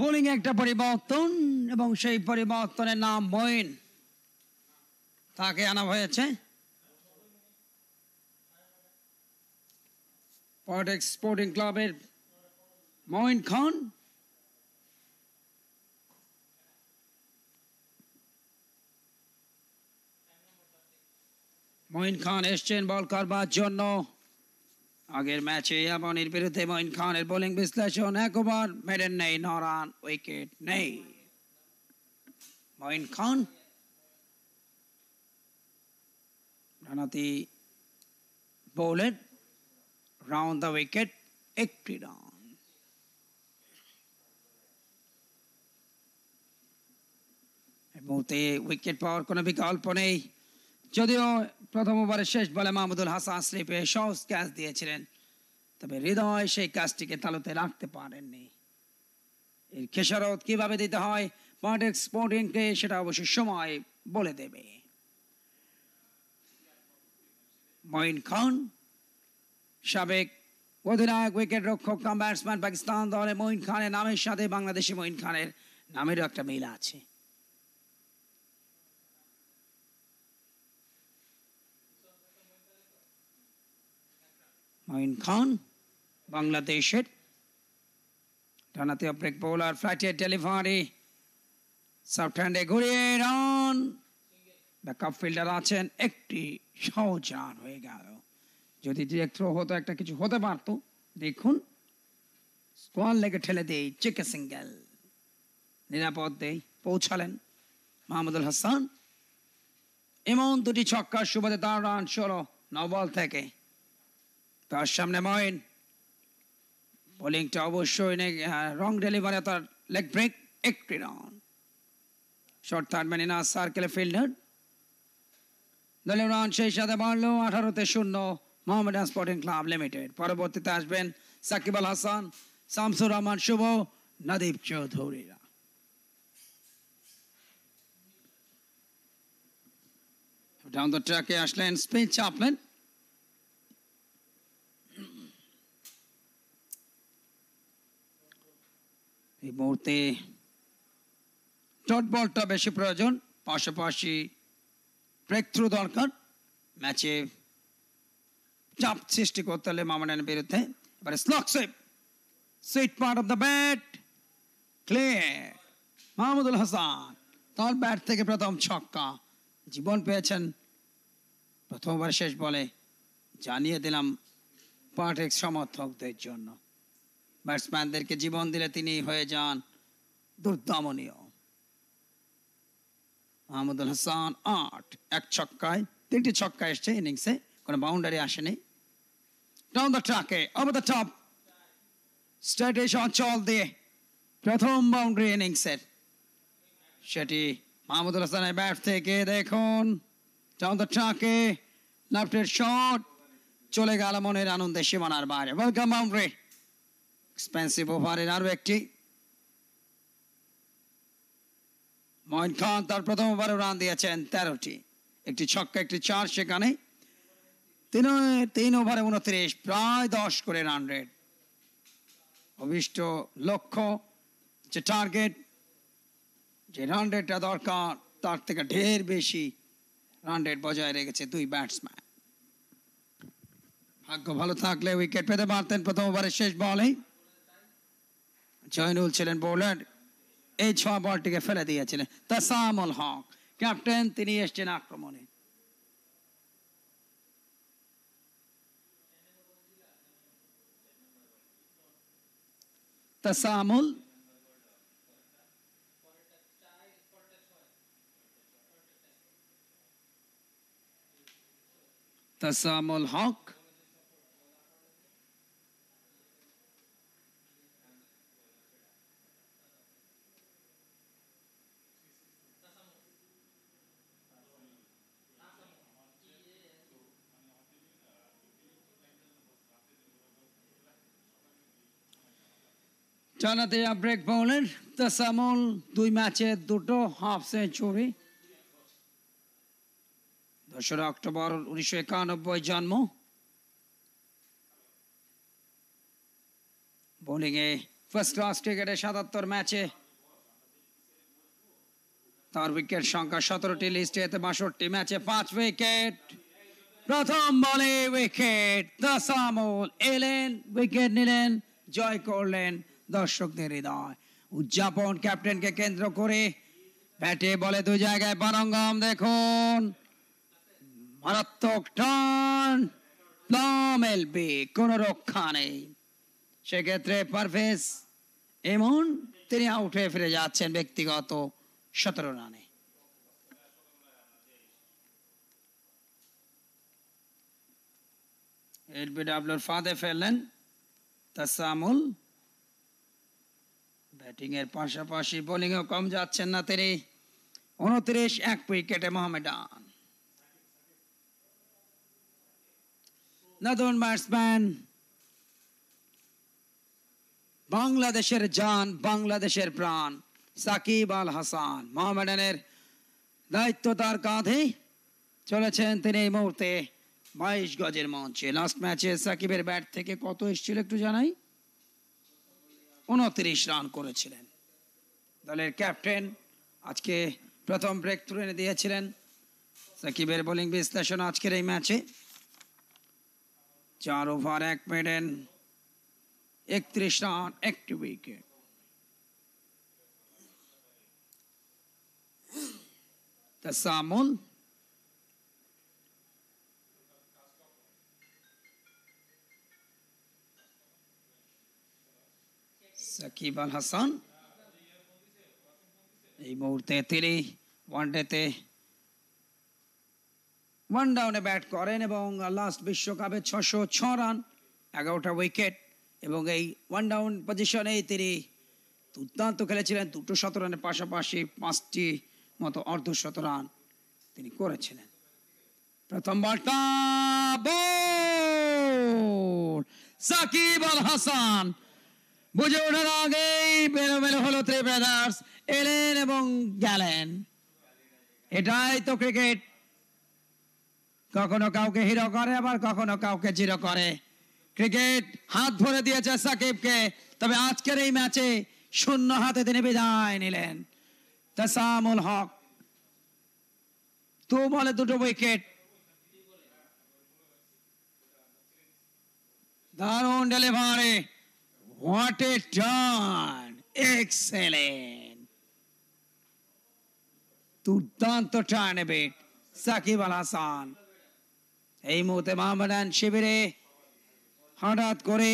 বোলিং একটা পরিবর্তন এবং সেই পরিবর্তনের নাম মইন তাকে আনা হয়েছে পটেক স্পোর্টিং ক্লাবের মইন খান মইন খান এসছেন বল করবার জন্য আগের ম্যাচে ইয়ামনির বিরুদ্ধে মঈন খানের বোলিং বিশ্লেষণ এক ওভার মেডেন নেই ন রান উইকেট নেই মঈন খান রানাতি bowled round the wicket একটি রান এই মুহূর্তে উইকেট পাওয়ার কোনো বিকল্প নেই যদিও প্রথম ওভারের শেষ বলে মাহমুদুল হাসান আসরিফে সহজ ক্যাচ দিয়েছিলেন তবে হৃদয় সেই ক্যাচটিকে তালুতে রাখতে পারেননি এর খেসারত কিভাবে দিতে হয় মার্টেক স্পোর্টিংকে সেটা অবশ্য সময় বলে দেবে মঈন খান সাবেক অধিনায়ক উইকেট রক্ষক ব্যাটসম্যান পাকিস্তান দলে মঈন খানের নামের সাথে বাংলাদেশে মঈন খানের নামেরও একটা মিল আছে মাইন খান বাংলাদেশের ডানাতে ব্রেক বোলার ফ্ল্যাটের ডেলিভারি সাফট হ্যান্ডে ঘুরিয়ে রান ব্যাকআপ ফিল্ডার আছেন একটি সহজ রান হয়ে গেল যদি ডিরেক্ট থ্রো হতো একটা কিছু হতে পারতো দেখুন স্কোয়ার লেগে ঠেলে দেই চেকে সিঙ্গেল নিরাপদ দেই পৌঁছালেন মাহমুদুল হাসান এমন দুটি ছক্কার সুবাদে তার রান ষোলো নবল থেকে তার সামনে ময়েন বোলিংটা অবশ্যই হ্যাঁ, রং ডেলিভারে তার লেগ ব্রেক একটি রান শর্ট থার্ড ম্যান না সার্কেলে ফিল্ডার দলীয় রান সেই সাথে বাড়লো আঠারোতে শূন্য মোহামেডান স্পোর্টিং ক্লাব লিমিটেড পরবর্তীতে আসবেন সাকিব আল হাসান শামসুর রহমান শুভ নদীপ চৌধুরীরা ডাউন দ্য ট্র্যাকে আসলেন স্পিন চাপলেন এই মুহূর্তে চটবলটা বেশি প্রয়োজন পাশাপাশি ব্রেক দরকার ম্যাচে চাপ সৃষ্টি করতে হলে মামানের বিরুদ্ধে এবারে slog sweet part of the bat clear Mahmudul Hasan তার ব্যাট থেকে প্রথম ছক্কা জীবন পেয়েছেন প্রথমবার শেষ বলে জানিয়ে দিলাম পার্ট সমর্থকদের জন্য ব্যাটসম্যানদেরকে জীবন দিলে তিনি হয়ে যান দুর্দমনীয় মাহমুদুল হাসান আট এক ছক্কায় তিনটি ছক্কা এসছে ইনিংসে কোনো বাউন্ডারি আসেনি ডাউন দ্য ট্রাকে ওভার দ্য টপ স্ট্র্যাটেজি অঞ্চল দিয়ে প্রথম বাউন্ডারি ইনিংসের সেটি মাহমুদুল হাসানের ব্যাট থেকে দেখুন ডাউন দ্য ট্রাকে লেফটের শট চলে গেল মনের আনন্দে সীমানার বাইরে ওয়েলকাম বাউন্ডারি এক্সপেন্সিভ ওভারের আরও একটি মহিন খান তার প্রথম ওভারে রান দিয়েছেন তেরোটি একটি ছক্কা একটি চার সেখানে তিন তিন ওভারে উনত্রিশ প্রায় দশ করে রান রেট অভিষ্ট লক্ষ্য যে টার্গেট যে রান রেটটা দরকার তার থেকে ঢের বেশি রান রেট বজায় রেখেছে দুই ব্যাটসম্যান ভাগ্য ভালো থাকলে উইকেট পেতে পারতেন প্রথম ওভারের শেষ বলেই জয়নুল ছিলেন বোলার এই ছ বলটিকে ফেলে দিয়েছিলেন তাসামুল হক ক্যাপ্টেন তিনি এসছেন আক্রমণে Tasamul Tasamul Haque Jonathan, break break Tasamul দুই ম্যাচে দুটো হাফ সেঞ্চুরি দোসরা অক্টোবর উনিশশো একানব্বই জন্ম এ ফার্স্ট ক্লাস ক্রিকেটে সাতাত্তর ম্যাচে তার উইকেট সংখ্যা সতেরোটি লিস্টে এতে বাষট্টি ম্যাচে পাঁচ উইকেট প্রথম বলে উইকেট দশামল এলেন উইকেট নিলেন জয় করলেন দর্শকদের হৃদয় উদযাপন ক্যাপ্টেনকে কেন্দ্র করে ব্যাটে বলে দুই জায়গায় বারঙ্গম দেখুন মারাত্মক টান প্লাম কোনো রক্ষা নেই সেক্ষেত্রে পারফেস এমন তিনি আউটে ফিরে যাচ্ছেন ব্যক্তিগত সতেরো রানে এলবিডাব্লিউর ফাঁদে ফেললেন তাসামুল ব্যাটিংয়ের পাশাপাশি বোলিংও কম যাচ্ছেন না তিনি উনত্রিশ এক উইকেটে মোহামেডান নতুন ব্যাটসম্যান বাংলাদেশের জান বাংলাদেশের প্রাণ সাকিব আল হাসান মোহামেডানের দায়িত্ব তার কাঁধে চলেছেন তিনি এই মুহূর্তে বাইশ গজের মঞ্চে লাস্ট ম্যাচে সাকিবের ব্যাট থেকে কত এসেছিল একটু জানাই উনত্রিশ রান করেছিলেন দলের ক্যাপ্টেন আজকে প্রথম ব্রেক থ্রু এনে দিয়েছিলেন সাকিবের বোলিং বিশ্লেষণ আজকের এই ম্যাচে চার ওভার এক মেডেন একত্রিশ রান একটি উইকেট সামুল সাকিব আল হাসান এই মুহূর্তে তিনি ওয়ানডেতে ওয়ান ডাউনে ব্যাট করেন এবং লাস্ট বিশ্বকাপে ছশো ছ রান এগারোটা উইকেট এবং এই ওয়ান ডাউন পজিশনেই তিনি দুর্দান্ত খেলেছিলেন দুটো শত রানের পাশাপাশি পাঁচটি মতো অর্ধশত রান তিনি করেছিলেন প্রথম বলটা সাকিব আল হাসান বুঝে ওঠার আগেই বেরো হলো থ্রি ব্রাদার্স এলেন এবং গেলেন এটাই তো ক্রিকেট কখনো কাউকে হিরো করে আবার কখনো কাউকে জিরো করে ক্রিকেট হাত ধরে দিয়েছে সাকিবকে তবে আজকের এই ম্যাচে শূন্য হাতে তিনি বিদায় নিলেন তাসামুল হক তো বলে দুটো উইকেট দারুণ delivery What a turn! Excellent! দুর্দান্ত টার্নে বেট সাকিব আল হাসান এই মুহূর্তে মোহামেডান শিবিরে হঠাৎ করে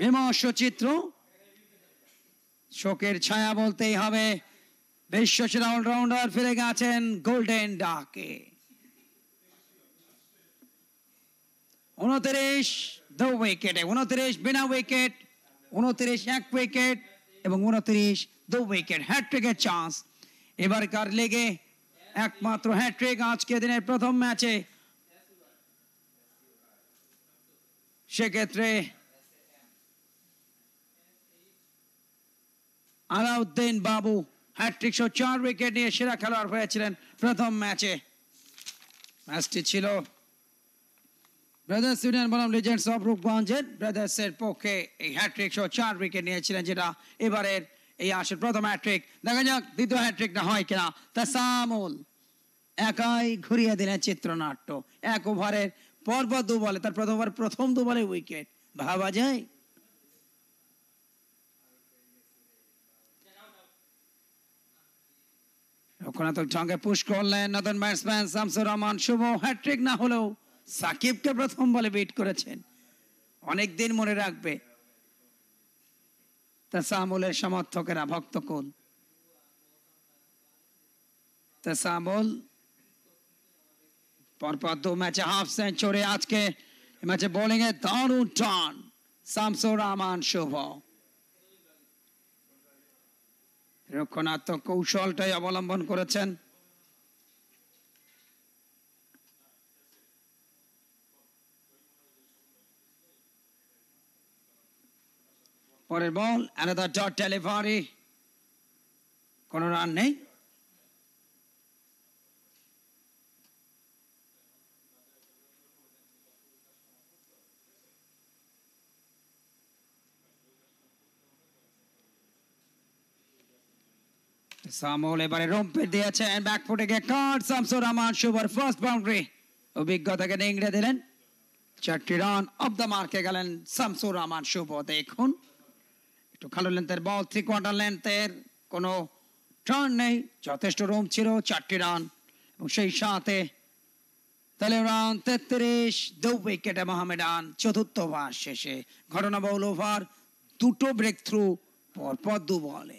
বিমর্ষ চিত্র শোকের ছায়া বলতেই হবে বিশ্বসেরা অলরাউন্ডার ফিরে গেছেন গোল্ডেন ডাকে উনত্রিশ দু উইকেটে উনত্রিশ বিনা উইকেট উনত্রিশ এক উইকেট এবং উনত্রিশ দু উইকেট হ্যাট্রিকের চান্স এবারকার লেগে একমাত্র হ্যাট্রিক আজকে দিনের প্রথম ম্যাচে সেক্ষেত্রে আলাউদ্দিন বাবু হ্যাট্রিক সহ চার উইকেট নিয়ে সেরা খেলোয়াড় হয়েছিলেন প্রথম ম্যাচে ম্যাচটি ছিল ব্রাদার্স ইউনিয়ন বনাম লেজেন্ডস অফ রূপগঞ্জের ব্রাদার্সের পক্ষে এই হ্যাট্রিক সহ চার উইকেট নিয়েছিলেন যেটা এবারের এই আসের প্রথম হ্যাট্রিক দেখা যাক দ্বিতীয় হ্যাট্রিকটা হয় কিনা তাসামুল একাই ঘুরিয়ে দিলেন চিত্রনাট্য এক ওভারের পরপর দু বলে তার প্রথম ওভার প্রথম দু বলে উইকেট ভাবা যায় রক্ষণাত্মক ঢঙ্গে পুশ করলেন নতুন ব্যাটসম্যান শামসুর রহমান শুভ হ্যাট্রিক না হলেও সাকিবকে প্রথম বলে বেট করেছেন অনেক দিন মনে রাখবে তাসামুলের সমর্থকেরা ভক্ত কোন তাসামুল পরপর দু ম্যাচে হাফ সেঞ্চুরি আজকে ম্যাচে বোলিং এ দারুণ টান শামসুর রহমান শুভ রক্ষণাত্মক কৌশলটাই অবলম্বন করেছেন পরের বল অ্যানাদার ডট ডেলিভারি কোনো রান নেই সামল এবারে রম্পে দিয়েছেন ব্যাকফুটে গিয়ে কাট শামসুর রহমান শুভর ফার্স্ট বাউন্ডারি অভিজ্ঞতাকে দিলেন চারটি রান অফ দ্য মার্কে গেলেন শামসুর রহমান শুভ দেখুন একটু খালো লেন্থের বল থ্রি কোয়ার্টার লেন্থের কোনো টার্ন নেই যথেষ্ট রুম ছিল চারটি রান এবং সেই সাথে তাহলে রান তেত্রিশ দু উইকেটে মোহামেডান চতুর্থ ওভার শেষে ঘটনা বল ওভার দুটো ব্রেক থ্রু পরপর দু বলে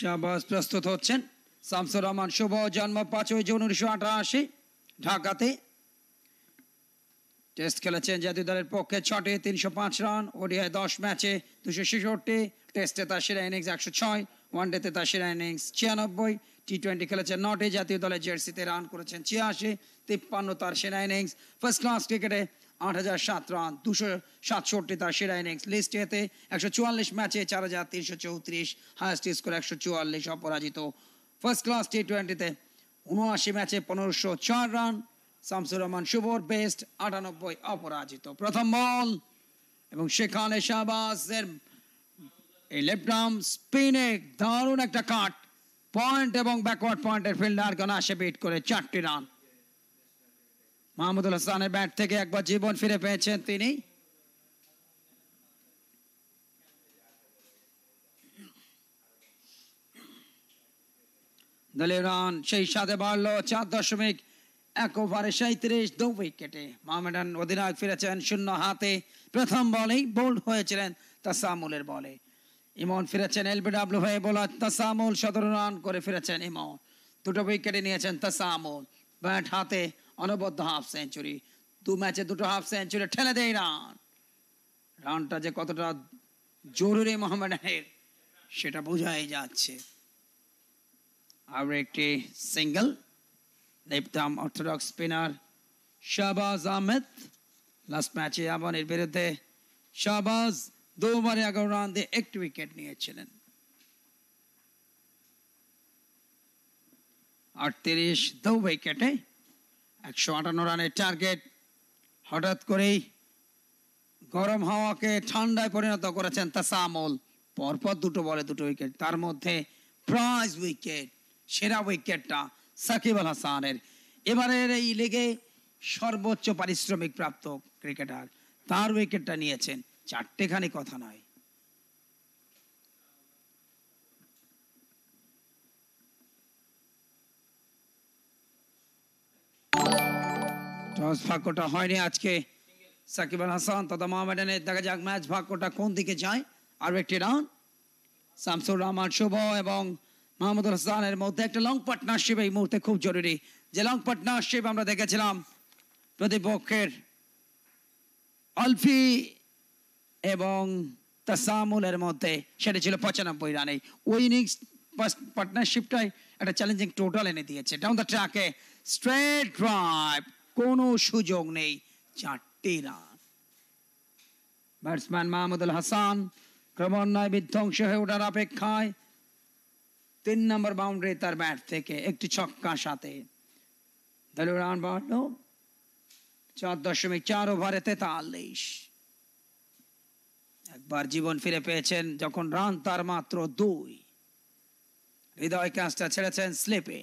শাহবাজ প্রস্তুত হচ্ছেন শামসুর রহমান শুভ জন্ম পাঁচই জুন উনিশশো আটাশি ঢাকাতে টেস্ট খেলেছেন জাতীয় দলের পক্ষে ছটে তিনশো পাঁচ রান ওডিআই দশ ম্যাচে দুশো ছেষট্টি টেস্টে তার সেরা ইনিংস একশো ছয় ওয়ানডেতে তার সেরা ইনিংস ছিয়ানব্বই টি টোয়েন্টি খেলেছেন নটে জাতীয় দলের জার্সিতে রান করেছেন ছিয়াশি তিপ্পান্ন তার সেরা ইনিংস ফার্স্ট ক্লাস ক্রিকেটে আট হাজার সাত রান দুশো সাতষট্টি তার সেরা ইনিংস লিস্টেতে একশো চুয়াল্লিশ ম্যাচে চার হাজার তিনশো চৌত্রিশ হায়েস্ট স্কোর একশো চুয়াল্লিশ অপরাজিত ফার্স্ট ক্লাস টি টোয়েন্টিতে উনআশি ম্যাচে পনেরোশো চার রান শামসুর রহমান শুভর বেস্ট আটানব্বই অপরাজিত প্রথম বল এবং সেখানে শাহবাজের এই লেফট আর্ম স্পিনে দারুণ একটা কাট পয়েন্ট এবং ব্যাকওয়ার্ড পয়েন্টের ফিল্ডার গনাশে বিট করে চারটি রান মাহমুদুল হাসানের ব্যাট থেকে একবার জীবন ফিরে পেয়েছেন তিনি দলীয় রান সেই সাথে বাড়লো চার দশমিক এক ওভারে সাঁত্রিশ দু উইকেটে মোহামেডান অধিনায়ক ফিরেছেন শূন্য হাতে প্রথম বলেই বোল্ড হয়েছিলেন তাসামুলের বলে ইমন ফিরেছেন এলবিডাব্লিউ হয়ে বোলার তাসামুল সতেরো রান করে ফিরেছেন ইমন দুটো উইকেটে নিয়েছেন তাসামুল ব্যাট হাতে অনবদ্য হাফ সেঞ্চুরি দু ম্যাচে দুটো হাফ সেঞ্চুরি ঠেলে দেয় রান রানটা যে কতটা জরুরি মোহামেডানের সেটা বোঝাই যাচ্ছে আর একটি single left arm orthodox spinner Shahbaz Ahmed last ম্যাচে আবার বিরুদ্ধে শাহবাজ দুবারে এগারো রান দিয়ে একটি উইকেট নিয়েছিলেন আটত্রিশ দু উইকেটে একশো আটান্ন রানের টার্গেট হঠাৎ করেই গরম হাওয়াকে ঠান্ডায় পরিণত করেছেন তাসামল পরপর দুটো বলে দুটো উইকেট তার মধ্যে প্রাইজ উইকেট সেরা উইকেটটা সাকিব আল হাসানের এবারের এই লেগে সর্বোচ্চ পারিশ্রমিক প্রাপ্ত ক্রিকেটার তার উইকেটটা নিয়েছেন চারটেখানি কথা নয় টস ভাগ্যটা হয়নি আজকে সাকিব আল হাসান তথা মোহামেডানের দেখা যাক ম্যাচ ভাগ্যটা কোন দিকে যায় আরও একটি রান শামসুর রহমান শুভ এবং মাহমুদুল হাসানের মধ্যে একটা লং পার্টনারশিপ এই মুহূর্তে খুব জরুরি যে লং পার্টনারশিপ আমরা দেখেছিলাম প্রতিপক্ষের অলফি এবং তাসামুলের মধ্যে সেটা ছিল পঁচানব্বই রানে ওই ইনিংস পার্টনারশিপটাই একটা চ্যালেঞ্জিং টোটাল এনে দিয়েছে ডাউন দ্য ট্র্যাকে স্ট্রেট ড্রাইভ কোনো সুযোগ নেই চারটে রান ব্যাটসম্যান মাহমুদুল হাসান ক্রমান্বয়ে বিধ্বংস হয়ে ওঠার অপেক্ষায় তিন নম্বর বাউন্ডারি তার ব্যাট থেকে একটি ছক্কা সাথে দলীয় রান বাড়ল চার দশমিক চার ওভারে তেতাল্লিশ একবার জীবন ফিরে পেয়েছেন যখন রান তার মাত্র দুই হৃদয় ক্যাচটা ছেড়েছেন স্লিপে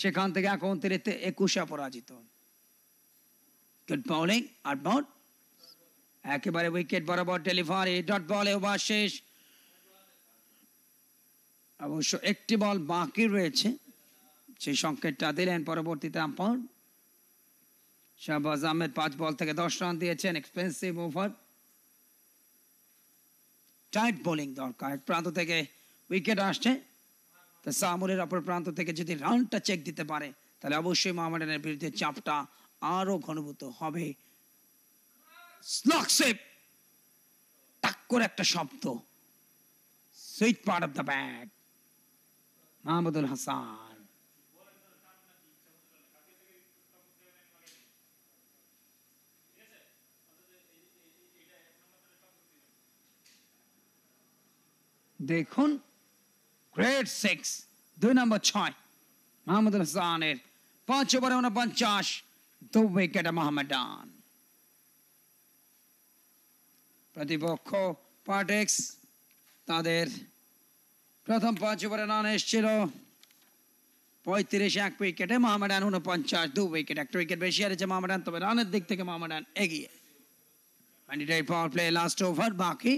সেখান থেকে এখন তিনি একুশে পরাজিত গুড বলিং আর বল একেবারে উইকেট বরাবর ডেলিভারি ডট বলে ওভার শেষ অবশ্য একটি বল বাকি রয়েছে সেই সংকেতটা দিলেন পরবর্তীতে আম্পাউন্ড শাহবাজ আহমেদ পাঁচ বল থেকে দশ রান দিয়েছেন এক্সপেন্সিভ ওভার টাইট বোলিং দরকার এক প্রান্ত থেকে উইকেট আসছে তো সামরের অপর প্রান্ত থেকে যদি রানটা চেক দিতে পারে তাহলে অবশ্যই মোহামেডানের বিরুদ্ধে চাপটা আরো ঘনভূত হবে করে একটা শব্দ sweet part of the bat Mahmudul Hasan দেখুন গ্রেট সিক্স দুই নম্বর ছয় মাহমুদুল হাসানের পাঁচ ওভারে উনপঞ্চাশ প্রতিপক্ষ পার্টেক্স তাদের প্রথম পাঁচ ওভারে রান এসেছিল পঁয়ত্রিশ এক উইকেটে মোহামেডান উনপঞ্চাশ দু উইকেট একটা উইকেট বেশি হারিয়েছে মোহামেডান তবে রানের দিক থেকে মোহামেডান এগিয়ে পাওয়ার প্লে লাস্ট ওভার বাকি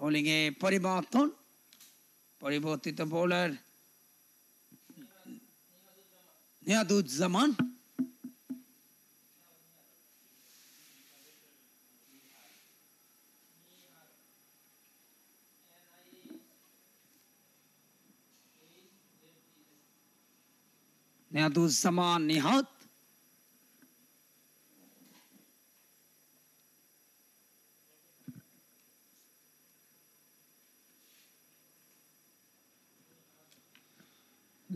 বোলিংয়ে পরিবর্তন পরিবর্তিত bowler يعدد زمان نعدد زمان نهاد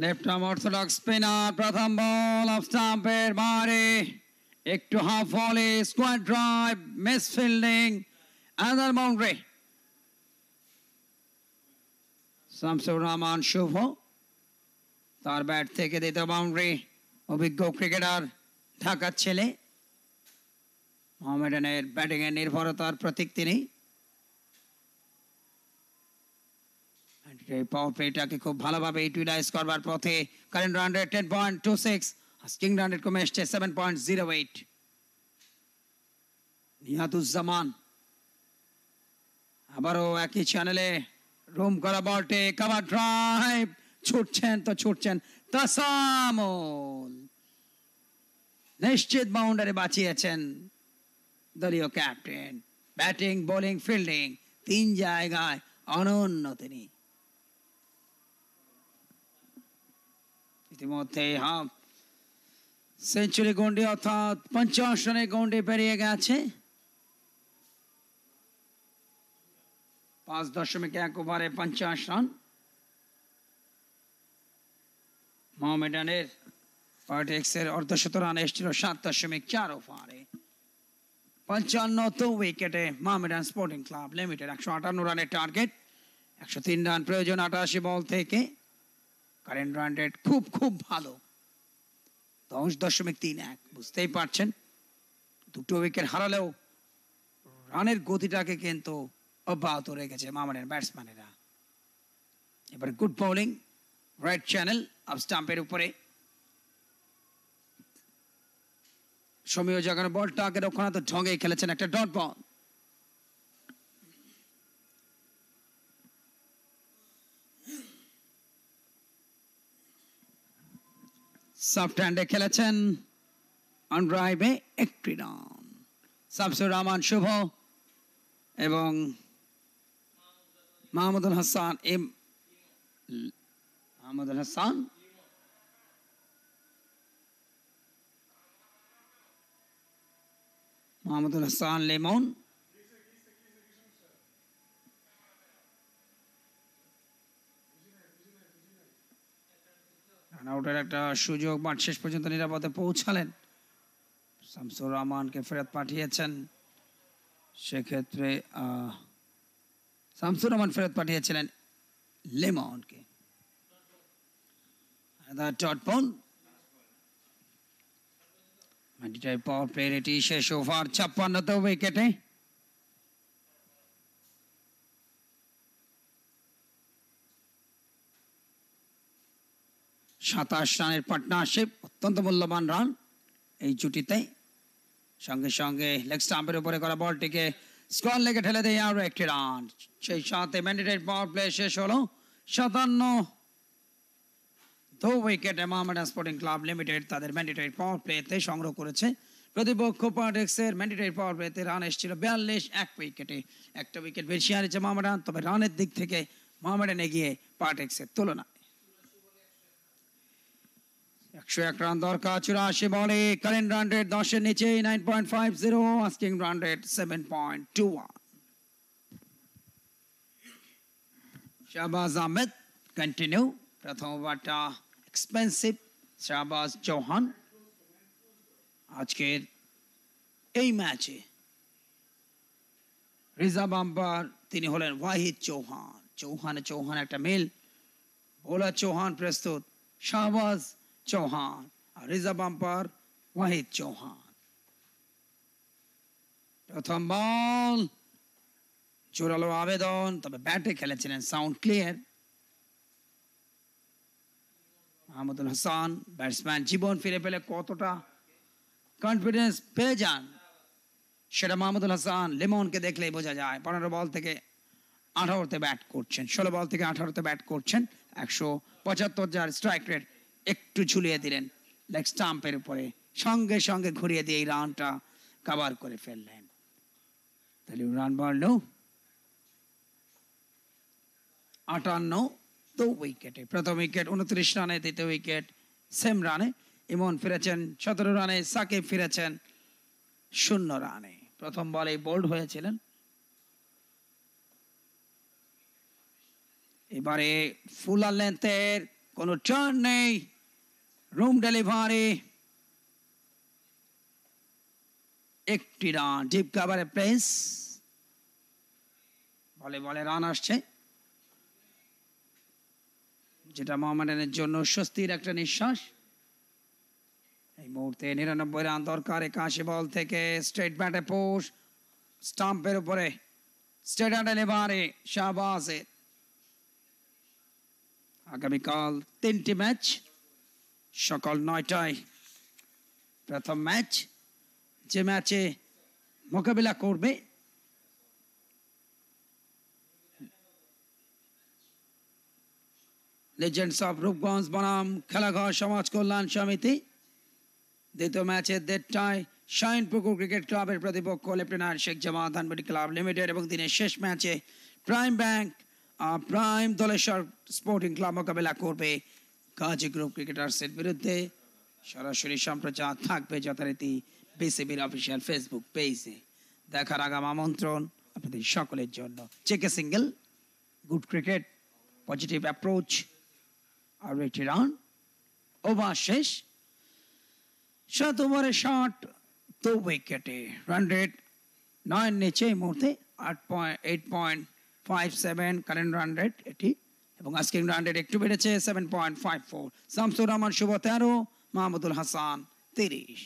left arm orthodox spinner প্রথম বল অফ স্টাম্পের মারে একটু half volley square drive misfielding other boundary Shamsur Rahman Shuvo তার ব্যাট থেকে দিত বাউন্ডারি অভিজ্ঞ ক্রিকেটার ঢাকার ছেলে মোহামেডানের ব্যাটিংয়ের নির্ভরতার প্রতীক তিনি পাওয়ার প্লেটাকে খুব ভালোভাবে ইউটিলাইজ করবার পথে current run rate ten point two six asking run rate কমে এসছে seven point zero eight Nihaduzzaman আবারও একই চ্যানেলে রুম করা বলটে কাবার ড্রাইভ ছুটছেন তো ছুটছেন তাসামল নিশ্চিত বাউন্ডারি বাঁচিয়েছেন দলীয় ক্যাপ্টেন ব্যাটিং বোলিং ফিল্ডিং তিন জায়গায় অনন্য তিনি হ্যাঁ। সেঞ্চুরি গন্ডি অর্থাৎ গন্ডি পেরিয়ে গেছে পাঁচ দশমিক এক ওভারে পঞ্চাশ রান পার্টেক্সের অর্ধশত রান এসেছিল সাত দশমিক চার ওভারে পঞ্চান্নত উইকেটে মহামেডান স্পোর্টিং ক্লাব লিমিটেড একশো আটান্ন রানের টার্গেট একশো তিন রান প্রয়োজন আটাশি বল থেকে কারেন্ট ওয়ান্টেড খুব খুব ভালো দশ দশমিক তিন এক বুঝতেই পারছেন দুটো উইকেট হারালেও রানের গতিটাকে কিন্তু অব্যাহত রেখেছে মামানের ব্যাটসম্যানেরা এবার good bowling right channel up স্টাম্পের উপরে সমীয় জাগানো বলটাকে রক্ষণাত্মক ঢঙ্গে খেলেছেন একটা ডট বল সফট হ্যান্ডে খেলেছেন অন ড্রাইভে একটি রান সাবসুর রহমান শুভ এবং মাহমুদুল হাসান এম মাহমুদুল হাসান মাহমুদুল হাসান লেমন রানআউটের একটা সুযোগ মাঠ শেষ পর্যন্ত নিরাপদে পৌঁছালেন শামসুর রহমানকে ফেরত পাঠিয়েছেন সেক্ষেত্রে শামসুর রহমান ফেরত পাঠিয়েছিলেন লেমনকে পাওয়ার প্লেয়ার এটি শেষ ওভার ছাপ্পান্ন উইকেটে সাতাশ রানের পার্টনারশিপ অত্যন্ত মূল্যবান রান এই জুটিতে সঙ্গে সঙ্গে লেগ স্টাম্পের উপরে করা বলটিকে স্কোয়ার লেগে ঠেলে দেয় আরও একটি রান সেই সাথে ম্যান্ডেটেড পাওয়ার প্লে শেষ হলো সাতান্ন দু উইকেটে মোহামেডান স্পোর্টিং ক্লাব লিমিটেড তাদের ম্যান্ডেটেড পাওয়ার প্লেতে সংগ্রহ করেছে প্রতিপক্ষ পার্টেক্সের ম্যান্ডেটরি পাওয়ার প্লেতে রান এসেছিল বিয়াল্লিশ এক উইকেটে একটা উইকেট বেশি হারিয়েছে মোহামেডান তবে রানের দিক থেকে মোহামেডান এগিয়ে পার্টেক্সের তুলনা একশো এক রান দরকার চুরাশি বলে কারেন্ট রান রেট দশের নিচে nine point five zero asking run rate seven point two one Shahbaz Ahmed continue প্রথম ওভারটা এক্সপেন্সিভ শাহবাজ চৌহান আজকের এই ম্যাচে রিজার্ভ আম্পার তিনি হলেন ওয়াহিদ চৌহান চৌহানে চৌহান একটা মেল ভোলা চৌহান প্রস্তুত শাহবাজ চৌহান আর রেজা বাম্পার ওয়াহিদ চৌহান প্রথম বল জোরালো আবেদন তবে ব্যাটে খেলেছিলেন sound clear Mahmudul Hasan batsman জীবন ফিরে পেলে কতটা কনফিডেন্স পেয়ে যান সেটা মাহমুদুল হাসান লেমনকে দেখলেই বোঝা যায় পনেরো বল থেকে আঠারোতে ব্যাট করছেন ষোলো বল থেকে আঠারোতে ব্যাট করছেন একশো পঁচাত্তর যার স্ট্রাইক রেট একটু ঝুলিয়ে দিলেন লাইক স্টাম্পের উপরে সঙ্গে সঙ্গে ঘুরিয়ে দিয়ে এই রানটা কাবার করে ফেললেন তাহলে রান বাড়ল আটান্ন দু উইকেটে প্রথম উইকেট উনত্রিশ রানে দ্বিতীয় উইকেট সেম রানে ইমন ফিরেছেন সতেরো রানে সাকিব ফিরেছেন শূন্য রানে প্রথম বলে বোল্ড হয়েছিলেন এবারে ফুল লেন্থের কোনো টার্ন নেই রুম ডেলিভারি একটি রান ডিপ কাভারে প্লেস বলে বলে রান আসছে যেটা মোহামেডানের জন্য স্বস্তির একটা নিঃশ্বাস এই মুহূর্তে নিরানব্বই রান দরকার একাশি বল থেকে স্ট্রেট ব্যাটে পোষ স্টাম্পের উপরে স্টেট ডেলিভারি শাহবাজের আগামীকাল তিনটি ম্যাচ সকাল নয়টায় প্রথম ম্যাচ যে ম্যাচে মোকাবিলা করবে লেজেন্ডস অফ রূপগঞ্জ বনাম খেলাঘর সমাজ কল্যাণ সমিতি দ্বিতীয় ম্যাচের দেড়টায় শাহিনপুকুর ক্রিকেট ক্লাবের প্রতিপক্ষ লেফটেন্যান্ট শেখ জামা ধানবাড়ি ক্লাব লিমিটেড এবং দিনের শেষ ম্যাচে prime bank prime Doleshwar sporting club মোকাবেলা করবে গাজী গ্রুপ ক্রিকেটার্সের বিরুদ্ধে সরাসরি সম্প্রচার থাকবে যথারীতি বিসিবির অফিসিয়াল ফেসবুক পেজে দেখার আগাম আমন্ত্রণ আপনাদের সকলের জন্য চেকে single good cricket positive approach আর একটি রান ওভার শেষ শত ওভারে শট দু উইকেটে রান রেট নয় নিচে এই মুহূর্তে আট point eight point five seven current run rate এটি এবং আজকে ইংল্যান্ডের একটু বেড়েছে seven point five four Shamsur Rahman Shuvo তেরো মাহমুদুল হাসান তিরিশ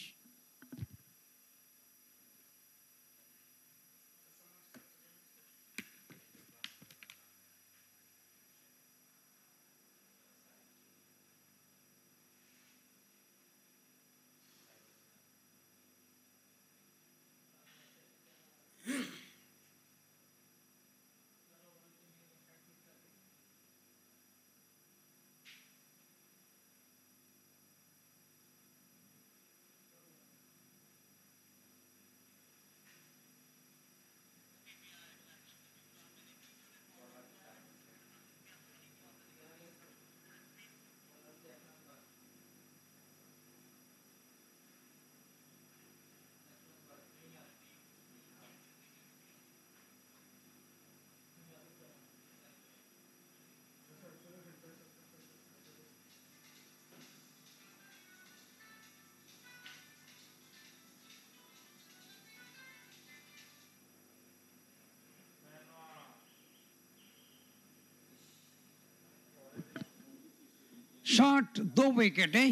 শর্ট দু উইকেটে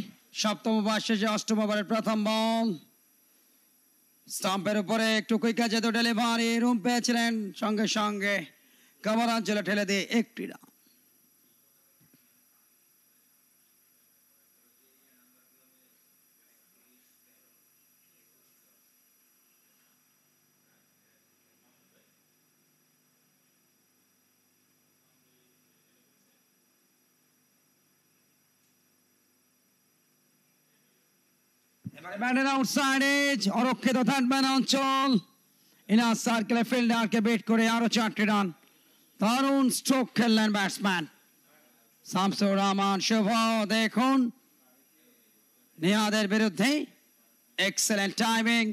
সপ্তম ওভার শেষে অষ্টম ওভারের প্রথম বল স্টাম্পের উপরে একটু কাজে যেত ডেলিভারি রুম পেয়েছিলেন সঙ্গে সঙ্গে কভার অঞ্চলে ঠেলে দিয়ে একটি রান Man outside edge, অরক্ষিত থাকবেন অঞ্চল ইনার সার্কেলে ফিল্ডারকে বেট করে আরো চারটি রান দারুণ স্ট্রোক খেললেন ব্যাটসম্যান শামসুর রহমান শুভ দেখুন নেহাদের বিরুদ্ধে এক্সেলেন্ট টাইমিং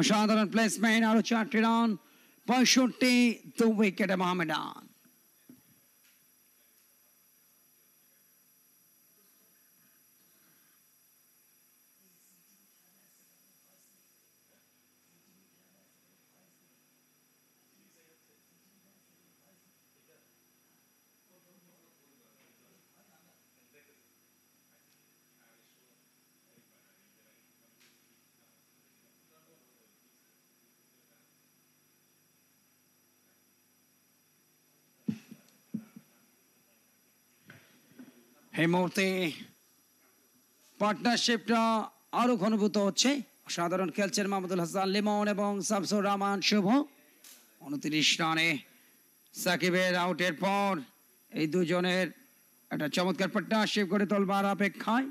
অসাধারণ প্লেসমেন্ট আরো চারটি রান পঁয়ষট্টি দু উইকেটে মোহামেডান এই মুহূর্তে পার্টনারশিপটা আরও ঘনীভূত হচ্ছে সাধারণ খেলছেন মাহমুদুল হাসান লিমন এবং সামসুর রহমান শুভ উনত্রিশ রানে সাকিবের আউটের পর এই দুজনের একটা চমৎকার পার্টনারশিপ গড়ে তোলবার অপেক্ষায়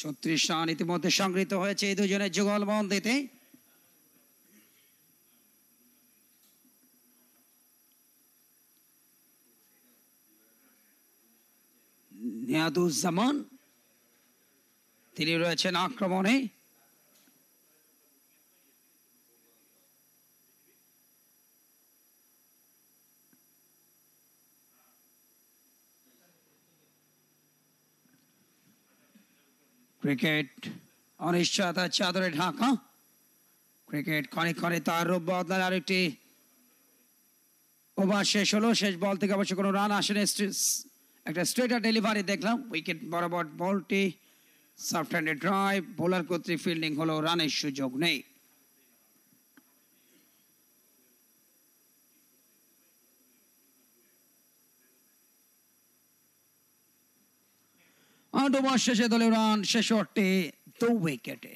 ছত্রিশ রান ইতিমধ্যে সংগৃহীত হয়েছে এই দুজনের যুগলবন্দিতে মেয়াদুজ্জামান তিনি রয়েছেন আক্রমণে ক্রিকেট অনিশ্চয়তা চাদরে ঢাকা ক্রিকেট খনি খনি তার রূপ বদলায় আরেকটি ওভার শেষ হলো শেষ বল থেকে অবশ্য কোনো রান আসেনি একটা স্ট্রেটার ডেলিভারি দেখলাম উইকেট বরাবর বলটি সফট হ্যান্ডে ড্রাইভ বোলার কর্তৃক ফিল্ডিং হলো রানের সুযোগ নেই আট ওভার শেষে দলের রান শেষ ওভারটি দু উইকেটে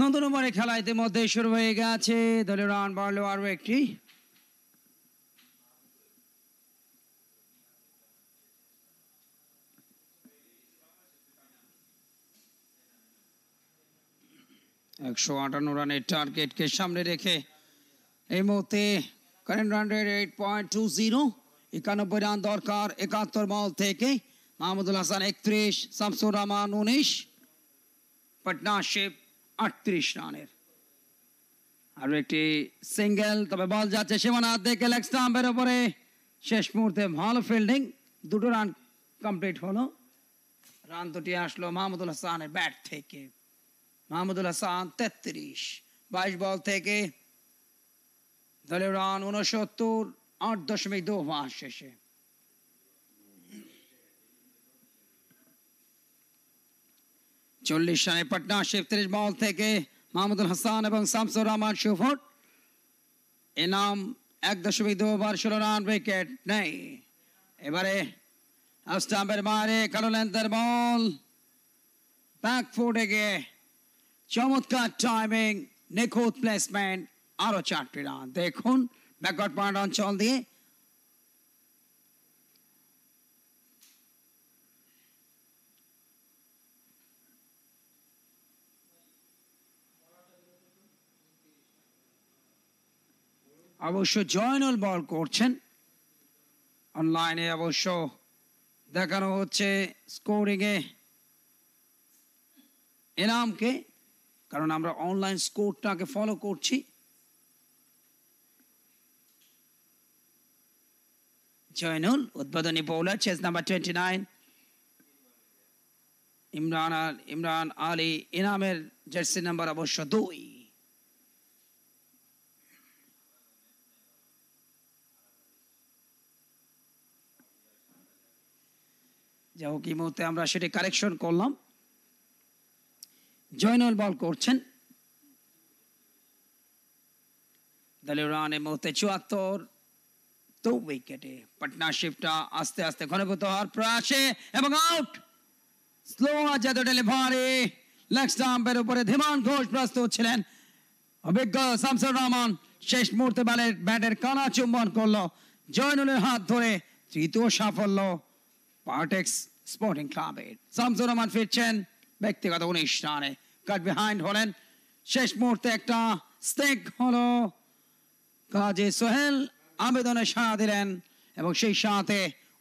নন্দনবারে খেলা ইতিমধ্যে শুরু হয়ে গেছে দলে রান বাড়লো আরও একটি একশো আটান্ন রানের টার্গেটকে সামনে রেখে এই মুহূর্তে current run rate eight point two zero একানব্বই রান দরকার একাত্তর বল থেকে মাহমুদুল হাসান একত্রিশ শামসুর রহমান উনিশ পাটনাশিপ আটত্রিশ রানের আরও একটি সিঙ্গেল তবে বল যাচ্ছে সীমানা দেখে লেগ স্টাম্পের ওপরে শেষ মুহূর্তে ভালো ফিল্ডিং দুটো রান কমপ্লিট হলো রান দুটি আসলো মাহমুদুল হাসানের ব্যাট থেকে মাহমুদুল হাসান তেত্রিশ বাইশ বল থেকে দলীয় রান উনসত্তর আট দশমিক দু মাস শেষে চল্লিশ রানে পাটনা তেত্রিশ বল থেকে মাহমুদুল হাসান এবং শামসুর রহমান সুফট এনাম এক দশমিক দু ওভার ষোলো রান উইকেট নেই এবারে স্টাম্পের মারে কালোলেন্থের বল ব্যাক ফুটে গিয়ে চমৎকার টাইমিং নিখুঁত প্লেসমেন্ট আরও চারটি রান দেখুন ব্যাকওয়ার্ড পয়েন্ট অঞ্চল দিয়ে অবশ্য জয়নুল বল করছেন অনলাইনে অবশ্য দেখানো হচ্ছে স্কোরিংয়ে এনামকে কারণ আমরা অনলাইন স্কোরটাকে ফলো করছি জয়নুল উদ্বোধনী বোলার চেস number twenty nine Imran Imran Ali ইনামের জার্সি নাম্বার অবশ্য দুই যা হোক এই মুহূর্তে আমরা সেটি কারেকশন করলাম জয়নুল বল করছেন দলের রান এই মুহূর্তে চুয়াত্তর তো উইকেটে পাটনা পার্টনারশিপটা আস্তে আস্তে ঘনীভূত হওয়ার প্রয়াসে এবং আউট স্লো জাদুটেলে ভারে লেগ স্টাম্পের উপরে ধীমান ঘোষ প্রস্তুত ছিলেন অভিজ্ঞ শামসুর রহমান শেষ মুহূর্তে ব্যালের ব্যাটের কানা চুম্বন করলো জয়নুলের হাত ধরে তৃতীয় সাফল্য പാർടെക്സ് സ്പോർട്ടിംഗ് শামসুর রহমান ফিরছেন ব্যক্তিগত উনিশ রানে কাট বিহাইন্ড হলেন শেষ মুহূর্তে একটা স্টেক হলো কাজী সোহেল আবেদনে সাড়া দিলেন এবং সেই সাথে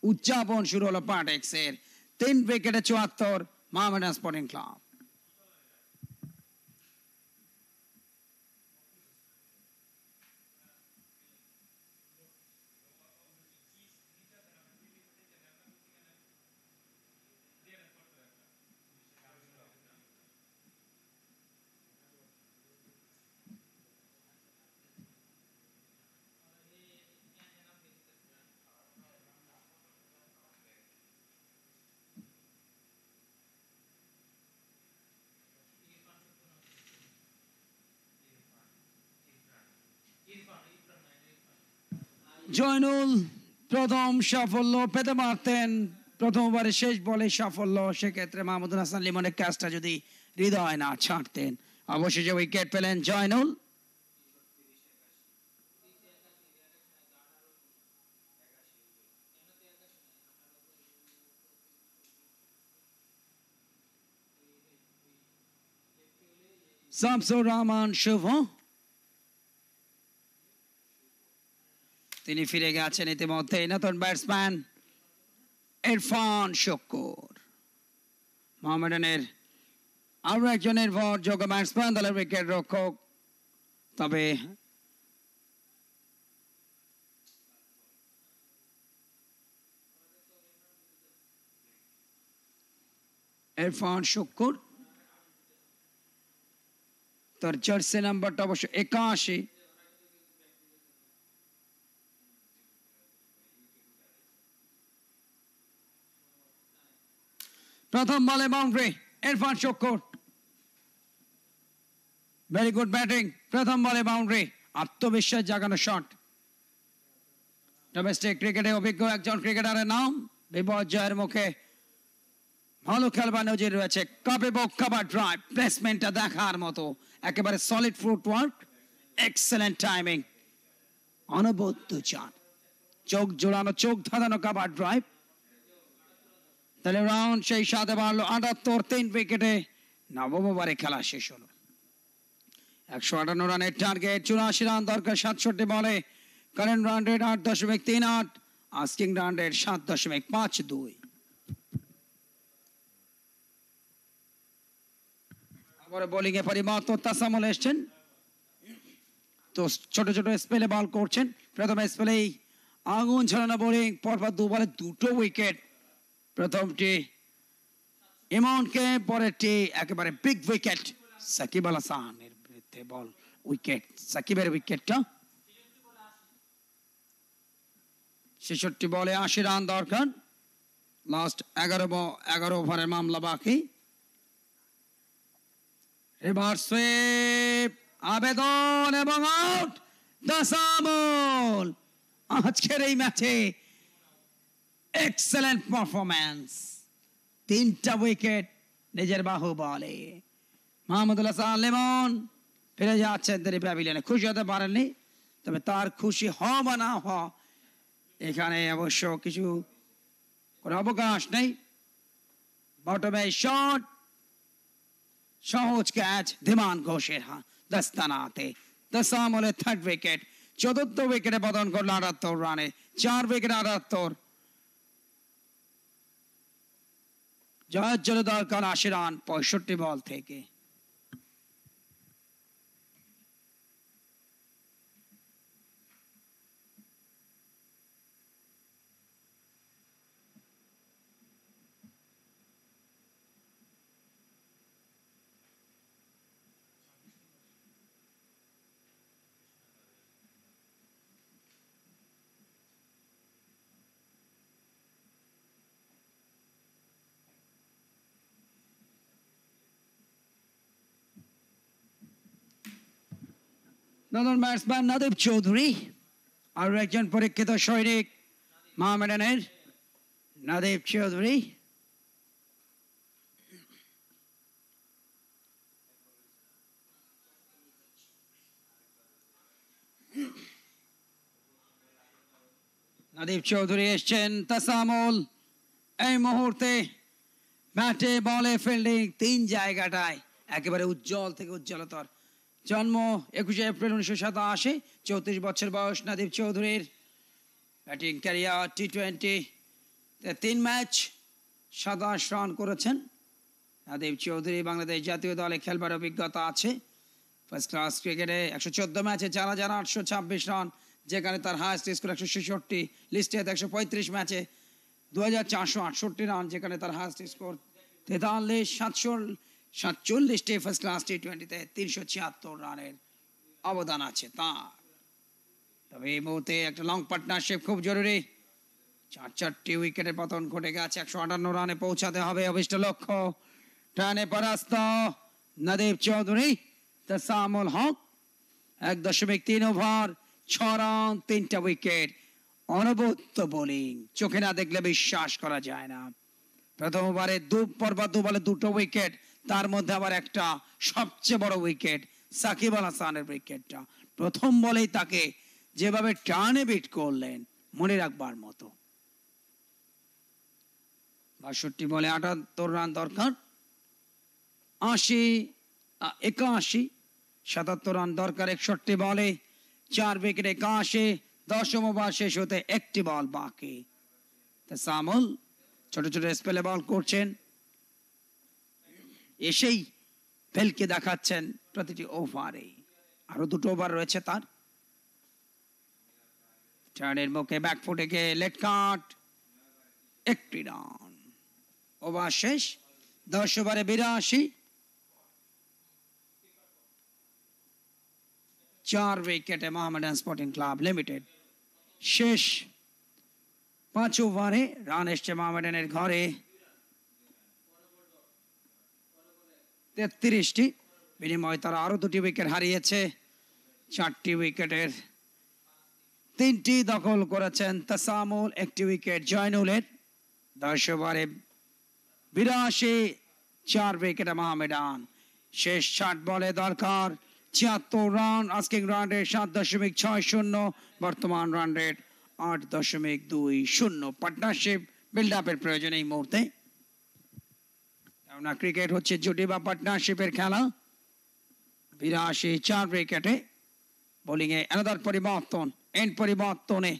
উদযাপন শুরু হলো পার্টেক্সের তিন উইকেটে চুয়াত্তর মোহামেডান স্পোর্টিং ক্লাব জয়নুল প্রথম সাফল্য পেতে পারতেন প্রথমবারে শেষ বলে সাফল্য সেক্ষেত্রে মাহমুদুল হাসান লিমনের কাজটা যদি হৃদয় না ছাড়তেন অবশেষে উইকেট পেলেন জয়নুল সামসুর রহমান শুভ তিনি ফিরে গেছেন ইতিমধ্যে নতুন ব্যাটসম্যান ইরফান শকুর মোহামেডানের একজনের পর নির্ভরযোগ্য ব্যাটসম্যান দলের উইকেট রক্ষক তবে ইরফান শুক্কুর তার জার্সি নাম্বারটা অবশ্য একাশি প্রথম বলে boundary Erfan Shukkur very good batting প্রথম বলে বাউন্ডারি আত্মবিশ্বাস জাগানো শট ডোমেস্টিক ক্রিকেটে অভিজ্ঞ একজন ক্রিকেটারের নাম বিপর্যয়ের মুখে ভালো খেলবার নজির রয়েছে কবে কাবার ড্রাইভ প্লেসমেন্টটা দেখার মতো একেবারে solid foot work excellent timing অনবদ্য চান চোখ জোড়ানো চোখ ধাঁধানো কাবার ড্রাইভ তাহলে রাউন্ড সেই সাথে বাড়লো আটাত্তর তিন উইকেটে নবমবারে খেলা শেষ হলো একশো আটান্ন রানের টার্গেট চুরাশি রান দরকার সাতষট্টি বলে কারেন্ট রান রেট আট দশমিক তিন আট আস্কিং রান রেট সাত দশমিক পাঁচ দুই আবারও বোলিংয়ে পরিবর্তন তাসামল এসছেন তো ছোট ছোট স্পেলে বল করছেন প্রথম স্পেলেই আগুন ছড়ানো বোলিং পরপর বলে দুটো উইকেট প্রথমটি ইমনকে পরেরটি একেবারে বিগ উইকেট সাকিব আল হাসানের বিরুদ্ধে বল উইকেট সাকিবের উইকেটটা ছেষট্টি বলে আশি রান দরকার লাস্ট এগারো এগারো ওভারের মামলা বাকি রিভার্স আবেদন এবং আউট দাসামল আজকের এই ম্যাচে এক্সেলেন্ট পারফরম্যান্স তিনটা উইকেট নিজের বাহু বলে মাহমুদুল্লাহ সাহা ফিরে যাচ্ছেন তিনি প্যাভিলিয়নে খুশি হতে পারেননি তবে তার খুশি হ বা না হ এখানে অবশ্য কিছু কোনো অবকাশ নেই বটমে শট সহজ ক্যাচ ধীমান ঘোষের হা দস্তানাতে দশামলে থার্ড উইকেট চতুর্থ উইকেটে বদন করলো আটাত্তর রানে চার উইকেট আটাত্তর জয়ের দরকার আশি রান পঁয়ষট্টি বল থেকে নদন ব্যাটসম্যান নাদীপ চৌধুরী আর একজন পরীক্ষিত সৈনিক মহামেডানের নাদীপ চৌধুরী চৌধুরী এসছেন তাসামুল এই মুহূর্তে ব্যাটে বলে ফিল্ডিং তিন জায়গাটায় একেবারে উজ্জ্বল থেকে উজ্জ্বলতর জন্ম একুশে এপ্রিল উনিশশো সাতাশি চৌত্রিশ বছর বয়স নাদীপ চৌধুরীর ব্যাটিং ক্যারিয়ার টি টোয়েন্টি তিন ম্যাচ সাতাশ রান করেছেন নাদীপ চৌধুরী বাংলাদেশ জাতীয় দলে খেলবার অভিজ্ঞতা আছে ফার্স্ট ক্লাস ক্রিকেটে একশো চোদ্দো ম্যাচে চার হাজার আটশো ছাব্বিশ রান যেখানে তার হায়েস্ট স্কোর একশো ছেষট্টি লিস্টে একশো পঁয়ত্রিশ ম্যাচে দু হাজার চারশো আটষট্টি রান যেখানে তার হায়েস্ট স্কোর তেতাল্লিশ সাতশো সাতচল্লিশটি ফার্স্ট ক্লাস টি টোয়েন্টিতে তিনশো ছিয়াত্তর রানের অবদান আছে তার তবে এই মুহূর্তে একটা লং পার্টনারশিপ খুব জরুরি চার চারটি উইকেটের পতন ঘটে গেছে একশো আটান্ন রানে পৌঁছাতে হবে অভিষ্ট লক্ষ্য টানে পরাস্ত নদীপ চৌধুরী হক এক দশমিক তিন ওভার ছ রান তিনটা উইকেট অনবদ্য বোলিং চোখে না দেখলে বিশ্বাস করা যায় না প্রথম ওভারে দু পরবার দু বলে দুটো উইকেট তার মধ্যে আবার একটা সবচেয়ে বড় উইকেট সাকিব আল হাসানের উইকেটটা প্রথম বলেই তাকে যেভাবে টানে বিট করলেন মনে রাখবার মতো বাষট্টি বলে আটাত্তর রান দরকার আশি একাশি সাতাত্তর রান দরকার একষট্টি বলে চার উইকেট একাশি দশম ওভার শেষ হতে একটি বল বাকি সামল ছোট ছোট স্পেলে বল করছেন এসেই ফেলকে দেখাচ্ছেন প্রতিটি ওভারে আরো দুটো ওভার রয়েছে তার টার্নের মুখে ব্যাকফুটে গিয়ে লেট কাট একটি রান ওভার শেষ দশ ওভারে বিরাশি চার উইকেটে মোহামেডান স্পোর্টিং ক্লাব লিমিটেড শেষ পাঁচ ওভারে রান এসছে মোহামেডানের ঘরে তেত্রিশটি বিনিময়ে তারা আরও দুটি উইকেট হারিয়েছে চারটি উইকেটের তিনটি দখল করেছেন তাসামুল একটি উইকেট জয়নুলের দশ ওভারে বিরাশি চার উইকেটে মাহমেদান শেষ ষাট বলে দরকার ছিয়াত্তর রান আজকিং রান রেট সাত দশমিক ছয় শূন্য বর্তমান রান রেট আট দশমিক দুই শূন্য পার্টনারশিপ বিল্ড আপের প্রয়োজন এই মুহূর্তে কেননা ক্রিকেট হচ্ছে জুটি বা পার্টনারশিপের খেলা বিরাশি চার উইকেটে বোলিংয়ে এনাদার পরিবর্তন এন পরিবর্তনে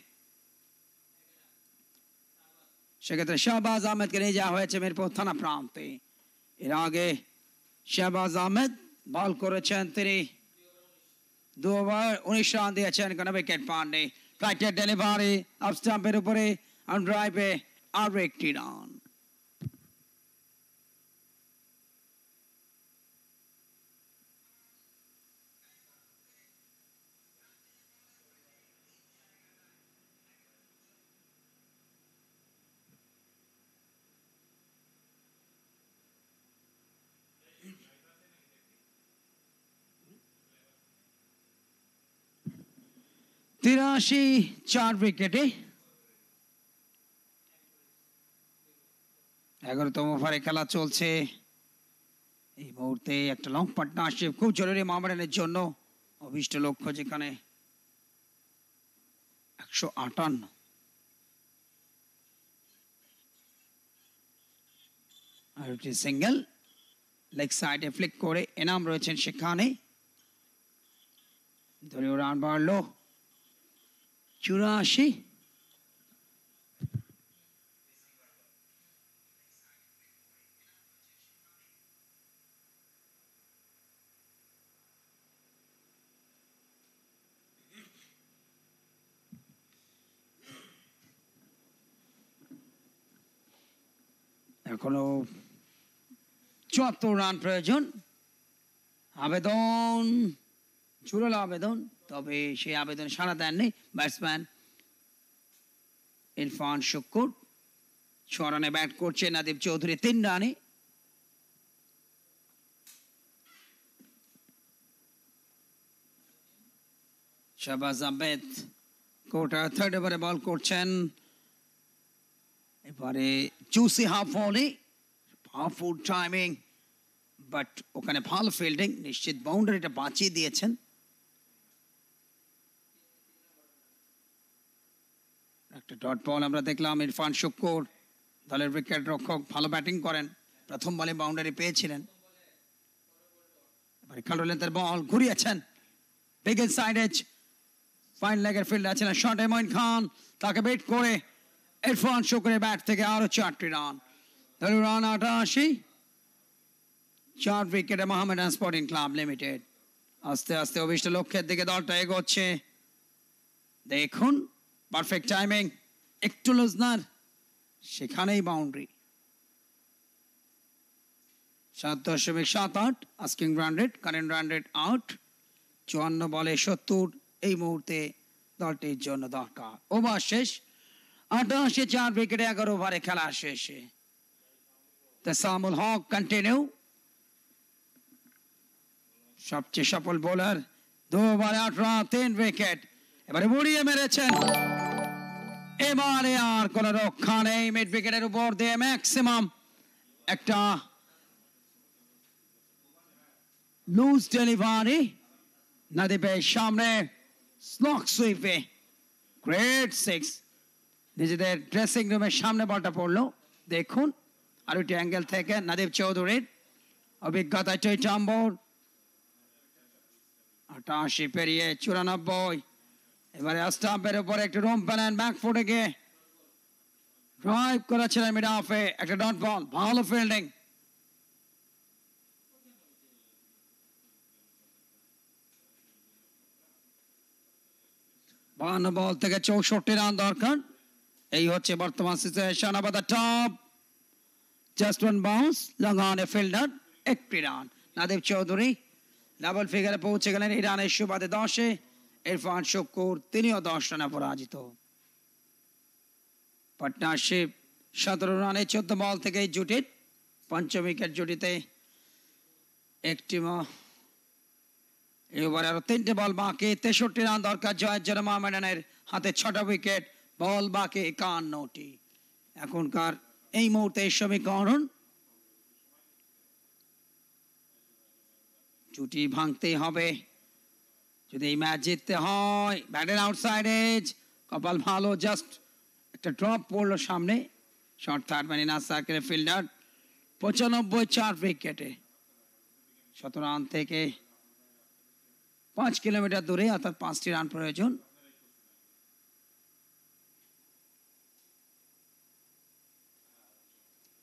সেক্ষেত্রে শাহবাজ আহমেদকে নিয়ে যাওয়া হয়েছে মিরপুর থানা প্রান্তে এর আগে শাহবাজ আহমেদ বল করেছেন তিনি দু ওভার উনিশ রান দিয়েছেন কোনো উইকেট পাননি ফ্লাইটের ডেলিভারি আপস্টাম্পের উপরে অন ড্রাইভে আরও একটি রান তিরাশি চার উইকেটে এগারোতম ওভারে খেলা চলছে এই মুহূর্তে একটা লং পার্টনারশিপ খুব জরুরি মামরানের জন্য অভিষ্ট লক্ষ্য যেখানে একশো আটান্ন আর একটি সিঙ্গেল লেগ সাইডে ফ্লিক করে এনাম রয়েছেন সেখানে ধরে রান বাড়লো চুরাশি এখনো চুয়াত্তর রান প্রয়োজন আবেদন চুরাল আবেদন তবে সেই আবেদন সাড়া দেননি ব্যাটসম্যান ইরফান শুক্কুর ছ রানে ব্যাট করছে নাদিব চৌধুরী তিন রানে শাহবাজ আবেদ কোটা থার্ড ওভারে বল করছেন এবারে চুসি হাফ বলে হাফ উড টাইমিং বাট ওখানে ভালো ফিল্ডিং নিশ্চিত বাউন্ডারিটা বাঁচিয়ে দিয়েছেন একটা ডট বল আমরা দেখলাম ইরফান শুক্কুর দলের উইকেট রক্ষক ভালো ব্যাটিং করেন প্রথম বলে বাউন্ডারি পেয়েছিলেন এবার খেলোলেন তার বল ঘুরিয়েছেন বিগ সাইড এজ ফাইন লেগের ফিল্ড আছেন শট এমন খান তাকে বেট করে ইরফান শুকুরের ব্যাট থেকে আরো চারটি রান ধরুন রান আটাশি চার উইকেটে মোহামেডান স্পোর্টিং ক্লাব লিমিটেড আস্তে আস্তে অভিষ্ট লক্ষ্যের দিকে দলটা এগোচ্ছে দেখুন পারফেক্ট টাইমিং একটু লজনার সেখানেই বাউন্ডারি সাত দশমিক সাত আট asking run current run out চুয়ান্ন বলে সত্তর এই মুহূর্তে দলটির জন্য দরকার ওভার শেষ আঠাশে চার উইকেটে এগারো ওভারে খেলা শেষে তাসামুল হক কন্টিনিউ সবচেয়ে সফল বোলার দু ওভারে আট রান তিন উইকেট এবারে মুড়িয়ে মেরেছেন এবারে আর কোনো রক্ষা নেই মিড উইকেটের উপর দিয়ে ম্যাক্সিমাম একটা লুজ ডেলিভারি নাদিপের সামনে স্লক সুইপে গ্রেট সিক্স নিজেদের ড্রেসিং রুমের সামনে বলটা পড়লো দেখুন আর ওইটি অ্যাঙ্গেল থেকে নাদিব চৌধুরীর অভিজ্ঞতা টম্বর আটাশি পেরিয়ে চুরানব্বই এবারে স্টাম্পের উপরে একটু রুম পেলেন ব্যাক ফুটে গিয়ে ড্রাইভ করেছিলেন মিড অফে একটা ডট বল ভালো ফিল্ডিং বান্ন বল থেকে চৌষট্টি রান দরকার এই হচ্ছে বর্তমান সিচুয়েশন আবার the top just one bounce long a fielder একটি রান নাদেব চৌধুরী ডাবল ফিগারে পৌঁছে গেলেন এই রানের সুবাদে দশে ইরফান শকুর তিনিও দশ রানে পরাজিত পার্টনারশিপ সতেরো রানে চোদ্দ বল থেকে জুটি পঞ্চম উইকেট জুটিতে একটি এবারে আরো তিনটে বল বাকি তেষট্টি রান দরকার জয়ের জন্য মোহামেডানের হাতে ছটা উইকেট বল বাকি একান্নটি এখনকার এই মুহূর্তে সমীকরণ জুটি ভাঙতে হবে যদি এই ম্যাচ জিততে হয় ব্যাটের আউটসাইড এজ কপাল ভালো জাস্ট একটা ড্রপ পড়লো সামনে শর্ট থার্ড মানে না সার্কেলের ফিল্ডার পঁচানব্বই চার উইকেটে শত রান থেকে পাঁচ কিলোমিটার দূরে অর্থাৎ পাঁচটি রান প্রয়োজন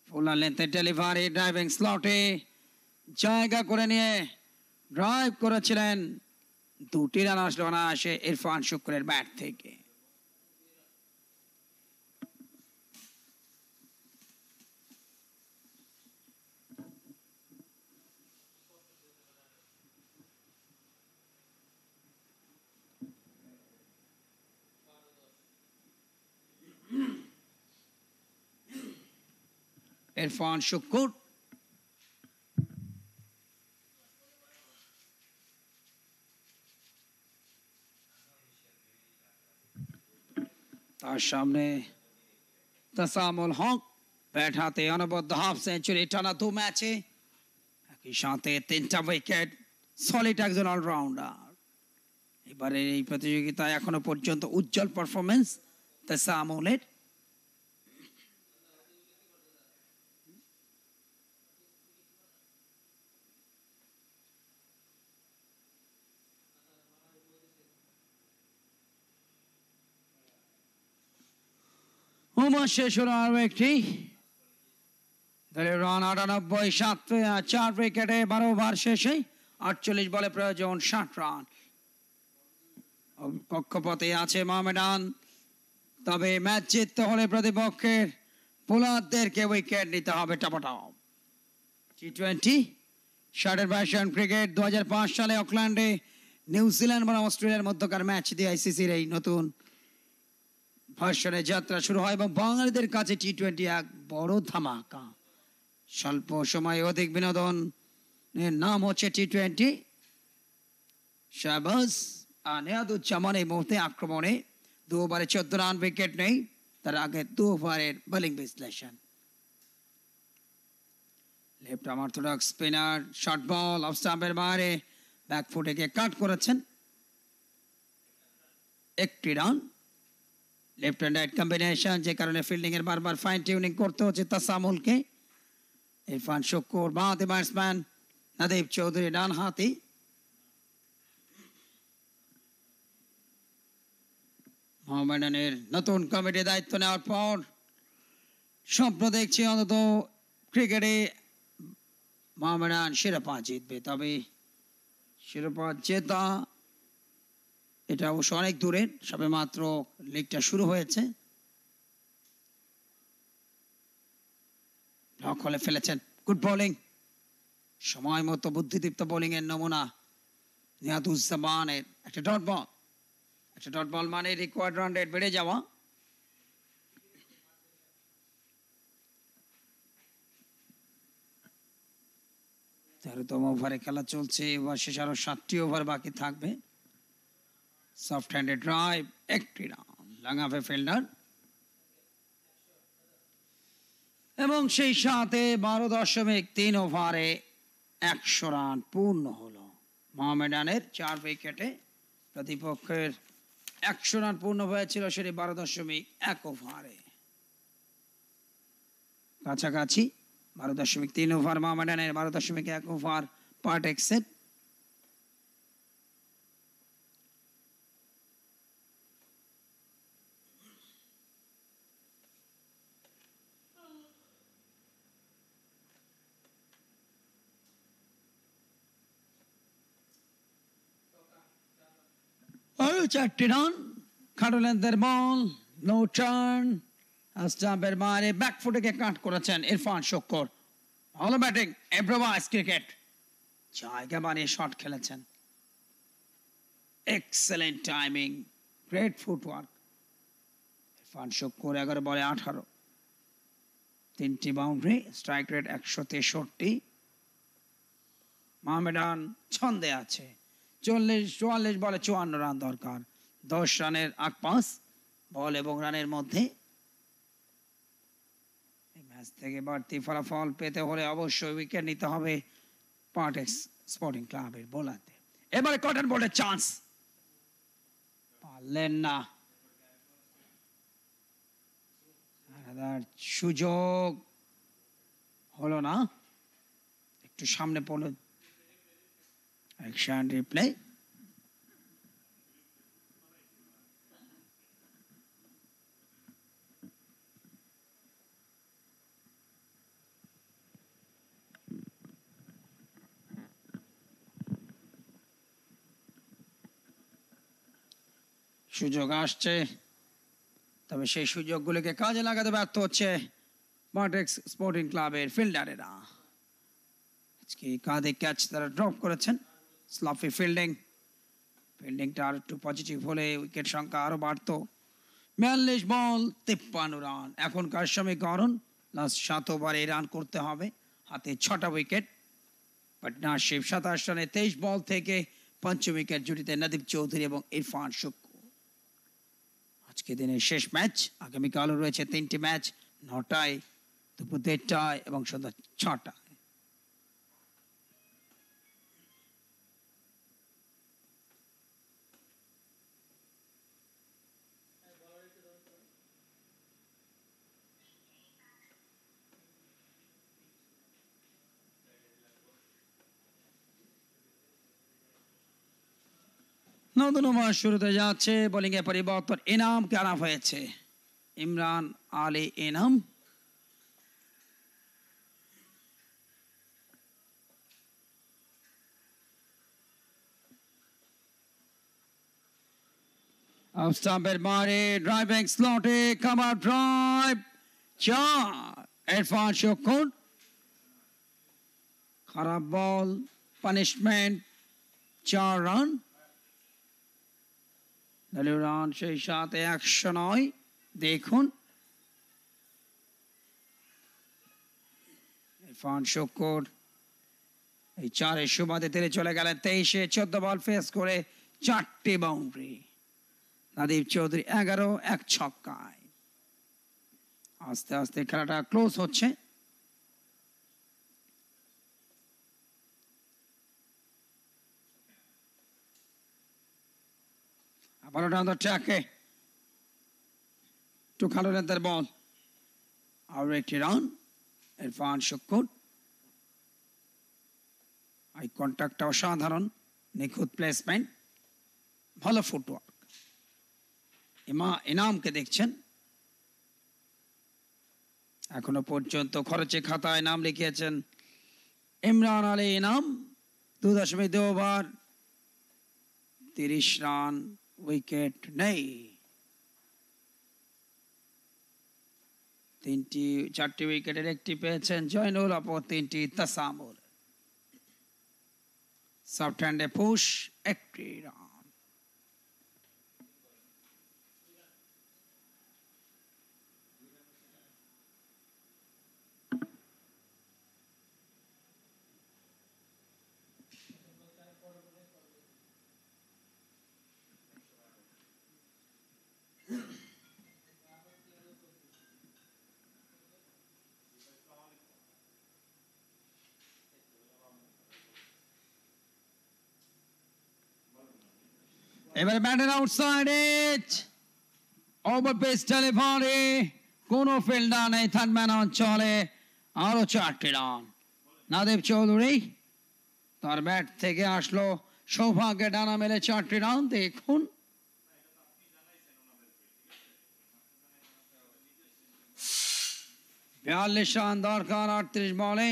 ফোলা লেন্থে ডেলিভারি ড্রাইভিং স্লটে জায়গা করে নিয়ে ড্রাইভ করেছিলেন দুটি রান আসলো না আসে ইরফান শুক্রের ব্যাট থেকে ইরফান শুকুর তার সামনে তাসামুল হক ব্যাট হাতে অনবদ্য হাফ সেঞ্চুরি টানা দু ম্যাচে একই সাথে তিনটা উইকেট সলিড একজন অলরাউন্ডার এবারে এই প্রতিযোগিতায় এখনো পর্যন্ত উজ্জ্বল পারফরমেন্স তাসামুলের হুমা শেষ হলো আরও একটি রান আটানব্বই সাত চার উইকেটে বারো ওভার শেষে আটচল্লিশ বলে প্রয়োজন ষাট রান কক্ষপথে আছে মামেডান তবে ম্যাচ জিততে হলে প্রতিপক্ষের বোলারদেরকে উইকেট নিতে হবে টপাটপ টি টোয়েন্টি শার্টের ফ্যাশন ক্রিকেট দু সালে অকল্যান্ডে নিউজিল্যান্ড বা অস্ট্রেলিয়ার মধ্যকার ম্যাচ দিয়ে আইসিসির এই নতুন ভাষণে যাত্রা শুরু হয় এবং বাঙালিদের কাছে টি টোয়েন্টি এক বড় ধামাকা স্বল্প সময়ে অধিক বিনোদন নাম হচ্ছে টি টোয়েন্টি শাহবাজ আনেহাদুজ্জামান এই মুহূর্তে আক্রমণে দু ওভারে চোদ্দ রান উইকেট নেই তার আগে দু ওভারের বোলিং বিশ্লেষণ left arm orthodox spinner short ball off স্টাম্পের বাইরে ব্যাক ফুটে গিয়ে কাট করেছেন একটি run left and right combination যে কারণে ফিল্ডিংয়ের বারবার ফাইন টিউনিং করতে হচ্ছে তাসামুলকে ইরফান শুকুর বাঁহাতি ব্যাটসম্যান নাদীপ চৌধুরী ডান হাতি মোহামেডানের নতুন কমিটি দায়িত্ব নেওয়ার পর স্বপ্ন দেখছি অন্তত ক্রিকেটে মোহামেডান শিরোপা জিতবে তবে শিরোপা জেতা এটা অবশ্য অনেক দূরের সবে মাত্র লিগটা শুরু হয়েছে হক হলে ফেলেছেন গুড বোলিং সময় মতো বুদ্ধিদীপ্ত এর নমুনা নিহাদুজ্জামানের একটা ডট বল একটা ডট বল মানে রিকোয়ার্ড রান রেট বেড়ে যাওয়া তেরোতম ওভারে খেলা চলছে এবার শেষ আরও সাতটি ওভার বাকি থাকবে সফট হ্যান্ডে ড্রাইভ একটি রান লাঙাবে ফিল্ডার এবং সেই সাথে বারো দশমিক তিন ওভারে একশো রান পূর্ণ হলো মোহামেডানের চার উইকেটে প্রতিপক্ষের একশো রান পূর্ণ হয়েছিল সেটি বারো দশমিক এক ওভারে কাছাকাছি বারো দশমিক তিন ওভার মোহামেডানের বারো দশমিক এক ওভার পার্ট এক্সেট two charted on. Ball no turn বাইরে ব্যাক কাট করেছেন ইরফান শক্কর ভালো ব্যাটিং ক্রিকেট জায়গা বানিয়ে শট খেলেছেন excellent timing great footwork Irfan Shukkur এগারো বলে আঠারো তিনটি বাউন্ডারি স্ট্রাইক রেট একশো তেষট্টি মাহমেডান ছন্দে আছে চল্লিশ চুয়াল্লিশ বলে চুয়ান্ন রান দরকার দশ রানের আট পাঁচ বল এবং রানের মধ্যে ম্যাচ থেকে বাড়তি ফলাফল পেতে হলে অবশ্যই উইকেট নিতে হবে পার্টেক্স স্পোর্টিং ক্লাবের বোলাতে এবারে কটন বোল্টের চান্স পারলেন না সুযোগ হলো না একটু সামনে পড়লো Action reply. সুযোগ আসছে তবে সেই সুযোগগুলোকে কাজে লাগাতে ব্যর্থ হচ্ছে মডেক্স স্পোর্টিং ক্লাবের ফিল্ডারেরা আজকে কাঁধে ক্যাচ তারা ড্রপ করেছেন স্লফি ফিল্ডিং ফিল্ডিংটা আর একটু পজিটিভ হলে উইকেট সংখ্যা আরও বাড়ত বিয়াল্লিশ বল তিপ্পান্ন রান এখনকার সমীকরণ লাস্ট সাত ওভারে রান করতে হবে হাতে ছটা উইকেট শিব সাতাশ রানে তেইশ বল থেকে পঞ্চম উইকেট জুটিতে নদীপ চৌধুরী এবং ইরফান শুক্র আজকে দিনের শেষ ম্যাচ আগামীকালও রয়েছে তিনটি ম্যাচ নটায় দুপুর দেড়টায় এবং সন্ধ্যা ছটা নবনমা শুরুতে যাচ্ছে বোলিংয়ে পরিবর্তন এনামকে আনা হয়েছে ইমরান আলী এনাম স্টাম্পের মারে ড্রাইভিং স্লটে কামার ড্রাইভ চার এরফান শকুন খারাপ বল পানিশমেন্ট চার রান দলীয় সেই সাথে একশো নয় দেখুন ইরফান শুকুর এই চারের সুবাদে তেলে চলে গেলেন তেইশে চোদ্দ বল ফেস করে চারটে বাউন্ডারি নাদীপ চৌধুরী এগারো এক ছক্কায় আস্তে আস্তে খেলাটা ক্লোজ হচ্ছে Apollo down the tackle to Khalil at the ball. Already down. Irfan Shukur. Eye কন্ট্যাক্টটা অসাধারণ নিখুঁত প্লেসমেন্ট ভালো ফুটওয়ার্ক ইমা ইনামকে দেখছেন এখনো পর্যন্ত খরচে খাতায় নাম লিখিয়েছেন ইমরান আলী ইনাম দু দশমিক দু ওভার তিরিশ রান wicket nahi তিনটি চারটি উইকেটের একটি পেয়েছেন জয়নুল অপর তিনটি তাসামুল সাফ পুশ একটি রান এবারে batter outside edge over pace টেলিফোনে কোনো ফিল্ডার নেই থাকবে ম্যান অঞ্চলে আরো চারটি রান নাদেব চৌধুরী তার ব্যাট থেকে আসলো সৌভাগ্যে ডানা মেলে চারটি রান দেখুন বিয়াল্লিশ রান দরকার আটত্রিশ বলে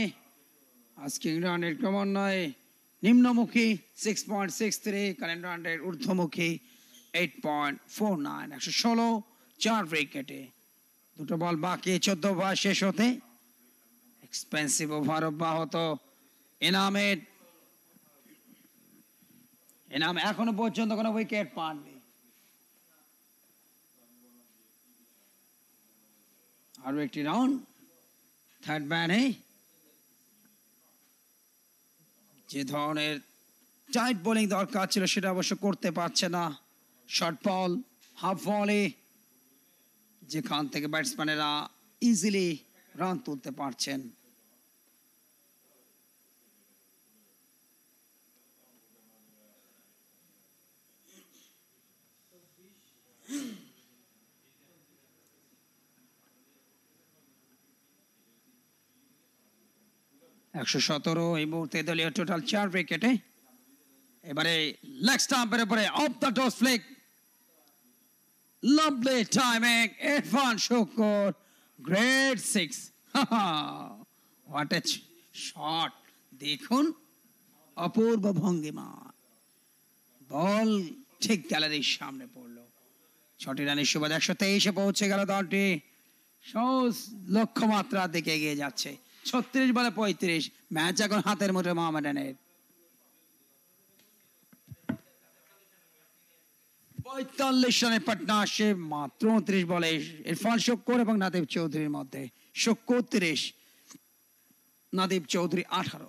আজকে ইংল্যান্ডের ক্রমান্বয়ে নিম্নমুখী six point six three current hundred ঊর্ধ্বমুখী এইট পয়েন্ট ফোর নাইন একশো ষোলো চার উইকেটে দুটো বল বাকি চোদ্দ ওভার শেষ হতে এক্সপেন্সিভ ওভার অব্যাহত এনামের এনাম এখনো পর্যন্ত কোনো উইকেট পাননি আরও একটি রাউন্ড থার্ড ব্যান এই যে ধরনের টাইট বোলিং দরকার ছিল সেটা অবশ্য করতে পারছে না শর্ট বল হাফ বলে যেখান থেকে ব্যাটসম্যানেরা ইজিলি রান তুলতে পারছেন একশো সতেরো এই মুহূর্তে দলীয় টোটাল চার উইকেটে এবারে লেগ স্টাম্পের উপরে off the toss flick lovely timing Irfan Shukur great six what a shot দেখুন অপূর্ব ভঙ্গিমা বল ঠিক গ্যালারির সামনে পড়লো ছটি রানের সুবাদ একশো তেইশে পৌঁছে গেল দলটি সহজ লক্ষ্যমাত্রার দিকে এগিয়ে যাচ্ছে ছত্রিশ বলে পঁয়ত্রিশ ম্যাচ এখন হাতের মুঠে মোহামেডানের পঁয়তাল্লিশ রানে পাটনা আসে মাত্র উনত্রিশ বলে ইরফান শক্কর এবং নাদেব চৌধুরীর মধ্যে শক্কর তিরিশ নাদেব চৌধুরী আঠারো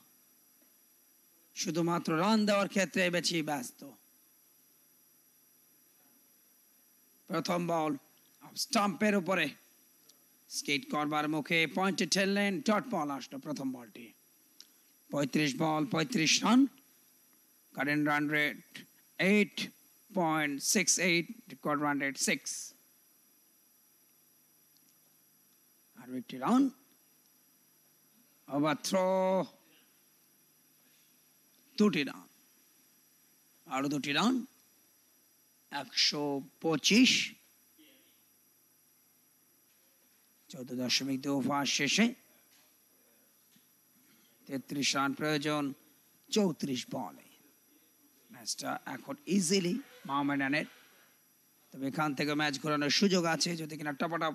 শুধুমাত্র রান দেওয়ার ক্ষেত্রে বেশি ব্যস্ত প্রথম বল স্টাম্পের উপরে স্কেট করবার মুখে পয়েন্টে ঠেললেন টট বল আসলো প্রথম বলটি পঁয়ত্রিশ বল পঁয়ত্রিশ run current run rate eight point six eight record run rate six আর একটি রান ওভার থ্রো দুটি রান আরো দুটি রান একশো পঁচিশ চৌদ্দ দশমিক দু শেষে তেত্রিশ রান প্রয়োজন চৌত্রিশ বলে ম্যাচটা এখন ইজিলি মহামেডানের তবে এখান থেকে ম্যাচ ঘোরানোর সুযোগ আছে যদি কিনা টপাটপ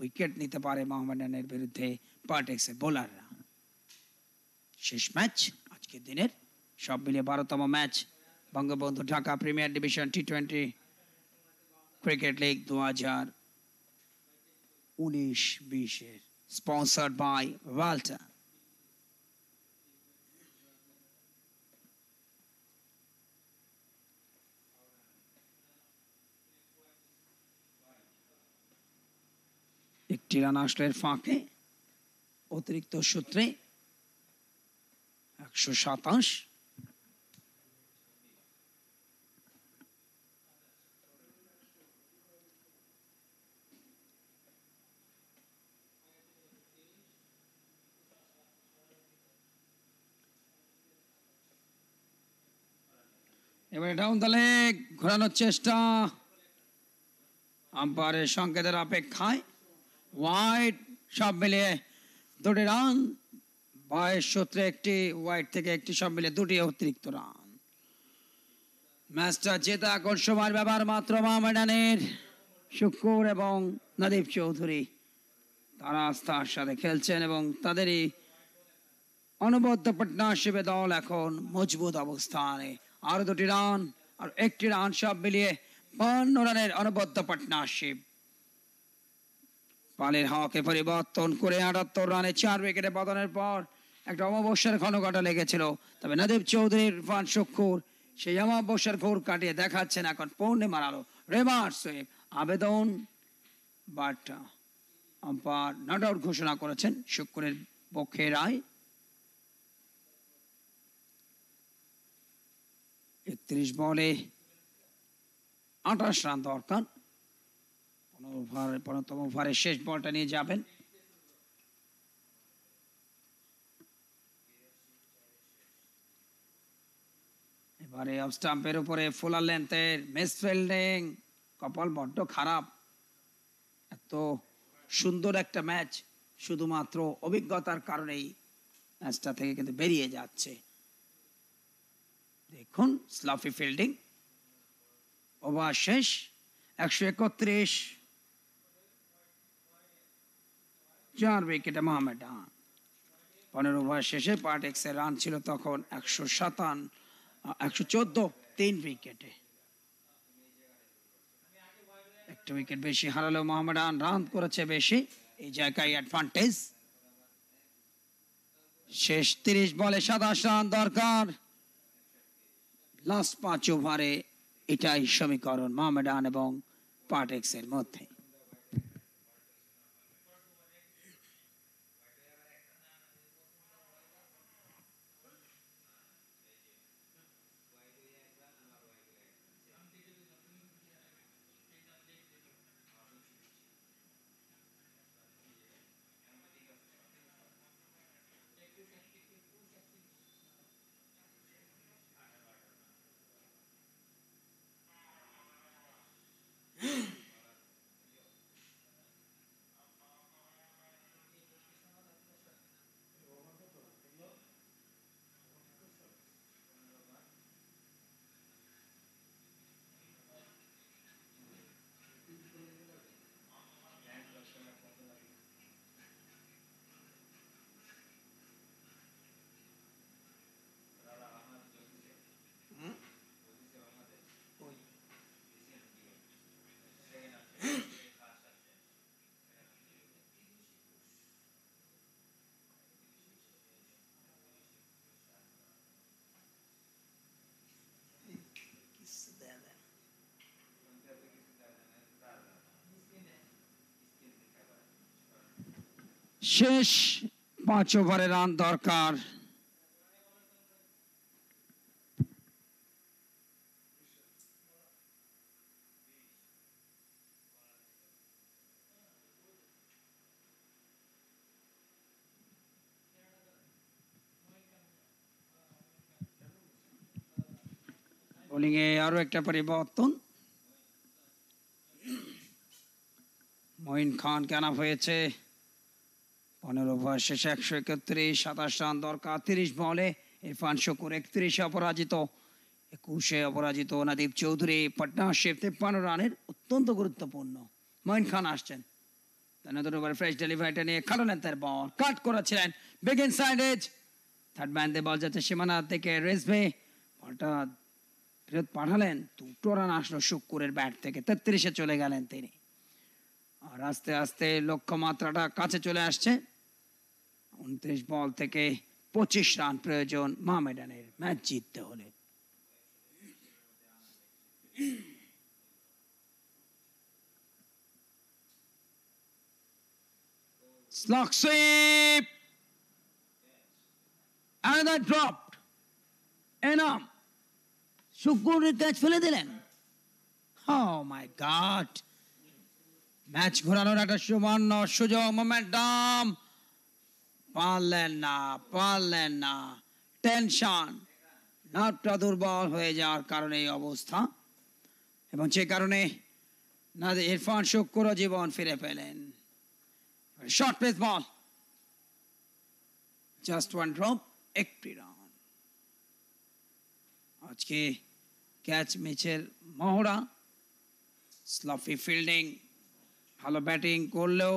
উইকেট নিতে পারে মোহামেডানের বিরুদ্ধে পার্টেক্সের বোলাররা শেষ ম্যাচ আজকের দিনের সব মিলিয়ে বারোতম match Bangabandhu Dhaka premier division T twenty cricket league দু হাজার উনিশ বিশের স্পন্সার্ড বাই ওয়াল্টার একটি রান আসলের ফাঁকে অতিরিক্ত সূত্রে একশো সাতাশ এবার ডাউন দ্য ঘোরানোর চেষ্টা আম্পায়ারের সংকেতের অপেক্ষায় হোয়াইট সব মিলিয়ে দুটি রান বয়স সূত্রে একটি হোয়াইট থেকে একটি সব মিলিয়ে দুটি অতিরিক্ত রান ম্যাচটা জেতা কোন সময়ের ব্যাপার মাত্র মামেডানের শুকুর এবং নদীপ চৌধুরী তারা আস্থার সাথে খেলছেন এবং তাদেরই অনবদ্য পার্টনারশিপে দল এখন মজবুত অবস্থানে আরও দুটি রান আর একটি রান সব মিলিয়ে বান্ন রানের অনবদ্য পার্টনারশিপ পালের হকে পরিবর্তন করে আটাত্তর রানে চার উইকেটে পতনের পর একটা অমাবস্যার ঘনঘটা লেগেছিল তবে নদীপ চৌধুরীর ফান শুক্কুর সেই অমাবস্যার ঘোর কাটিয়ে দেখাচ্ছেন এখন পূর্ণিমার মারালো রেভার্স সুইপ আবেদন বাট আম্পায়ার নট আউট ঘোষণা করেছেন শুক্কুরের পক্ষে রায় একত্রিশ বলে আঠাশ রান দরকার পনেরোতম ওভারে শেষ বলটা নিয়ে যাবেন এবারে অফ স্টাম্পের উপরে ফুলার লেন্থের মেস ফিল্ডিং কপাল বড্ড খারাপ এত সুন্দর একটা ম্যাচ শুধুমাত্র অভিজ্ঞতার কারণেই ম্যাচটা থেকে কিন্তু বেরিয়ে যাচ্ছে দেখুন স্লাফি ফিল্ডিং ওভার শেষ একশো একত্রিশ চার উইকেটে মোহামেড পনেরো ওভার শেষে পার্ট এক্সের রান ছিল তখন একশো সাতান একশো চোদ্দ তিন উইকেটে একটা উইকেট বেশি হারালেও মহামেডান রান করেছে বেশি এই জায়গায় অ্যাডভান্টেজ শেষ তিরিশ বলে সাতাশ রান দরকার লাস্ট পাঁচ ওভারে এটাই সমীকরণ মামেডান এবং পাটেক্সের মধ্যে শেষ পাঁচ ওভারে রান দরকার বোলিংয়ে আরো একটা পরিবর্তন মঈন খান কেনা হয়েছে পনেরো ওভার শেষে একশো একত্রিশ সাতাশ রান দরকার তিরিশ বলে ইরফান শকুর একত্রিশে অপরাজিত একুশে অপরাজিত নাদীপ চৌধুরী পার্টনারশিপ তেপ্পান্ন রানের অত্যন্ত গুরুত্বপূর্ণ মঈন খান আসছেন তার ওভার ফ্রেশ ডেলিভারিটা নিয়ে খাটালেন তার বল কাট করেছিলেন বেগিন সাইডেজ থার্ড ম্যান দিয়ে বল যাচ্ছে সীমানা থেকে রেসবে বলটা ফেরত পাঠালেন দুটো রান আসলো শুক্কুরের ব্যাট থেকে তেত্রিশে চলে গেলেন তিনি আর আস্তে আস্তে লক্ষ্যমাত্রাটা কাছে চলে আসছে উনত্রিশ বল থেকে পঁচিশ রান প্রয়োজন মামেডানের ম্যাচ জিততে হলে slug sweep. ক্যাচ ফেলে দিলেন মাই oh গড ম্যাচ ঘোরানোর একটা সুবর্ণ সুযোগ মোমেন্টাম পারলেন না পারলেন না টেনশন নার্ভটা দুর্বল হয়ে যাওয়ার কারণে এই অবস্থা এবং সে কারণে না ইরফান শুক্র জীবন ফিরে পেলেন short pace ball just one drop একটি রান আজকে ক্যাচ মিচের মহড়া স্লফি ফিল্ডিং ভালো ব্যাটিং করলেও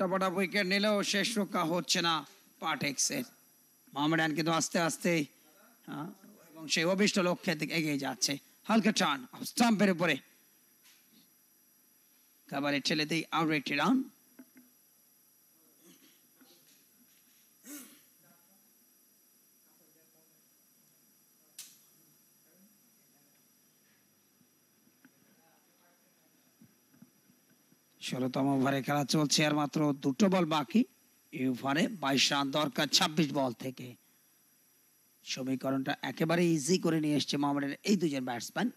টপাটা উইকেট নিলেও শেষ রক্ষা হচ্ছে না পার্ট এক্সের মোহামেডান কিন্তু আস্তে আস্তে এবং সেই অভিষ্ট লক্ষ্যের দিকে এগিয়ে যাচ্ছে হালকা টান স্টাম্পের উপরে কাবারে ঠেলে দিই আরও একটি রান ষোলোতম ওভারে খেলা চলছে আর মাত্র দুটো বল বাকি এই ওভারে বাইশ রান দরকার ছাব্বিশ বল থেকে সমীকরণটা একেবারে ইজি করে নিয়ে এসছে মোহামেডানের এই দুজন ব্যাটসম্যান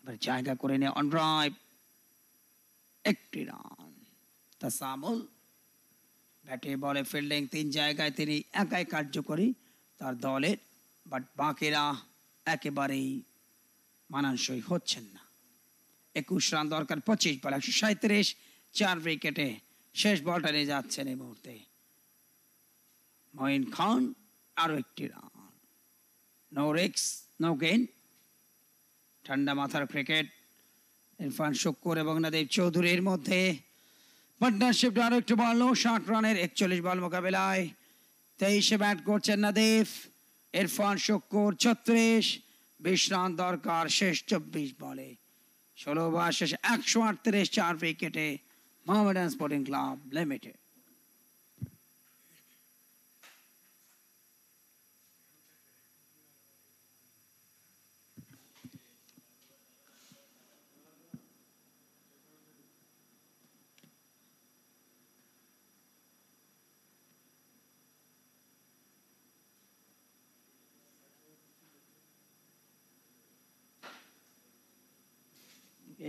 এবার জায়গা করে নিয়ে অন ড্রাইভ একটি রান তা সামল ব্যাটে বলে ফিল্ডিং তিন জায়গায় তিনি একাই কার্যকরী তার দলের বাট বাকিরা একেবারেই মানানসই হচ্ছেন না একুশ রান দরকার পঁচিশ বল একশো সাঁত্রিশ চার উইকেটে শেষ বলটা নিয়ে যাচ্ছেন এই মুহূর্তে মহিন খান আরও একটি রান নো রিক্স নো গেন ঠান্ডা মাথার ক্রিকেট ইরফান শুক্কর এবং নাদেব চৌধুরীর মধ্যে পার্টনারশিপ আরও একটু বাড়লো ষাট রানের একচল্লিশ বল মোকাবেলায় তেইশে ব্যাট করছেন নাদেব ইরফান শুক্কর ছত্রিশ বিশ রান দরকার শেষ চব্বিশ বলে ষোলো বার শেষে একশো আটত্রিশ চার উইকেটে Mohammedan sporting club limited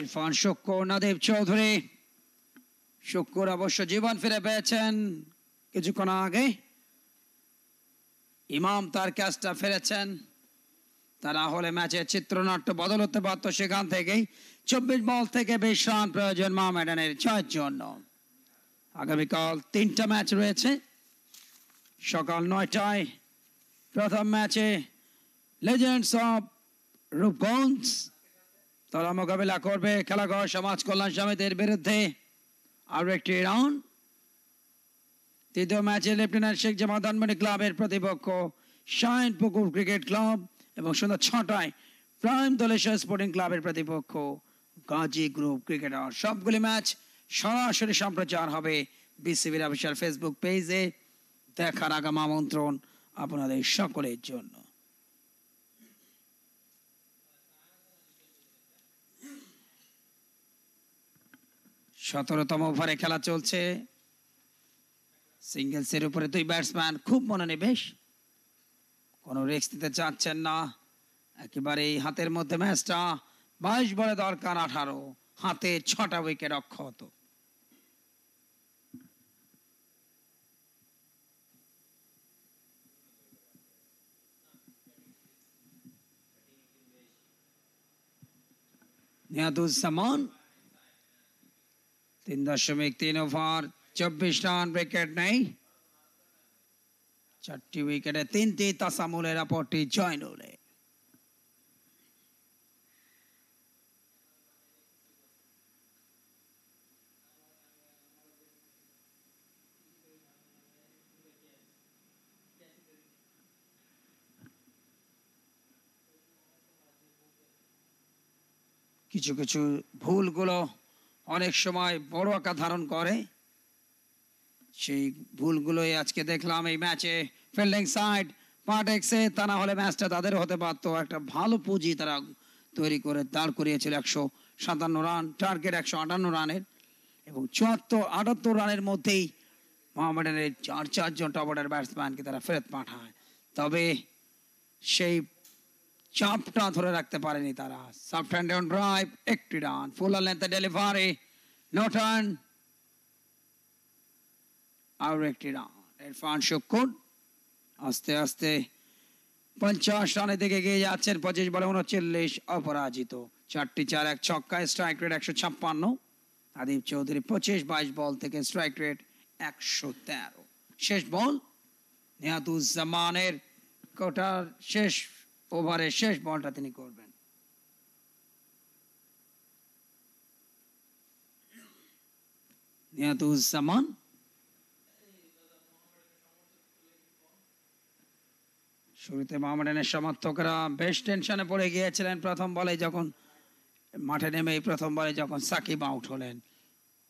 Irfan Shukkur Nadeb Chowdhury Shukkur অবশ্য জীবন ফিরে পেয়েছেন কিছুক্ষণ আগে ইমাম তার ক্যাচটা ফেরেছেন তারা হলে ম্যাচের চিত্রনাট্য বদল হতে পারত সেখান থেকেই চব্বিশ বল থেকে বিশ রান প্রয়োজন মোহামেডানের ছয়ের জন্য আগামীকাল তিনটা ম্যাচ রয়েছে সকাল নয়টায় প্রথম ম্যাচে লেজেন্ডস অফ রূপগঞ্জ তারা মোকাবিলা করবে খেলাঘর সমাজ কল্যাণ সমিতির বিরুদ্ধে আরও একটি রাউন্ড তৃতীয় ম্যাচে লেফটেন্যান্ট শেখ জামা ধানমণি ক্লাবের প্রতিপক্ষ শাহিন পুকুর ক্রিকেট ক্লাব এবং সন্ধ্যা ছটায় প্রাইম দলেশ্বর স্পোর্টিং ক্লাবের প্রতিপক্ষ গাজী গ্রুপ ক্রিকেটার সবগুলি ম্যাচ সরাসরি সম্প্রচার হবে বিসিবির অফিসিয়াল ফেসবুক পেজে দেখার আগাম আমন্ত্রণ আপনাদের সকলের জন্য সতেরোতম ওভারে খেলা চলছে সিঙ্গেলসের উপরে দুই ব্যাটসম্যান খুব মনোনিবেশ কোনো রিক্স দিতে চাচ্ছেন না একেবারেই হাতের মধ্যে ম্যাচটা বাইশ বলে দরকার আঠারো হাতে ছটা উইকেট অক্ষত নিয়াদুজ্জামান তিন দশমিক তিন ওভার চব্বিশ রান উইকেট নেই চারটি উইকেটে তিনটি তাসামুলের অপরটি জয়নুলে কিছু কিছু ভুলগুলো অনেক সময় বড় আকার ধারণ করে সেই ভুলগুলোই আজকে দেখলাম এই ম্যাচে ফিল্ডিং সাইড পার্ট এক্সে তা না হলে ম্যাচটা তাদের হতে পারত একটা ভালো পুঁজি তারা তৈরি করে দাঁড় করিয়েছিল একশো সাতান্ন রান টার্গেট একশো আটান্ন রানের এবং চুয়াত্তর আটাত্তর রানের মধ্যেই মোহামেডানের চার চারজন টপ অর্ডার ব্যাটসম্যানকে তারা ফেরত পাঠায় তবে সেই চাপটা ধরে রাখতে পারেনি তারা সাফট অ্যান্ড ড্রাইভ একটি রান ফুল লেন্থে ডেলিভারি নো টার্ন আর একটি রান ইরফান শুকুন আস্তে আস্তে পঞ্চাশ রানের দিকে এগিয়ে যাচ্ছেন পঁচিশ বলে উনচল্লিশ অপরাজিত চারটি চার এক ছক্কা স্ট্রাইক রেট একশো ছাপ্পান্ন আদিব চৌধুরী পঁচিশ বাইশ বল থেকে স্ট্রাইক রেট একশো তেরো শেষ বল নেহাদুজ্জামানের কোটার শেষ ওভারের শেষ বলটা তিনি করবেন নিয়াতুজ্জামান শুরুতে মোহামেডানের সমর্থকরা বেশ টেনশনে পড়ে গিয়েছিলেন প্রথম বলে যখন মাঠে নেমে এই প্রথম বলে যখন সাকিব আউট হলেন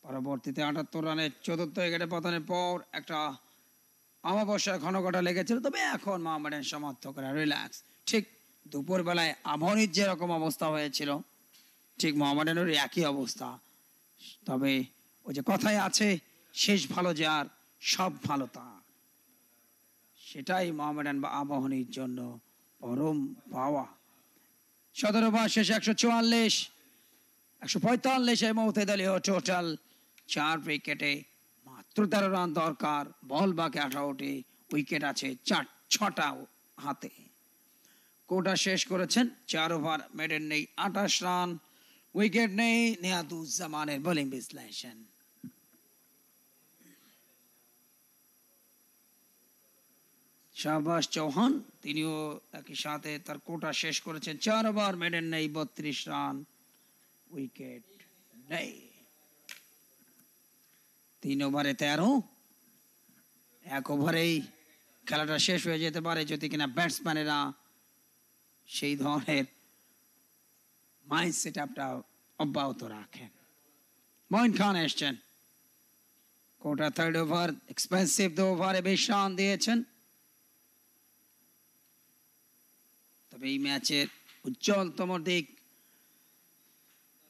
পরবর্তীতে আটাত্তর রানের চতুর্থ উইকেটে পতনের পর একটা অমাবস্যার ঘন ঘটা লেগেছিল তবে এখন মোহামেডান সমর্থকরা রিল্যাক্স ঠিক দুপুরবেলায় আবহনীর যেরকম অবস্থা হয়েছিল ঠিক মোহামেডানেরও একই অবস্থা তবে ওই যে কথায় আছে শেষ ভালো যার সব ভালো তা সেটাই মোহামেডান বা আবাহনীর জন্য পরম পাওয়া সতেরো ওভার শেষ একশো চুয়াল্লিশ একশো পঁয়তাল্লিশ এই মুহূর্তে দলীয় টোটাল চার উইকেটে মাত্র তেরো রান দরকার বল বাকি আঠারোটি উইকেট আছে চার ছটা হাতে কোটা শেষ করেছেন চার ওভার মেডেন নেই আঠাশ রান উইকেট নেই নেহাদুজ্জামানের বোলিং বিশ্লেষণ শাহবাজ চৌহান তিনিও একই সাথে তার কোটা শেষ করেছেন চার ওভার মেডেন নেই বত্রিশ রান উইকেট নেই তিন ওভারে তেরো এক ওভারেই খেলাটা শেষ হয়ে যেতে পারে যদি কিনা ব্যাটসম্যানেরা সেই ধরনের মাইন্ড সেট আপটা অব্যাহত রাখেন মইন খান এসছেন কোটা থার্ড ওভার এক্সপেন্সিভ দু ওভারে বেশ রান দিয়েছেন তবে এই ম্যাচের উজ্জ্বলতম দিক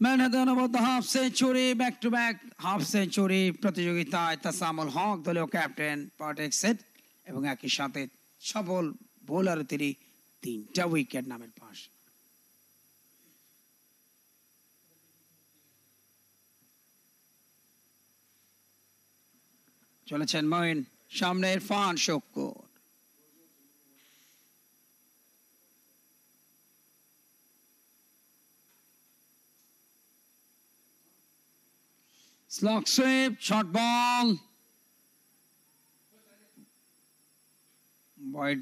ম্যান অনবদ্য half century back to back half century প্রতিযোগিতায় তাসামুল হক দলীয় ক্যাপ্টেন পার্ট এক্সেট এবং একই সাথে সবল বোলার তিনি তিনটা উইকেট নামের পাশ চলেছেন মহিন সামনে Irfan Shukkur slog sweep short ball বয়েড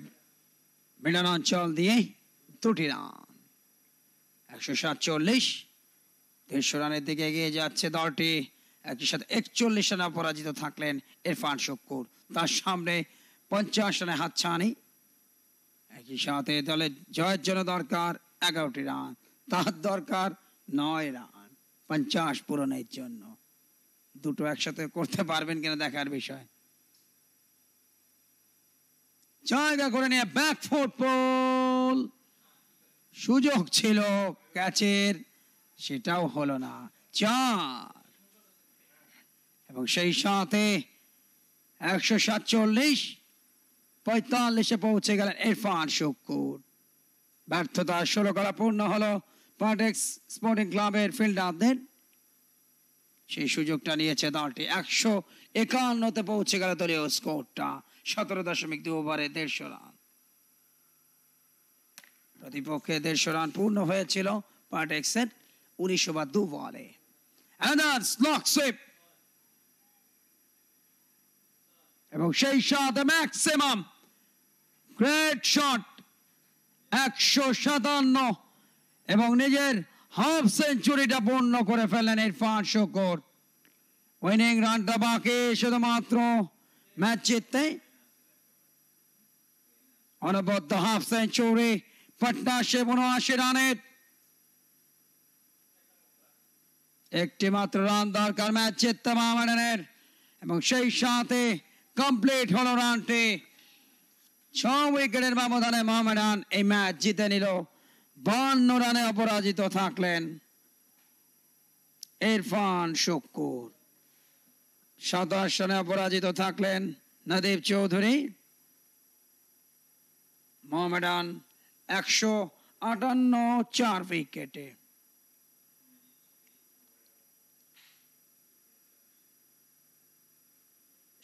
মিলনাঞ্চল দিয়ে দুটি রান একশো সাতচল্লিশ দেড়শো রানের দিকে এগিয়ে যাচ্ছে দলটি একই সাথে একচল্লিশ রানে অপরাজিত থাকলেন ইরফান শক্কুর তার সামনে পঞ্চাশ রানে হাতছানি একই সাথে দলের জয়ের জন্য দরকার এগারোটি রান তার দরকার নয় রান পঞ্চাশ পূরণের জন্য দুটো একসাথে করতে পারবেন কিনা দেখার বিষয় জায়গা করে নিয়ে ব্যাক ফুটবল সুযোগ ছিল ক্যাচের সেটাও হলো না চার এবং সেই সাথে একশো সাতচল্লিশ পঁয়তাল্লিশে পৌঁছে গেলেন ইরফান শুকুর ব্যর্থতা ষোলো করা পূর্ণ হলো পার্টেক্স স্পোর্টিং ক্লাবের ফিল্ডারদের সেই সুযোগটা নিয়েছে দলটি একশো একান্নতে পৌঁছে গেল দলীয় স্কোরটা সতেরো দশমিক দু ওভারে দেড়শো রান প্রতিপক্ষে দেড়শো রান পূর্ণ হয়েছিল পার্ট এক্সেট উনিশ ওভার দু বলে এবং সেই সাথে ম্যাক্সিমাম গ্রেট শট একশো সাতান্ন এবং নিজের হাফ সেঞ্চুরিটা পূর্ণ করে ফেলেন ইরফান শকর উইনিং রানটা বাকি শুধুমাত্র ম্যাচ জিততেই on about the half century. Patna Shebuno উনআশি একটি মাত্র রান দরকার ম্যাচ জিততে এবং সেই সাথে কমপ্লিট হলো রানটি ছ উইকেটের ব্যবধানে মোহামেডান এই ম্যাচ জিতে নিল বান্ন রানে অপরাজিত থাকলেন ইরফান শুক্কুর সাতাশ রানে অপরাজিত থাকলেন নদীপ চৌধুরী মোহামেডান একশো আটান্ন চার উইকেটে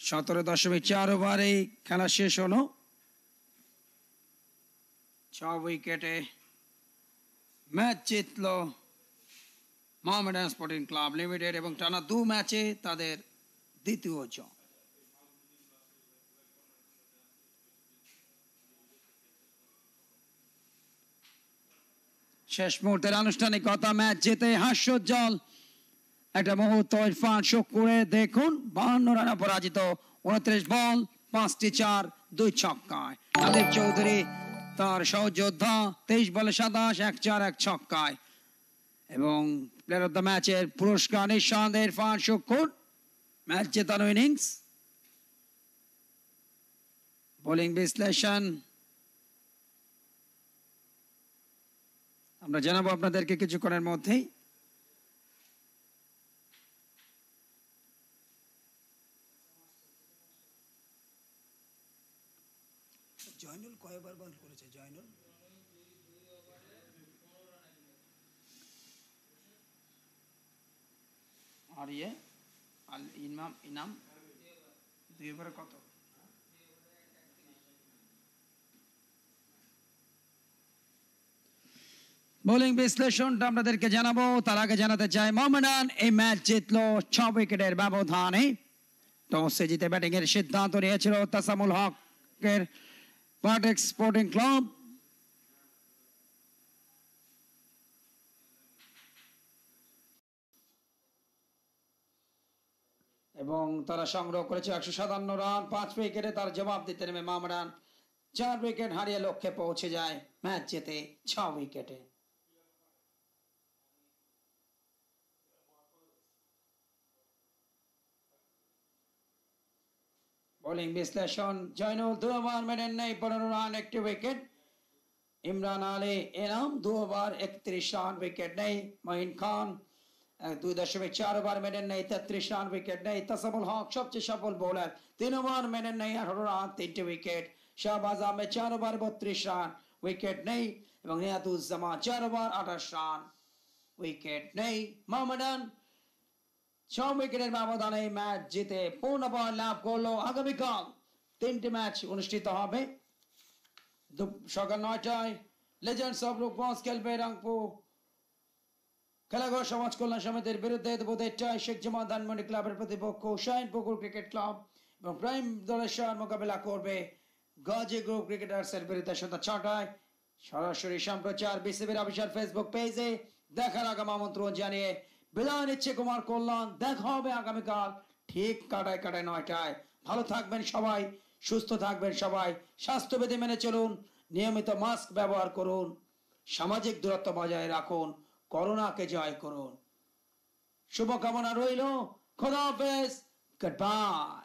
সতেরো দশমিক চার ওভারেই খেলা শেষ হলো ছ উইকেটে ম্যাচ জিতল মোহামেডান স্পোর্টিং ক্লাব লিমিটেড এবং টানা দু ম্যাচে তাদের দ্বিতীয় জয় শেষ মুহূর্তের আনুষ্ঠানিকতা ম্যাচ জেতে হাস্যজ্জ্বল একটা মুহূর্ত ইরফান শোক করে দেখুন বাহান্ন রানে পরাজিত উনত্রিশ বল পাঁচটি চার দুই ছক্কায় আদিব চৌধুরী তার সহযোদ্ধা তেইশ বলে সাতাশ এক চার এক ছক্কায় এবং প্লেয়ার অফ দ্য ম্যাচের পুরস্কার নিঃসন্দেহ ইরফান শুকুর ম্যাচ জেতানো ইনিংস বোলিং বিশ্লেষণ আমরা জানাবো আপনাদেরকে কিছুক্ষণের মধ্যেই জয়নুল করেছে জয়নুল আর ইয়ে আল ইনাম ইনাম দুইবার কত বোলিং বিশ্লেষণটা আপনাদেরকে জানাবো তার আগে জানাতে চাই মোহামেডান এই ম্যাচ জিতলো ছ উইকেটের ব্যবধানে টসে জিতে ব্যাটিং এর সিদ্ধান্ত নিয়েছিল তাসামুল হক এর স্পোর্টিং ক্লাব এবং তারা সংগ্রহ করেছে একশো সাতান্ন রান পাঁচ উইকেটে তার জবাব দিতে নেমে মামরান চার উইকেট হারিয়ে লক্ষ্যে পৌঁছে যায় ম্যাচ জেতে ছ উইকেটে বোলিং বিশ্লেষণ জয়নুল দুবার মেডেন নেই পনেরো রান একটি উইকেট ইমরান আলী এনাম দু ওভার একত্রিশ রান উইকেট নেই মহিন খান দুই দশমিক চার ওভার মেডেন নেই তেত্রিশ রান উইকেট নেই তাসাবুল হক সবচেয়ে সফল বোলার তিন ওভার মেডেন নেই আঠারো রান তিনটি উইকেট শাহবাজ আহমেদ চার ওভার বত্রিশ রান উইকেট নেই এবং নিয়াতুজ্জামান চার ওভার আঠাশ রান উইকেট নেই মোহামেডান ছ উইকেটের ব্যবধানে এই ম্যাচ জিতে পূর্ণ পয়েন্ট লাভ করলো আগামীকাল তিনটি ম্যাচ অনুষ্ঠিত হবে সকাল নয়টায় লেজেন্ডস অফ রূপগঞ্জ খেলবে রংপুর খেলাঘর সমাজ কল্যাণ সমিতির বিরুদ্ধে দুপুর একটায় শেখ জামান ধানমন্ডি ক্লাবের প্রতিপক্ষ শাহিনপুকুর ক্রিকেট ক্লাব এবং প্রাইম দলের মোকাবেলা করবে গজে গ্রুপ ক্রিকেটার্সের বিরুদ্ধে সন্ধ্যা ছটায় সরাসরি সম্প্রচার বিসিবির অফিসার ফেসবুক পেজে দেখার আগাম আমন্ত্রণ জানিয়ে বিদায় নিচ্ছে কুমার কল্যাণ দেখা হবে আগামীকাল ঠিক কাটায় কাটায় নয়টায় ভালো থাকবেন সবাই সুস্থ থাকবেন সবাই স্বাস্থ্যবিধি মেনে চলুন নিয়মিত মাস্ক ব্যবহার করুন সামাজিক দূরত্ব বজায় রাখুন করোনাকে জয় করুন শুভকামনা রইল খোদা হাফেজ গুড বাই